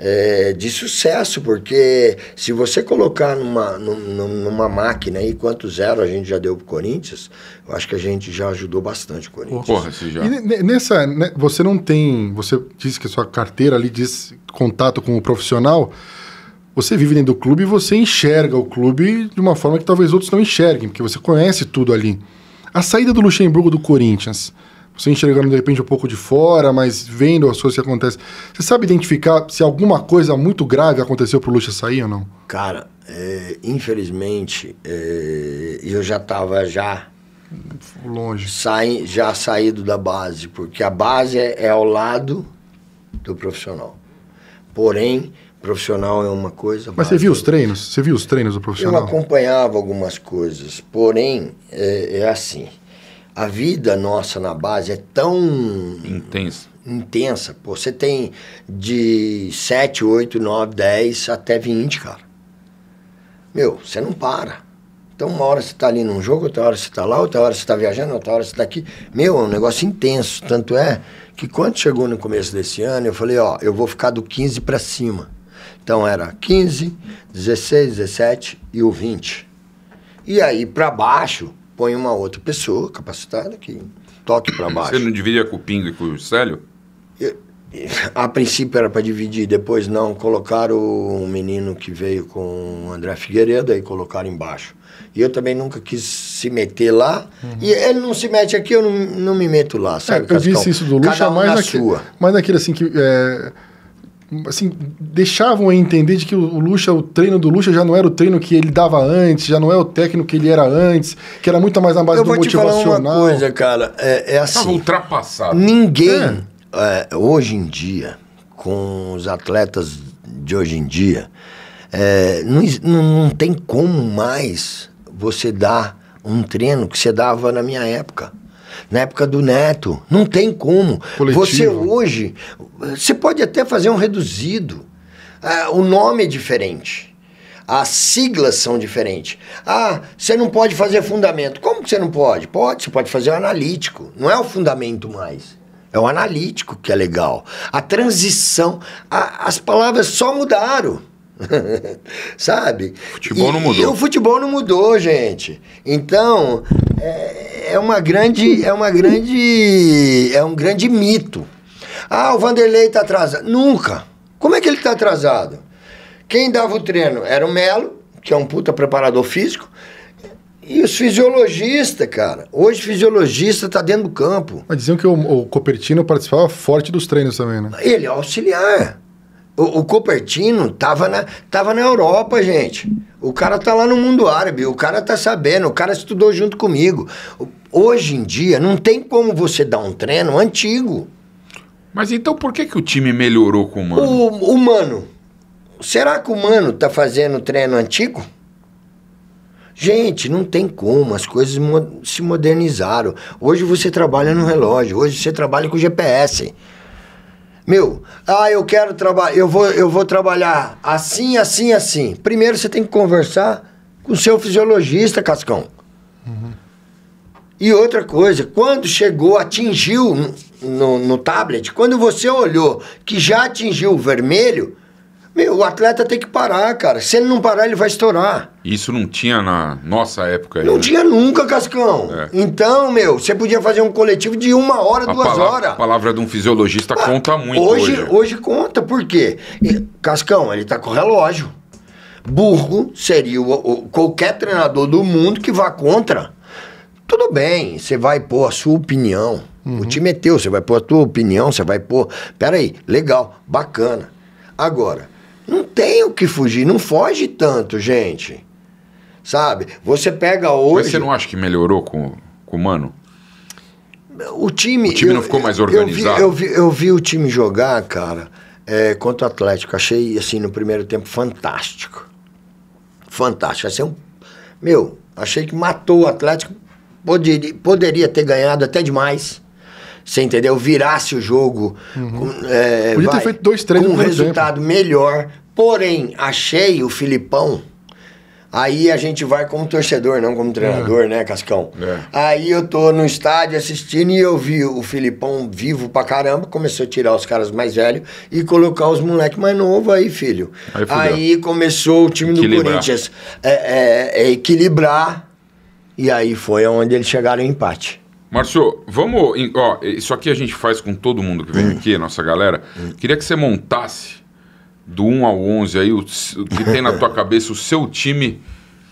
é, de sucesso, porque se você colocar numa, numa máquina aí quanto zero a gente já deu pro Corinthians, eu acho que a gente já ajudou bastante o Corinthians. Porra, se já. E nessa, né, você não tem, você disse que a sua carteira ali diz contato com o profissional, você vive dentro do clube e você enxerga o clube de uma forma que talvez outros não enxerguem, porque você conhece tudo ali. A saída do Luxemburgo do Corinthians, você enxergando de repente um pouco de fora, mas vendo as coisas que acontecem. Você sabe identificar se alguma coisa muito grave aconteceu para o Lucha sair ou não? Cara, é, infelizmente, é, eu já estava já longe, sai, já saído da base, porque a base é, é ao lado do profissional. Porém, profissional é uma coisa. Mas você viu é os treinos? Você viu os treinos do profissional? Eu acompanhava algumas coisas, porém é, é assim a vida nossa na base é tão. Intensa. Intensa. Pô, você tem de 7, 8, 9, 10 até 20, cara. Meu, você não para. Então, uma hora você está ali num jogo, outra hora você está lá, outra hora você está viajando, outra hora você está aqui. Meu, é um negócio intenso. Tanto é que quando chegou no começo desse ano, eu falei: ó, eu vou ficar do 15 para cima. Então era 15, 16, 17 e o 20. E aí para baixo, põe uma outra pessoa capacitada que toque para baixo. Você não dividia com o Pingo e com o Célio? a princípio era para dividir, depois não. Colocaram um menino que veio com o André Figueiredo e colocaram embaixo. E eu também nunca quis se meter lá. Uhum. E ele não se mete aqui, eu não, não me meto lá, é, sabe? É, eu Cascão? disse isso do Lucha, um mas, sua. mas naquele assim que. É assim, deixavam a entender de que o Lucha, o treino do Lucha já não era o treino que ele dava antes, já não é o técnico que ele era antes, que era muito mais na base eu do motivacional. Eu vou te falar uma coisa, cara, é, é assim... Tava ultrapassado. Ninguém, é. É, hoje em dia, com os atletas de hoje em dia, é, não, não tem como mais você dar um treino que você dava na minha época na época do Neto. Não tem como. Coletivo. Você hoje, você pode até fazer um reduzido. Ah, o nome é diferente. As siglas são diferentes. Ah, você não pode fazer fundamento. Como que você não pode? Pode, você pode fazer o analítico. Não é o fundamento mais. É o analítico que é legal. A transição. A, as palavras só mudaram. Sabe? O Futebol e, não mudou. E o futebol não mudou, gente. Então, é, é uma grande, é uma grande, é um grande mito. Ah, o Vanderlei está atrasado. Nunca. Como é que ele está atrasado? Quem dava o treino era o Melo, que é um puta preparador físico, e os fisiologistas, cara. Hoje fisiologista tá dentro do campo. Mas diziam que o, o Copertino participava forte dos treinos também, né? Ele é auxiliar. O, o Cupertino tava na, tava na Europa, gente. O cara tá lá no mundo árabe, o cara tá sabendo, o cara estudou junto comigo. Hoje em dia, não tem como você dar um treino antigo. Mas então por que, que o time melhorou com o Mano? O, o Mano. Será que o Mano tá fazendo treino antigo? Gente, não tem como, as coisas mo se modernizaram. Hoje você trabalha no relógio, hoje você trabalha com GPS. Meu, ah, eu quero trabalhar, eu vou, eu vou trabalhar assim, assim, assim. Primeiro você tem que conversar com o seu fisiologista, Cascão. Uhum. E outra coisa, quando chegou, atingiu no, no, no tablet, quando você olhou que já atingiu o vermelho, meu, o atleta tem que parar, cara. Se ele não parar, ele vai estourar. Isso não tinha na nossa época. não né? tinha nunca, Cascão. É. Então, meu, você podia fazer um coletivo de uma hora, a duas horas. A palavra de um fisiologista ah, conta muito hoje, hoje. Hoje conta, por quê? Cascão, ele tá com relógio. Burro seria o, o, qualquer treinador do mundo que vá contra. Tudo bem, você vai pôr a sua opinião. Uhum. O time é teu, você vai pôr a tua opinião, você vai pôr... Peraí, legal, bacana. Agora... Não tem o que fugir, não foge tanto, gente. Sabe? Você pega hoje. Mas você não acha que melhorou com, com o Mano? O time. O time eu, não ficou mais organizado? Eu vi, eu vi, eu vi o time jogar, cara, é, contra o Atlético. Achei, assim, no primeiro tempo, fantástico. Fantástico. assim um. Meu, achei que matou o Atlético. Poderia, poderia ter ganhado até demais. Você entendeu? Virasse o jogo. Uhum. É, Podia vai, ter feito dois, três Com um resultado tempo. melhor. Porém, achei o Filipão. Aí a gente vai como torcedor, não como treinador, é. né, Cascão? É. Aí eu tô no estádio assistindo e eu vi o Filipão vivo pra caramba, começou a tirar os caras mais velhos e colocar os moleques mais novos aí, filho. Aí, aí, começou o time equilibrar. do Corinthians é, é, é, equilibrar e aí foi onde eles chegaram em empate. Márcio, vamos. Ó, isso aqui a gente faz com todo mundo que vem hum. aqui, nossa galera. Hum. Queria que você montasse do 1 ao 11 aí o, o que tem na tua cabeça o seu time.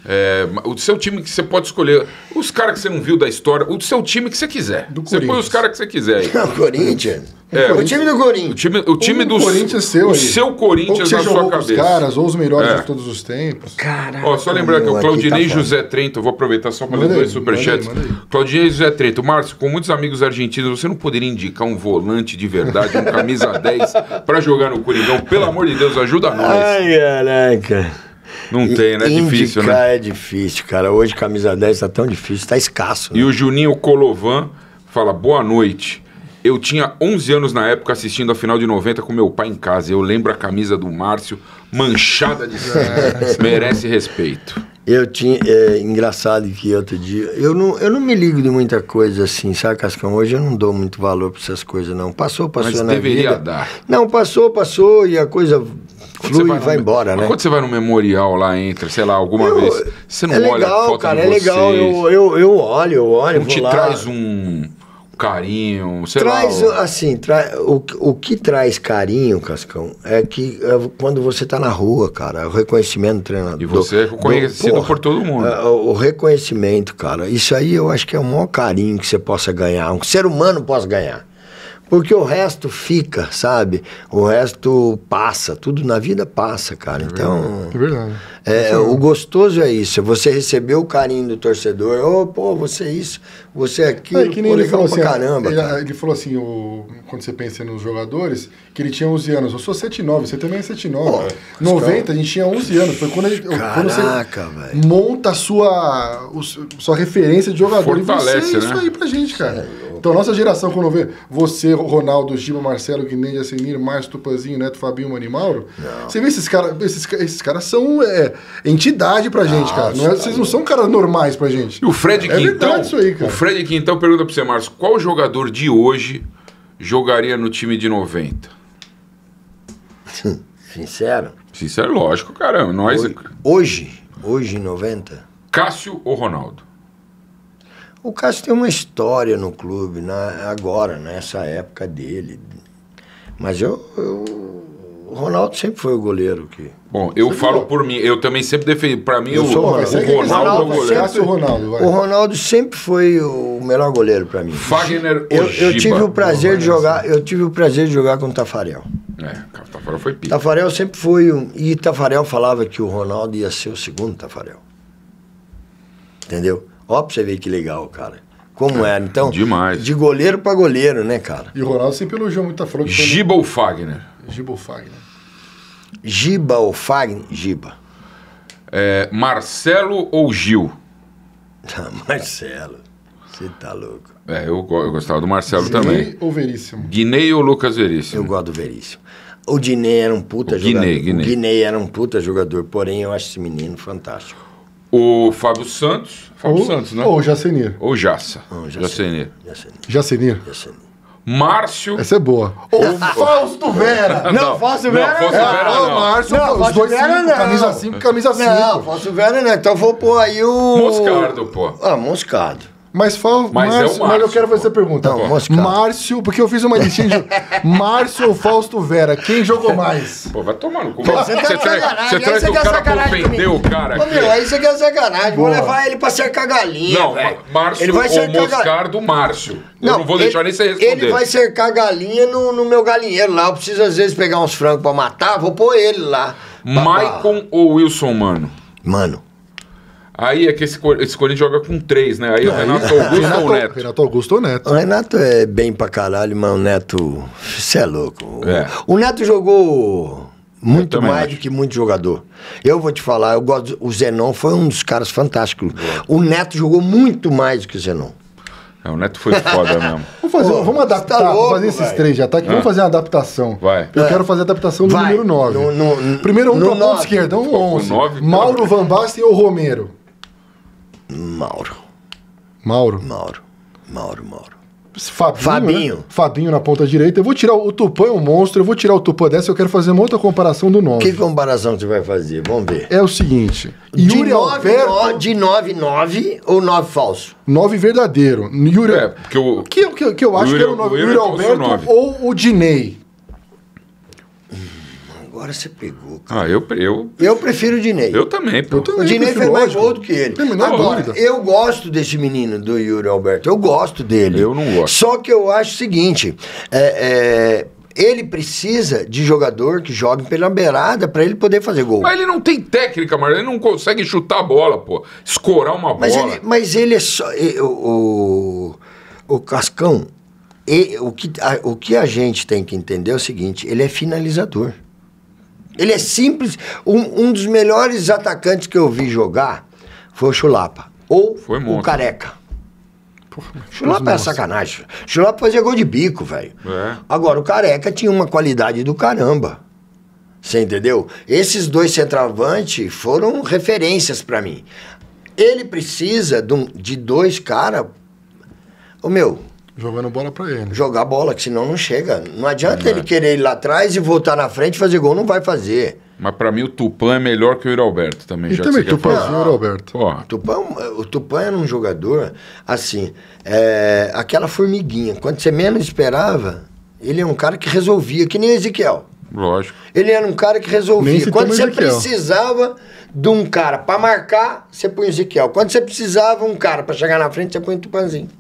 É, o seu time que você pode escolher. Os caras que você não viu da história, o seu time que você quiser. Do você põe os caras que você quiser. Aí. Corinthians. É, o time do Corinthians. O time, o time do Corinthians é seu. O aí. seu Corinthians na sua cabeça. Os caras, ou os melhores é. de todos os tempos. Caraca. Ó, só lembrar que o Claudinei tá José Trento, vou aproveitar só para ler dois superchats. Claudinei José Trento, Márcio, com muitos amigos argentinos, você não poderia indicar um volante de verdade, um camisa 10 para jogar no Coringão? Pelo amor de Deus, ajuda nós. Ai, caraca. Não tem, né? É difícil, né? é difícil, cara. Hoje camisa 10 tá tão difícil, tá escasso. Né? E o Juninho Colovan fala, boa noite. Eu tinha 11 anos na época assistindo a final de 90 com meu pai em casa. Eu lembro a camisa do Márcio manchada de sangue. É. Merece respeito. Eu tinha. É, engraçado que outro dia. Eu não, eu não me ligo de muita coisa assim, sabe, Cascão? Hoje eu não dou muito valor para essas coisas, não. Passou, passou Mas na deveria vida. dar. Não, passou, passou e a coisa flui vai e vai embora, né? Quando você vai no né? memorial lá, entra, sei lá, alguma eu, vez, você não é olha legal, a foto cara, de É legal, cara, é legal. Eu, eu, eu olho, eu olho, não te lá. traz um carinho, sei traz, lá. O... Assim, tra... o, o que traz carinho, Cascão, é que é, quando você está na rua, cara, o reconhecimento do treinador. E você é conhecido porra, por todo mundo. É, o reconhecimento, cara, isso aí eu acho que é o maior carinho que você possa ganhar, um ser humano possa ganhar. Porque o resto fica, sabe? O resto passa, tudo na vida passa, cara. É então. Verdade. É verdade. É, é o gostoso é isso. É você recebeu o carinho do torcedor. Ô, oh, pô, você é isso, você é aquilo. É, que nem pô, ele falou pra assim, caramba. Ele, cara. ele, falou assim, o, quando você pensa nos jogadores, que ele tinha 11 anos. Eu sou 7,9, você também é 7,9. Oh, 90, cara. a gente tinha 11 anos. Foi quando, ele, Caraca, quando você monta a sua, sua referência de jogador. Fortalece, e você é isso né? aí pra gente, cara. É. Então, nossa geração, quando vê você, Ronaldo, Gima Marcelo, Guiné, Assemir, Márcio, Tupanzinho, Neto, Fabinho, Manimauro, você vê esses caras, esses, esses caras são é, entidade pra gente, ah, cara. Não é, vocês não são caras normais pra gente. E o Fred é Quintão, isso aí, cara. O Fred Quintão pergunta pra você, Márcio, qual jogador de hoje jogaria no time de 90? Sincero? Sincero, lógico, caramba. Nós... Hoje, hoje, hoje 90? Cássio ou Ronaldo? O Cássio tem uma história no clube, na, né, agora, nessa época dele. Mas eu, eu o Ronaldo sempre foi o goleiro que. Bom, eu falo por mim, eu também sempre defendi. Para mim, eu o, sou, o, o Ronaldo, Ronaldo é o é goleiro. Sempre, o, Ronaldo, vai. o Ronaldo sempre foi o melhor goleiro para mim. Fagner eu, eu tive o prazer de jogar, eu tive o prazer de jogar com o Tafarel. É, o Tafarel foi pico. Tafarel sempre foi um, e Tafarel falava que o Ronaldo ia ser o segundo Tafarel. Entendeu? Ó, pra você ver que legal, cara. Como era, é, é, então? Demais. De goleiro para goleiro, né, cara? E o Ronaldo sempre elogiou muito a tá Flor. Giba ou Fagner? Giba ou Fagner? Giba ou Fagner? Giba. É, Marcelo ou Gil? Marcelo. Você tá louco. É, eu, eu gostava do Marcelo também. Guinei ou Veríssimo? Guinei ou Lucas Veríssimo? Eu gosto do Veríssimo. O Guiné era um puta o jogador. Guinei, Guinei. O Guinei era um puta jogador, porém eu acho esse menino fantástico. O Fábio Santos. Fábio ou, Santos, né? Ou Jacenir. Ou Jaça. Não, Jacenir. Jacenir. Jacenir. Márcio. Essa é boa. Ou Fausto Vera. Não, não Fausto Vera. Não, Não, Fausto Vera não. não. Márcio, não, Fausto Vera cinco, não. Camisa 5, camisa 5. Não, Fausto Vera não. Então eu vou pôr aí o. Moscardo, pô. Ah, Moscardo. Mas fala. Mas Márcio, é o Márcio, mas eu quero fazer a pergunta. Não, tá agora. Márcio, porque eu fiz uma listinha de. Márcio ou Fausto Vera? Quem jogou mais? Pô, vai tomar no cu. você, você tá você traz você o cara pra ofender o cara. Ô, meu, aí você quer sacanagem. Vou levar ele pra cercar galinha. Não, Márcio vai ou Moscar do Márcio. Não, eu não vou ele, deixar nem você responder. Ele vai cercar galinha no, no meu galinheiro lá. Eu preciso, às vezes, pegar uns frangos pra matar. Vou pôr ele lá. Maicon ou Wilson Mano? Mano. Aí é que esse, esse Corinthians joga com três, né? Aí é o Renato Augusto ou Neto? Renato Augusto ou Neto? O Renato é bem pra caralho, mas o Neto. Você é louco. É. O Neto jogou muito mais acho. do que muito jogador. Eu vou te falar, eu gosto. O Zenon foi um dos caras fantásticos. O Neto jogou muito mais do que o Zenon. É, o Neto foi foda mesmo. Vamos fazer, Ô, vamos adaptar, tá louco, fazer esses véio. três de ataque, tá ah. vamos é. fazer uma adaptação. Vai. Eu é. quero fazer a adaptação do vai. número 9. No, no, Primeiro um no pra ponta esquerda, um 11. Mauro Van Basten ou Romero? Mauro. Mauro? Mauro. Mauro, Mauro. Fabinho. Fabinho. Né? Fabinho na ponta direita. Eu vou tirar o Tupã, é um monstro. Eu vou tirar o Tupã dessa. Eu quero fazer uma outra comparação do nome. Que comparação você vai fazer? Vamos ver. É o seguinte: de Yuri 9, Alberto. No, de 9, 9 ou 9 falso? 9 verdadeiro. Yuri, é, porque o, que, que, que eu acho Yuri, que era é o 9. Yuri, Yuri é Alberto o ou o Dinei. Agora você pegou. Cara. Ah, eu, eu. Eu prefiro o Dinei. Eu também, pô. Eu também, o Dinei foi mais outro do que ele. Agora, dúvida. eu gosto desse menino do Yuri Alberto. Eu gosto dele. Eu não gosto. Só que eu acho o seguinte: é, é ele precisa de jogador que jogue pela beirada para ele poder fazer gol. Mas ele não tem técnica, mas ele não consegue chutar a bola, pô. Escorar uma mas bola. Ele, mas ele é só. O, o, o Cascão, e o, que, a, o que a gente tem que entender é o seguinte: ele é finalizador. Ele é simples. Um, um dos melhores atacantes que eu vi jogar foi o Chulapa. Ou foi o Careca. Porra, Chulapa é sacanagem. Chulapa fazia gol de bico, velho. É. Agora, o Careca tinha uma qualidade do caramba. Você entendeu? Esses dois centravantes foram referências para mim. Ele precisa de, um, de dois caras. O meu, Jogando bola para ele. Jogar bola, que senão não chega. Não adianta não ele é. querer ir lá atrás e voltar na frente fazer gol, não vai fazer. Mas para mim o Tupã é melhor que o Alberto também. E já também Tupãzinho o Alberto. Tupã, o Tupã era um jogador, assim, é, aquela formiguinha. Quando você menos esperava, ele é um cara que resolvia, que nem Ezequiel. Lógico. Ele era um cara que resolvia. Quando você Ezequiel. precisava de um cara para marcar, você põe o Ezequiel. Quando você precisava um cara para chegar na frente, você põe o Tupanzinho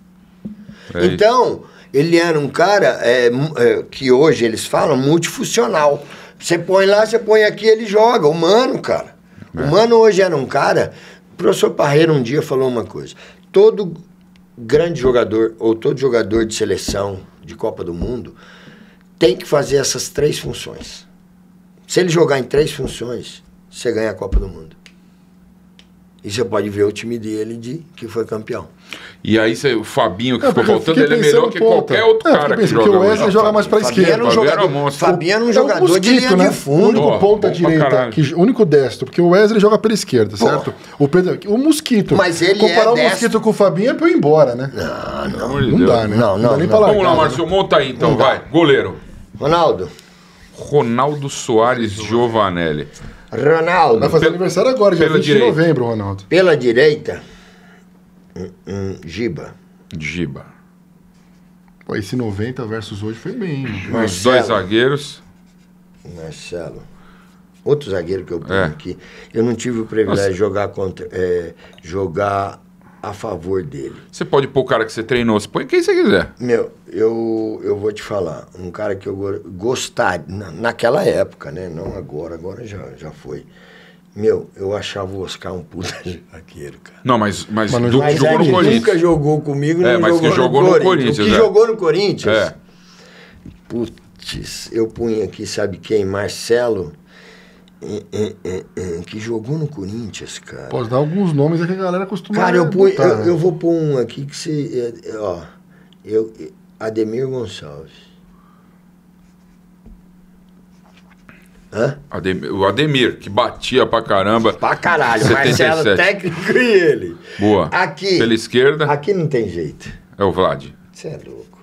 então, ele era um cara é, é, que hoje eles falam multifuncional. Você põe lá, você põe aqui, ele joga. Humano, cara. É. Humano hoje era um cara. O professor Parreira um dia falou uma coisa. Todo grande jogador, ou todo jogador de seleção de Copa do Mundo, tem que fazer essas três funções. Se ele jogar em três funções, você ganha a Copa do Mundo. E você pode ver o time dele de que foi campeão. E aí o Fabinho que é, ficou faltando, ele é melhor que ponta. qualquer outro é, cara que joga. Porque o Wesley joga mais para esquerda. Era um jogador, era um Fabinho era um jogador é um mosquito, de linha né? de fundo. O único ponta direita, que, único destro, porque o Wesley joga pela esquerda, certo? O, Pedro, o Mosquito. Mas ele Comparar é o Mosquito com o Fabinho é pra eu ir embora, né? Não, não. Não, não, dá, né? Não, não, dá nem Pra Vamos lá, Márcio, né? monta aí então, vai. Goleiro. Ronaldo. Ronaldo Soares Giovanelli. Ronaldo. Vai fazer aniversário agora, dia 20 de novembro, Ronaldo. Pela direita um, Giba. Giba. Pô, esse 90 versus hoje foi bem. Os dois zagueiros. Marcelo. Outro zagueiro que eu ponho é. aqui. Eu não tive o privilégio Nossa. de jogar contra. É, jogar a favor dele. Você pode pôr o cara que você treinou, você põe quem você quiser. Meu, eu, eu vou te falar, um cara que eu gostaria, na, naquela época, né? Não agora, agora já, já foi. Meu, eu achava o Oscar um puta zagueiro, cara. Não, mas, mas, mas, do, mas jogou no Corinthians. nunca jogou comigo, é, não é, mas jogou que jogou no, no Corinthians. Corinthians. que é. jogou no Corinthians. É. Putz, eu punho aqui, sabe quem? Marcelo. Que jogou no Corinthians, cara. Pode dar alguns nomes que a galera costuma. Cara, eu, punho, eu, né? eu, vou pôr um aqui que você. É, é, ó, eu, Ademir Gonçalves. Hã? Ademir, o Ademir, que batia pra caramba. Pra caralho, 77. Marcelo é técnico e ele. Boa. Aqui. Pela esquerda. Aqui não tem jeito. É o Vlad. Você é louco.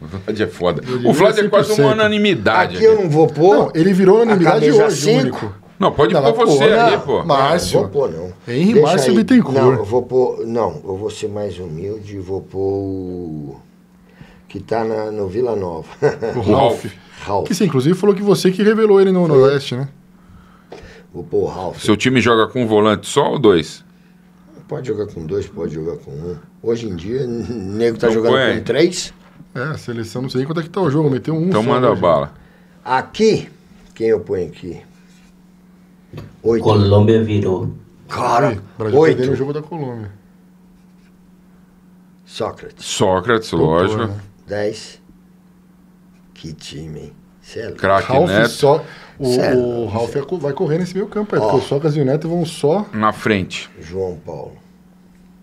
O Vlad é foda. O Vlad é assim quase uma unanimidade. Aqui, aqui, eu não vou pôr. Não, ele virou unanimidade hoje, cinco. único. Não, pode não, pôr você não, ali, pô. Márcio. Não, vou pôr, não. Henry Márcio Bittencourt. Não, eu vou pôr... Não, eu vou ser mais humilde e vou pôr o... Que tá na, no Vila Nova. O Ralph. Ralph. Que você, inclusive, falou que você que revelou ele no Noroeste, né? Vou pôr o Ralph. Seu time joga com um volante só ou dois? Pode jogar com dois, pode jogar com um. Hoje em dia, o nego tá então, jogando é? com três. É, a seleção, não sei nem quanto é que tá o jogo, meteu um. Então manda né, a bala. Aqui, quem eu ponho aqui? Oito. Colômbia virou. Cara, Brasil oito. o jogo da Colômbia. Sócrates. Sócrates, lógico. né? Dez. Que time, hein? Celo. É Craque Ralf Neto. Só, o, Celo, é o Ralf é vai correr nesse meio campo, é, porque o Socas e o Neto vão só... Na frente. João Paulo.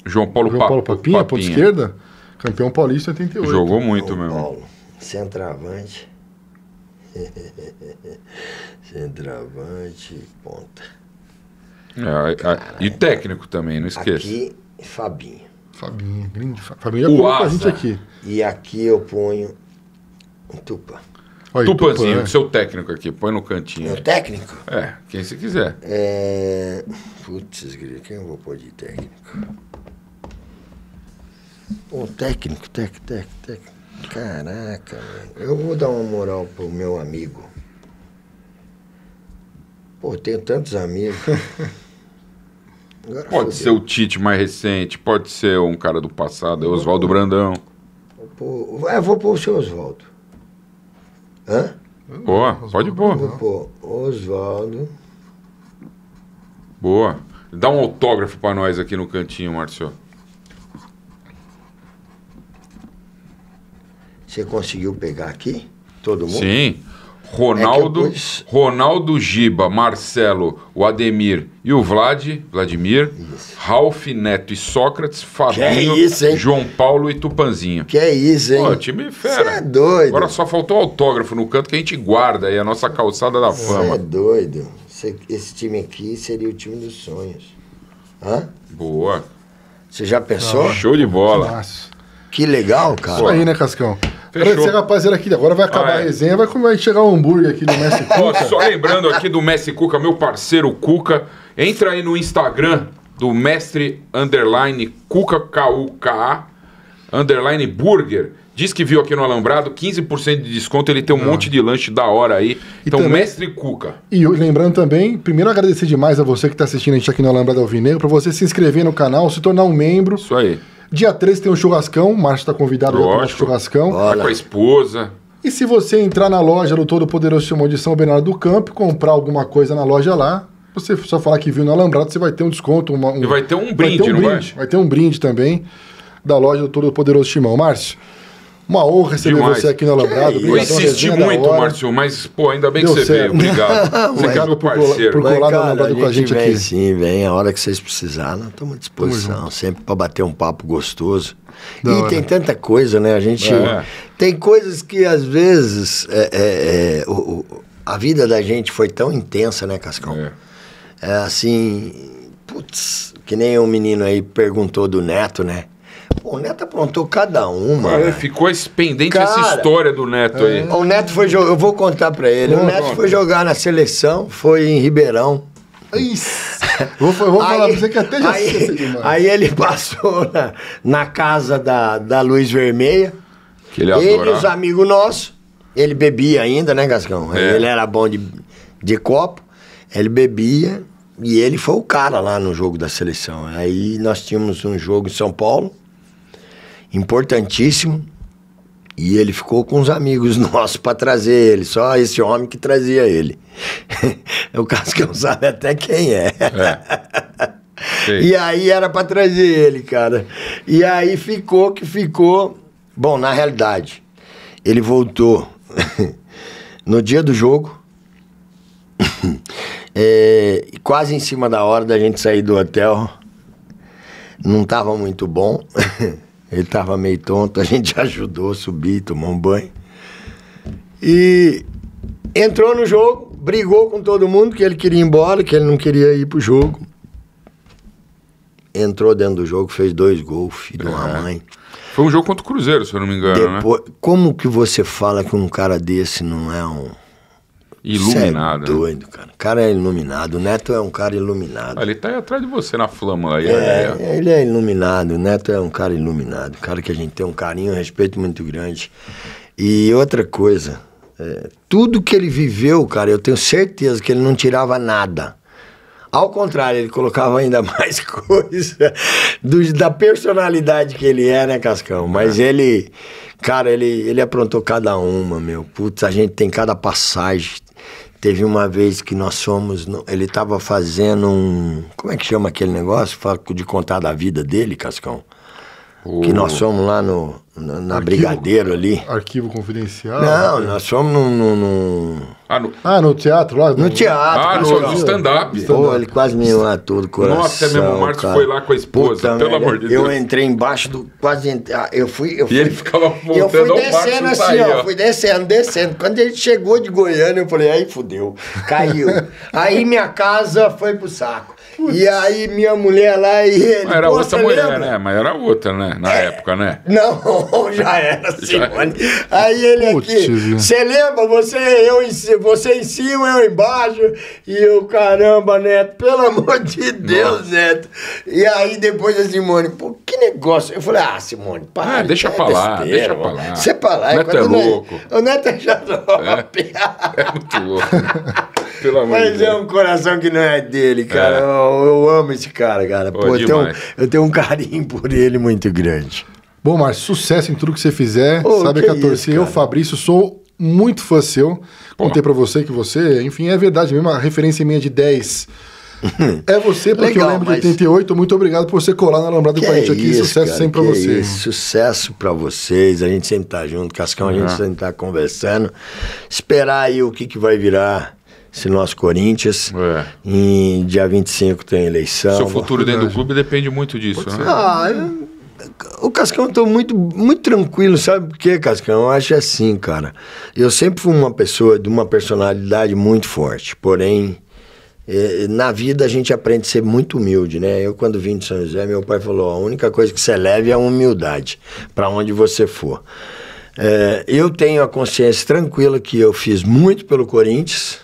João Paulo, João Paulo pa Papinha, Papinha, ponta esquerda. Campeão paulista 88. Jogou muito João mesmo. Paulo, centroavante. centroavante, ponta. É, e técnico também, não esqueça. Aqui, Fabinho. Fabinho, grande. Fabinho já o colocou a gente aqui. E aqui eu ponho Tupã, Oi, Tupanzinho, Tupan, né? seu técnico aqui, põe no cantinho. Meu é técnico? É, quem você quiser. É... Putz, quem eu vou pôr de técnico? Pô, técnico, técnico, técnico, técnico. Caraca, velho. Eu vou dar uma moral pro meu amigo. Pô, tenho tantos amigos. Agora pode ser o Tite mais recente, pode ser um cara do passado, é Oswaldo Brandão. Vou pôr, é, vou pôr o seu Oswaldo. Hã? Boa, pode pôr. Vou pôr Oswaldo. Boa. Dá um autógrafo para nós aqui no cantinho, Márcio. Você conseguiu pegar aqui? Todo mundo? Sim. Ronaldo, é pus... Ronaldo Giba, Marcelo, o Ademir e o Vlad, Vladimir, isso. Ralf Neto e Sócrates, é Fabinho, isso, João Paulo e Tupanzinho. Que é isso, hein? Pô, time fera. Você é doido. Agora só faltou autógrafo no canto que a gente guarda aí, a nossa calçada da fama. Você é doido. Esse time aqui seria o time dos sonhos. Hã? Boa. Você já pensou? show de bola. Que legal, cara. Isso aí, né, Cascão? Fechou. Esse rapaziada aqui, agora vai acabar ah, é. a resenha, vai, vai chegar um hambúrguer aqui do Messi Cuca. só lembrando aqui do Messi Cuca, meu parceiro Cuca, entra aí no Instagram do mestre underline Cuca K-U-K-A, underline burger. Diz que viu aqui no Alambrado, 15% de desconto, ele tem um ah. monte de lanche da hora aí. Então, também, mestre Cuca. E lembrando também, primeiro agradecer demais a você que está assistindo a gente aqui no Alambrado Alvinegro, para você se inscrever no canal, se tornar um membro. Isso aí. Dia 13 tem um churrascão, o Márcio está convidado para o nosso churrascão. Tá com a esposa. E se você entrar na loja do Todo Poderoso Simão de São Bernardo do Campo, comprar alguma coisa na loja lá, você só falar que viu no Alambrado, você vai ter um desconto. Uma, um, e vai ter um brinde, vai ter um brinde, vai? vai? ter um brinde também da loja do Todo Poderoso Simão. Márcio, uma honra receber Demais. você aqui no Alambrado. Eu insisti muito, Márcio, mas, pô, ainda bem Deu que você certo. veio. Obrigado. você parceiro. Por, colar no Alambrado com a gente vem, aqui. Sim, vem. A hora que vocês precisarem, estamos à disposição. Sempre para bater um papo gostoso. Da e hora. tem tanta coisa, né? A gente. É. Tem coisas que, às vezes, é, é, é o, o, a vida da gente foi tão intensa, né, Cascão? É, é assim. Putz, que nem um menino aí perguntou do neto, né? O Neto aprontou cada uma. É, ficou pendente Cara, essa história do Neto aí. O Neto foi jogar, eu vou contar para ele. o Neto foi jogar na seleção, foi em Ribeirão. Isso. Vou, vou aí, falar pra você que até já aí, sei, mano. aí ele passou na, na casa da, da Luz Vermelha. Que ele ele e os amigos nossos. Ele bebia ainda, né, Gascão? É. Ele era bom de, de copo. Ele bebia e ele foi o cara lá no jogo da seleção. Aí nós tínhamos um jogo em São Paulo importantíssimo. E ele ficou com os amigos nossos para trazer ele, só esse homem que trazia ele. é o caso que não sabe até quem é. é. e aí era para trazer ele, cara. E aí ficou que ficou. Bom, na realidade, ele voltou no dia do jogo, é, quase em cima da hora da gente sair do hotel. Não estava muito bom. Ele estava meio tonto, a gente ajudou, subir, tomou um banho. E entrou no jogo, brigou com todo mundo que ele queria ir embora, que ele não queria ir pro jogo. Entrou dentro do jogo, fez dois gols, filho é. mãe. Foi um jogo contra o Cruzeiro, se eu não me engano, Depois, né? Como que você fala que um cara desse não é um Iluminado. é né? doido, cara. O cara é iluminado. O Neto é um cara iluminado. Ah, ele tá aí atrás de você na flama aí. É, ele é iluminado. O Neto é um cara iluminado. Um cara que a gente tem um carinho, um respeito muito grande. E outra coisa, é, tudo que ele viveu, cara, eu tenho certeza que ele não tirava nada. Ao contrário, ele colocava ainda mais coisa do, da personalidade que ele é, né, Cascão? Mas é. ele, cara, ele, ele aprontou cada uma, meu. Putz, a gente tem cada passagem, Teve uma vez que nós fomos, no, ele estava fazendo um, como é que chama aquele negócio? Fala de contar da vida dele, Cascão. O... Que nós fomos lá no, na, na arquivo, Brigadeiro ali. Arquivo confidencial? Não, né? nós fomos num. Ah, no... ah, no... teatro lá? No, teatro. Ah, no, stand-up. Stand Pô, ele quase me matou do coração. Nossa, mesmo o Márcio foi lá com a esposa, Puta pelo amor de Deus. Eu entrei embaixo do. Quase. entrei Ah, eu fui. Eu fui... E ele ficava voltando Eu fui descendo tá assim, ó. Fui descendo, descendo. Quando ele chegou de Goiânia, eu falei, aí fudeu. Caiu. aí minha casa foi pro saco. E aí minha mulher lá e ele. Mas era outra tá mulher, lembra? né? Mas era outra, né? Na é. época, né? Não, já era, Simone. Já... Assim, aí ele aqui. Você lembra? Você, eu em, você em cima, eu embaixo. E eu, caramba, Neto, pelo amor de Deus, Nossa. Neto. E aí depois a assim, Simone, pô, que negócio. Eu falei, ah, Simone, para. Ah, deixa pra lá, deixa pra lá. Você é pra lá. O é Neto é louco. O Neto é já é. é muito louco. Pelo amor Mas é um coração que não é dele, cara. É. Eu, eu, amo esse cara, cara. Pô, Pô eu, tenho, eu tenho um carinho por ele muito grande. Bom, Márcio, sucesso em tudo que você fizer. Sabe que, a torcida, eu, Fabrício, sou muito fã seu. Contei para você que você, enfim, é verdade mesmo, a referência é minha de 10. é você, porque Legal, eu lembro mas... de 88. Muito obrigado por você colar na Lambrada com a gente aqui. Isso, sucesso cara, sempre pra você. sucesso pra vocês. A gente sempre tá junto, Cascão, uhum. a gente sempre tá conversando. Esperar aí o que, que vai virar se nós Corinthians. É. Em dia 25 tem eleição. Seu futuro dentro do clube depende muito disso, né? Ah, o Cascão eu tô muito, muito tranquilo, sabe por quê, Cascão? Eu acho assim, cara. Eu sempre fui uma pessoa de uma personalidade muito forte, porém. É, na vida a gente aprende a ser muito humilde, né? Eu, quando vim de São José, meu pai falou: a única coisa que você leve é a humildade, para onde você for. É, eu tenho a consciência tranquila que eu fiz muito pelo Corinthians,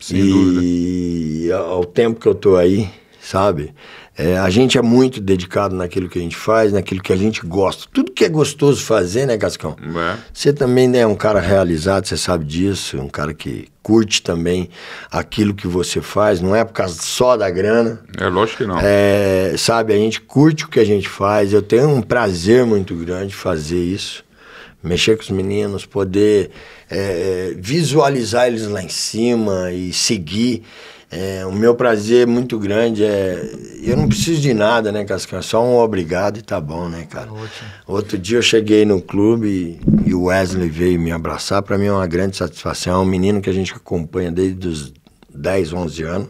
sem e dúvida. ao tempo que eu estou aí, sabe? É, a gente é muito dedicado naquilo que a gente faz, naquilo que a gente gosta. Tudo que é gostoso fazer, né, Cascão? É. Você é. também né, é um cara realizado, você sabe disso, um cara que curte também aquilo que você faz, não é por causa só da grana. É, lógico que não. É, sabe, a gente curte o que a gente faz. Eu tenho um prazer muito grande fazer isso, mexer com os meninos, poder é, é, visualizar eles lá em cima e seguir. É, o meu prazer é muito grande é. Eu não preciso de nada, né, Cascão? É só um obrigado e tá bom, né, cara? Ótimo. Outro dia eu cheguei no clube e, e o Wesley veio me abraçar. Para mim é uma grande satisfação. É um menino que a gente acompanha desde os 10, 11 anos.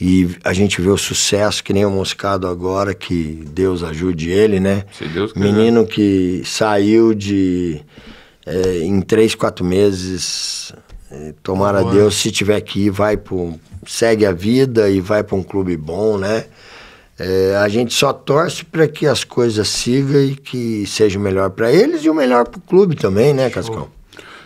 E a gente vê o sucesso, que nem o Moscado agora, que Deus ajude ele, né? Se Deus quiser. Menino que saiu de é, em três, quatro meses, é, tomara Deus, se tiver que ir, vai pro, segue a vida e vai para um clube bom, né? É, a gente só torce para que as coisas sigam e que seja o melhor para eles e o melhor para o clube também, né, Cascão?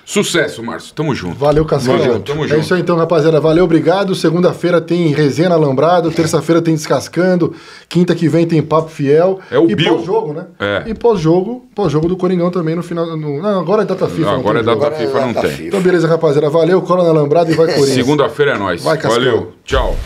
Sucesso, Márcio. Tamo junto. Valeu, Cascão. Valeu, tamo é junto. É isso aí então, rapaziada. Valeu, obrigado. Segunda-feira tem resenha alambrado, terça-feira tem descascando, quinta que vem tem papo fiel. É o Bill. e pós-jogo, né? É. E pós-jogo, pós-jogo do Coringão também no final. No... Não, agora é data FIFA. Não, agora não é data FIFA, não é tem. Então, beleza, rapaziada. Valeu, cola na alambrado e vai Corinthians. Segunda-feira é nóis. Vai, Cascão. Valeu. Tchau.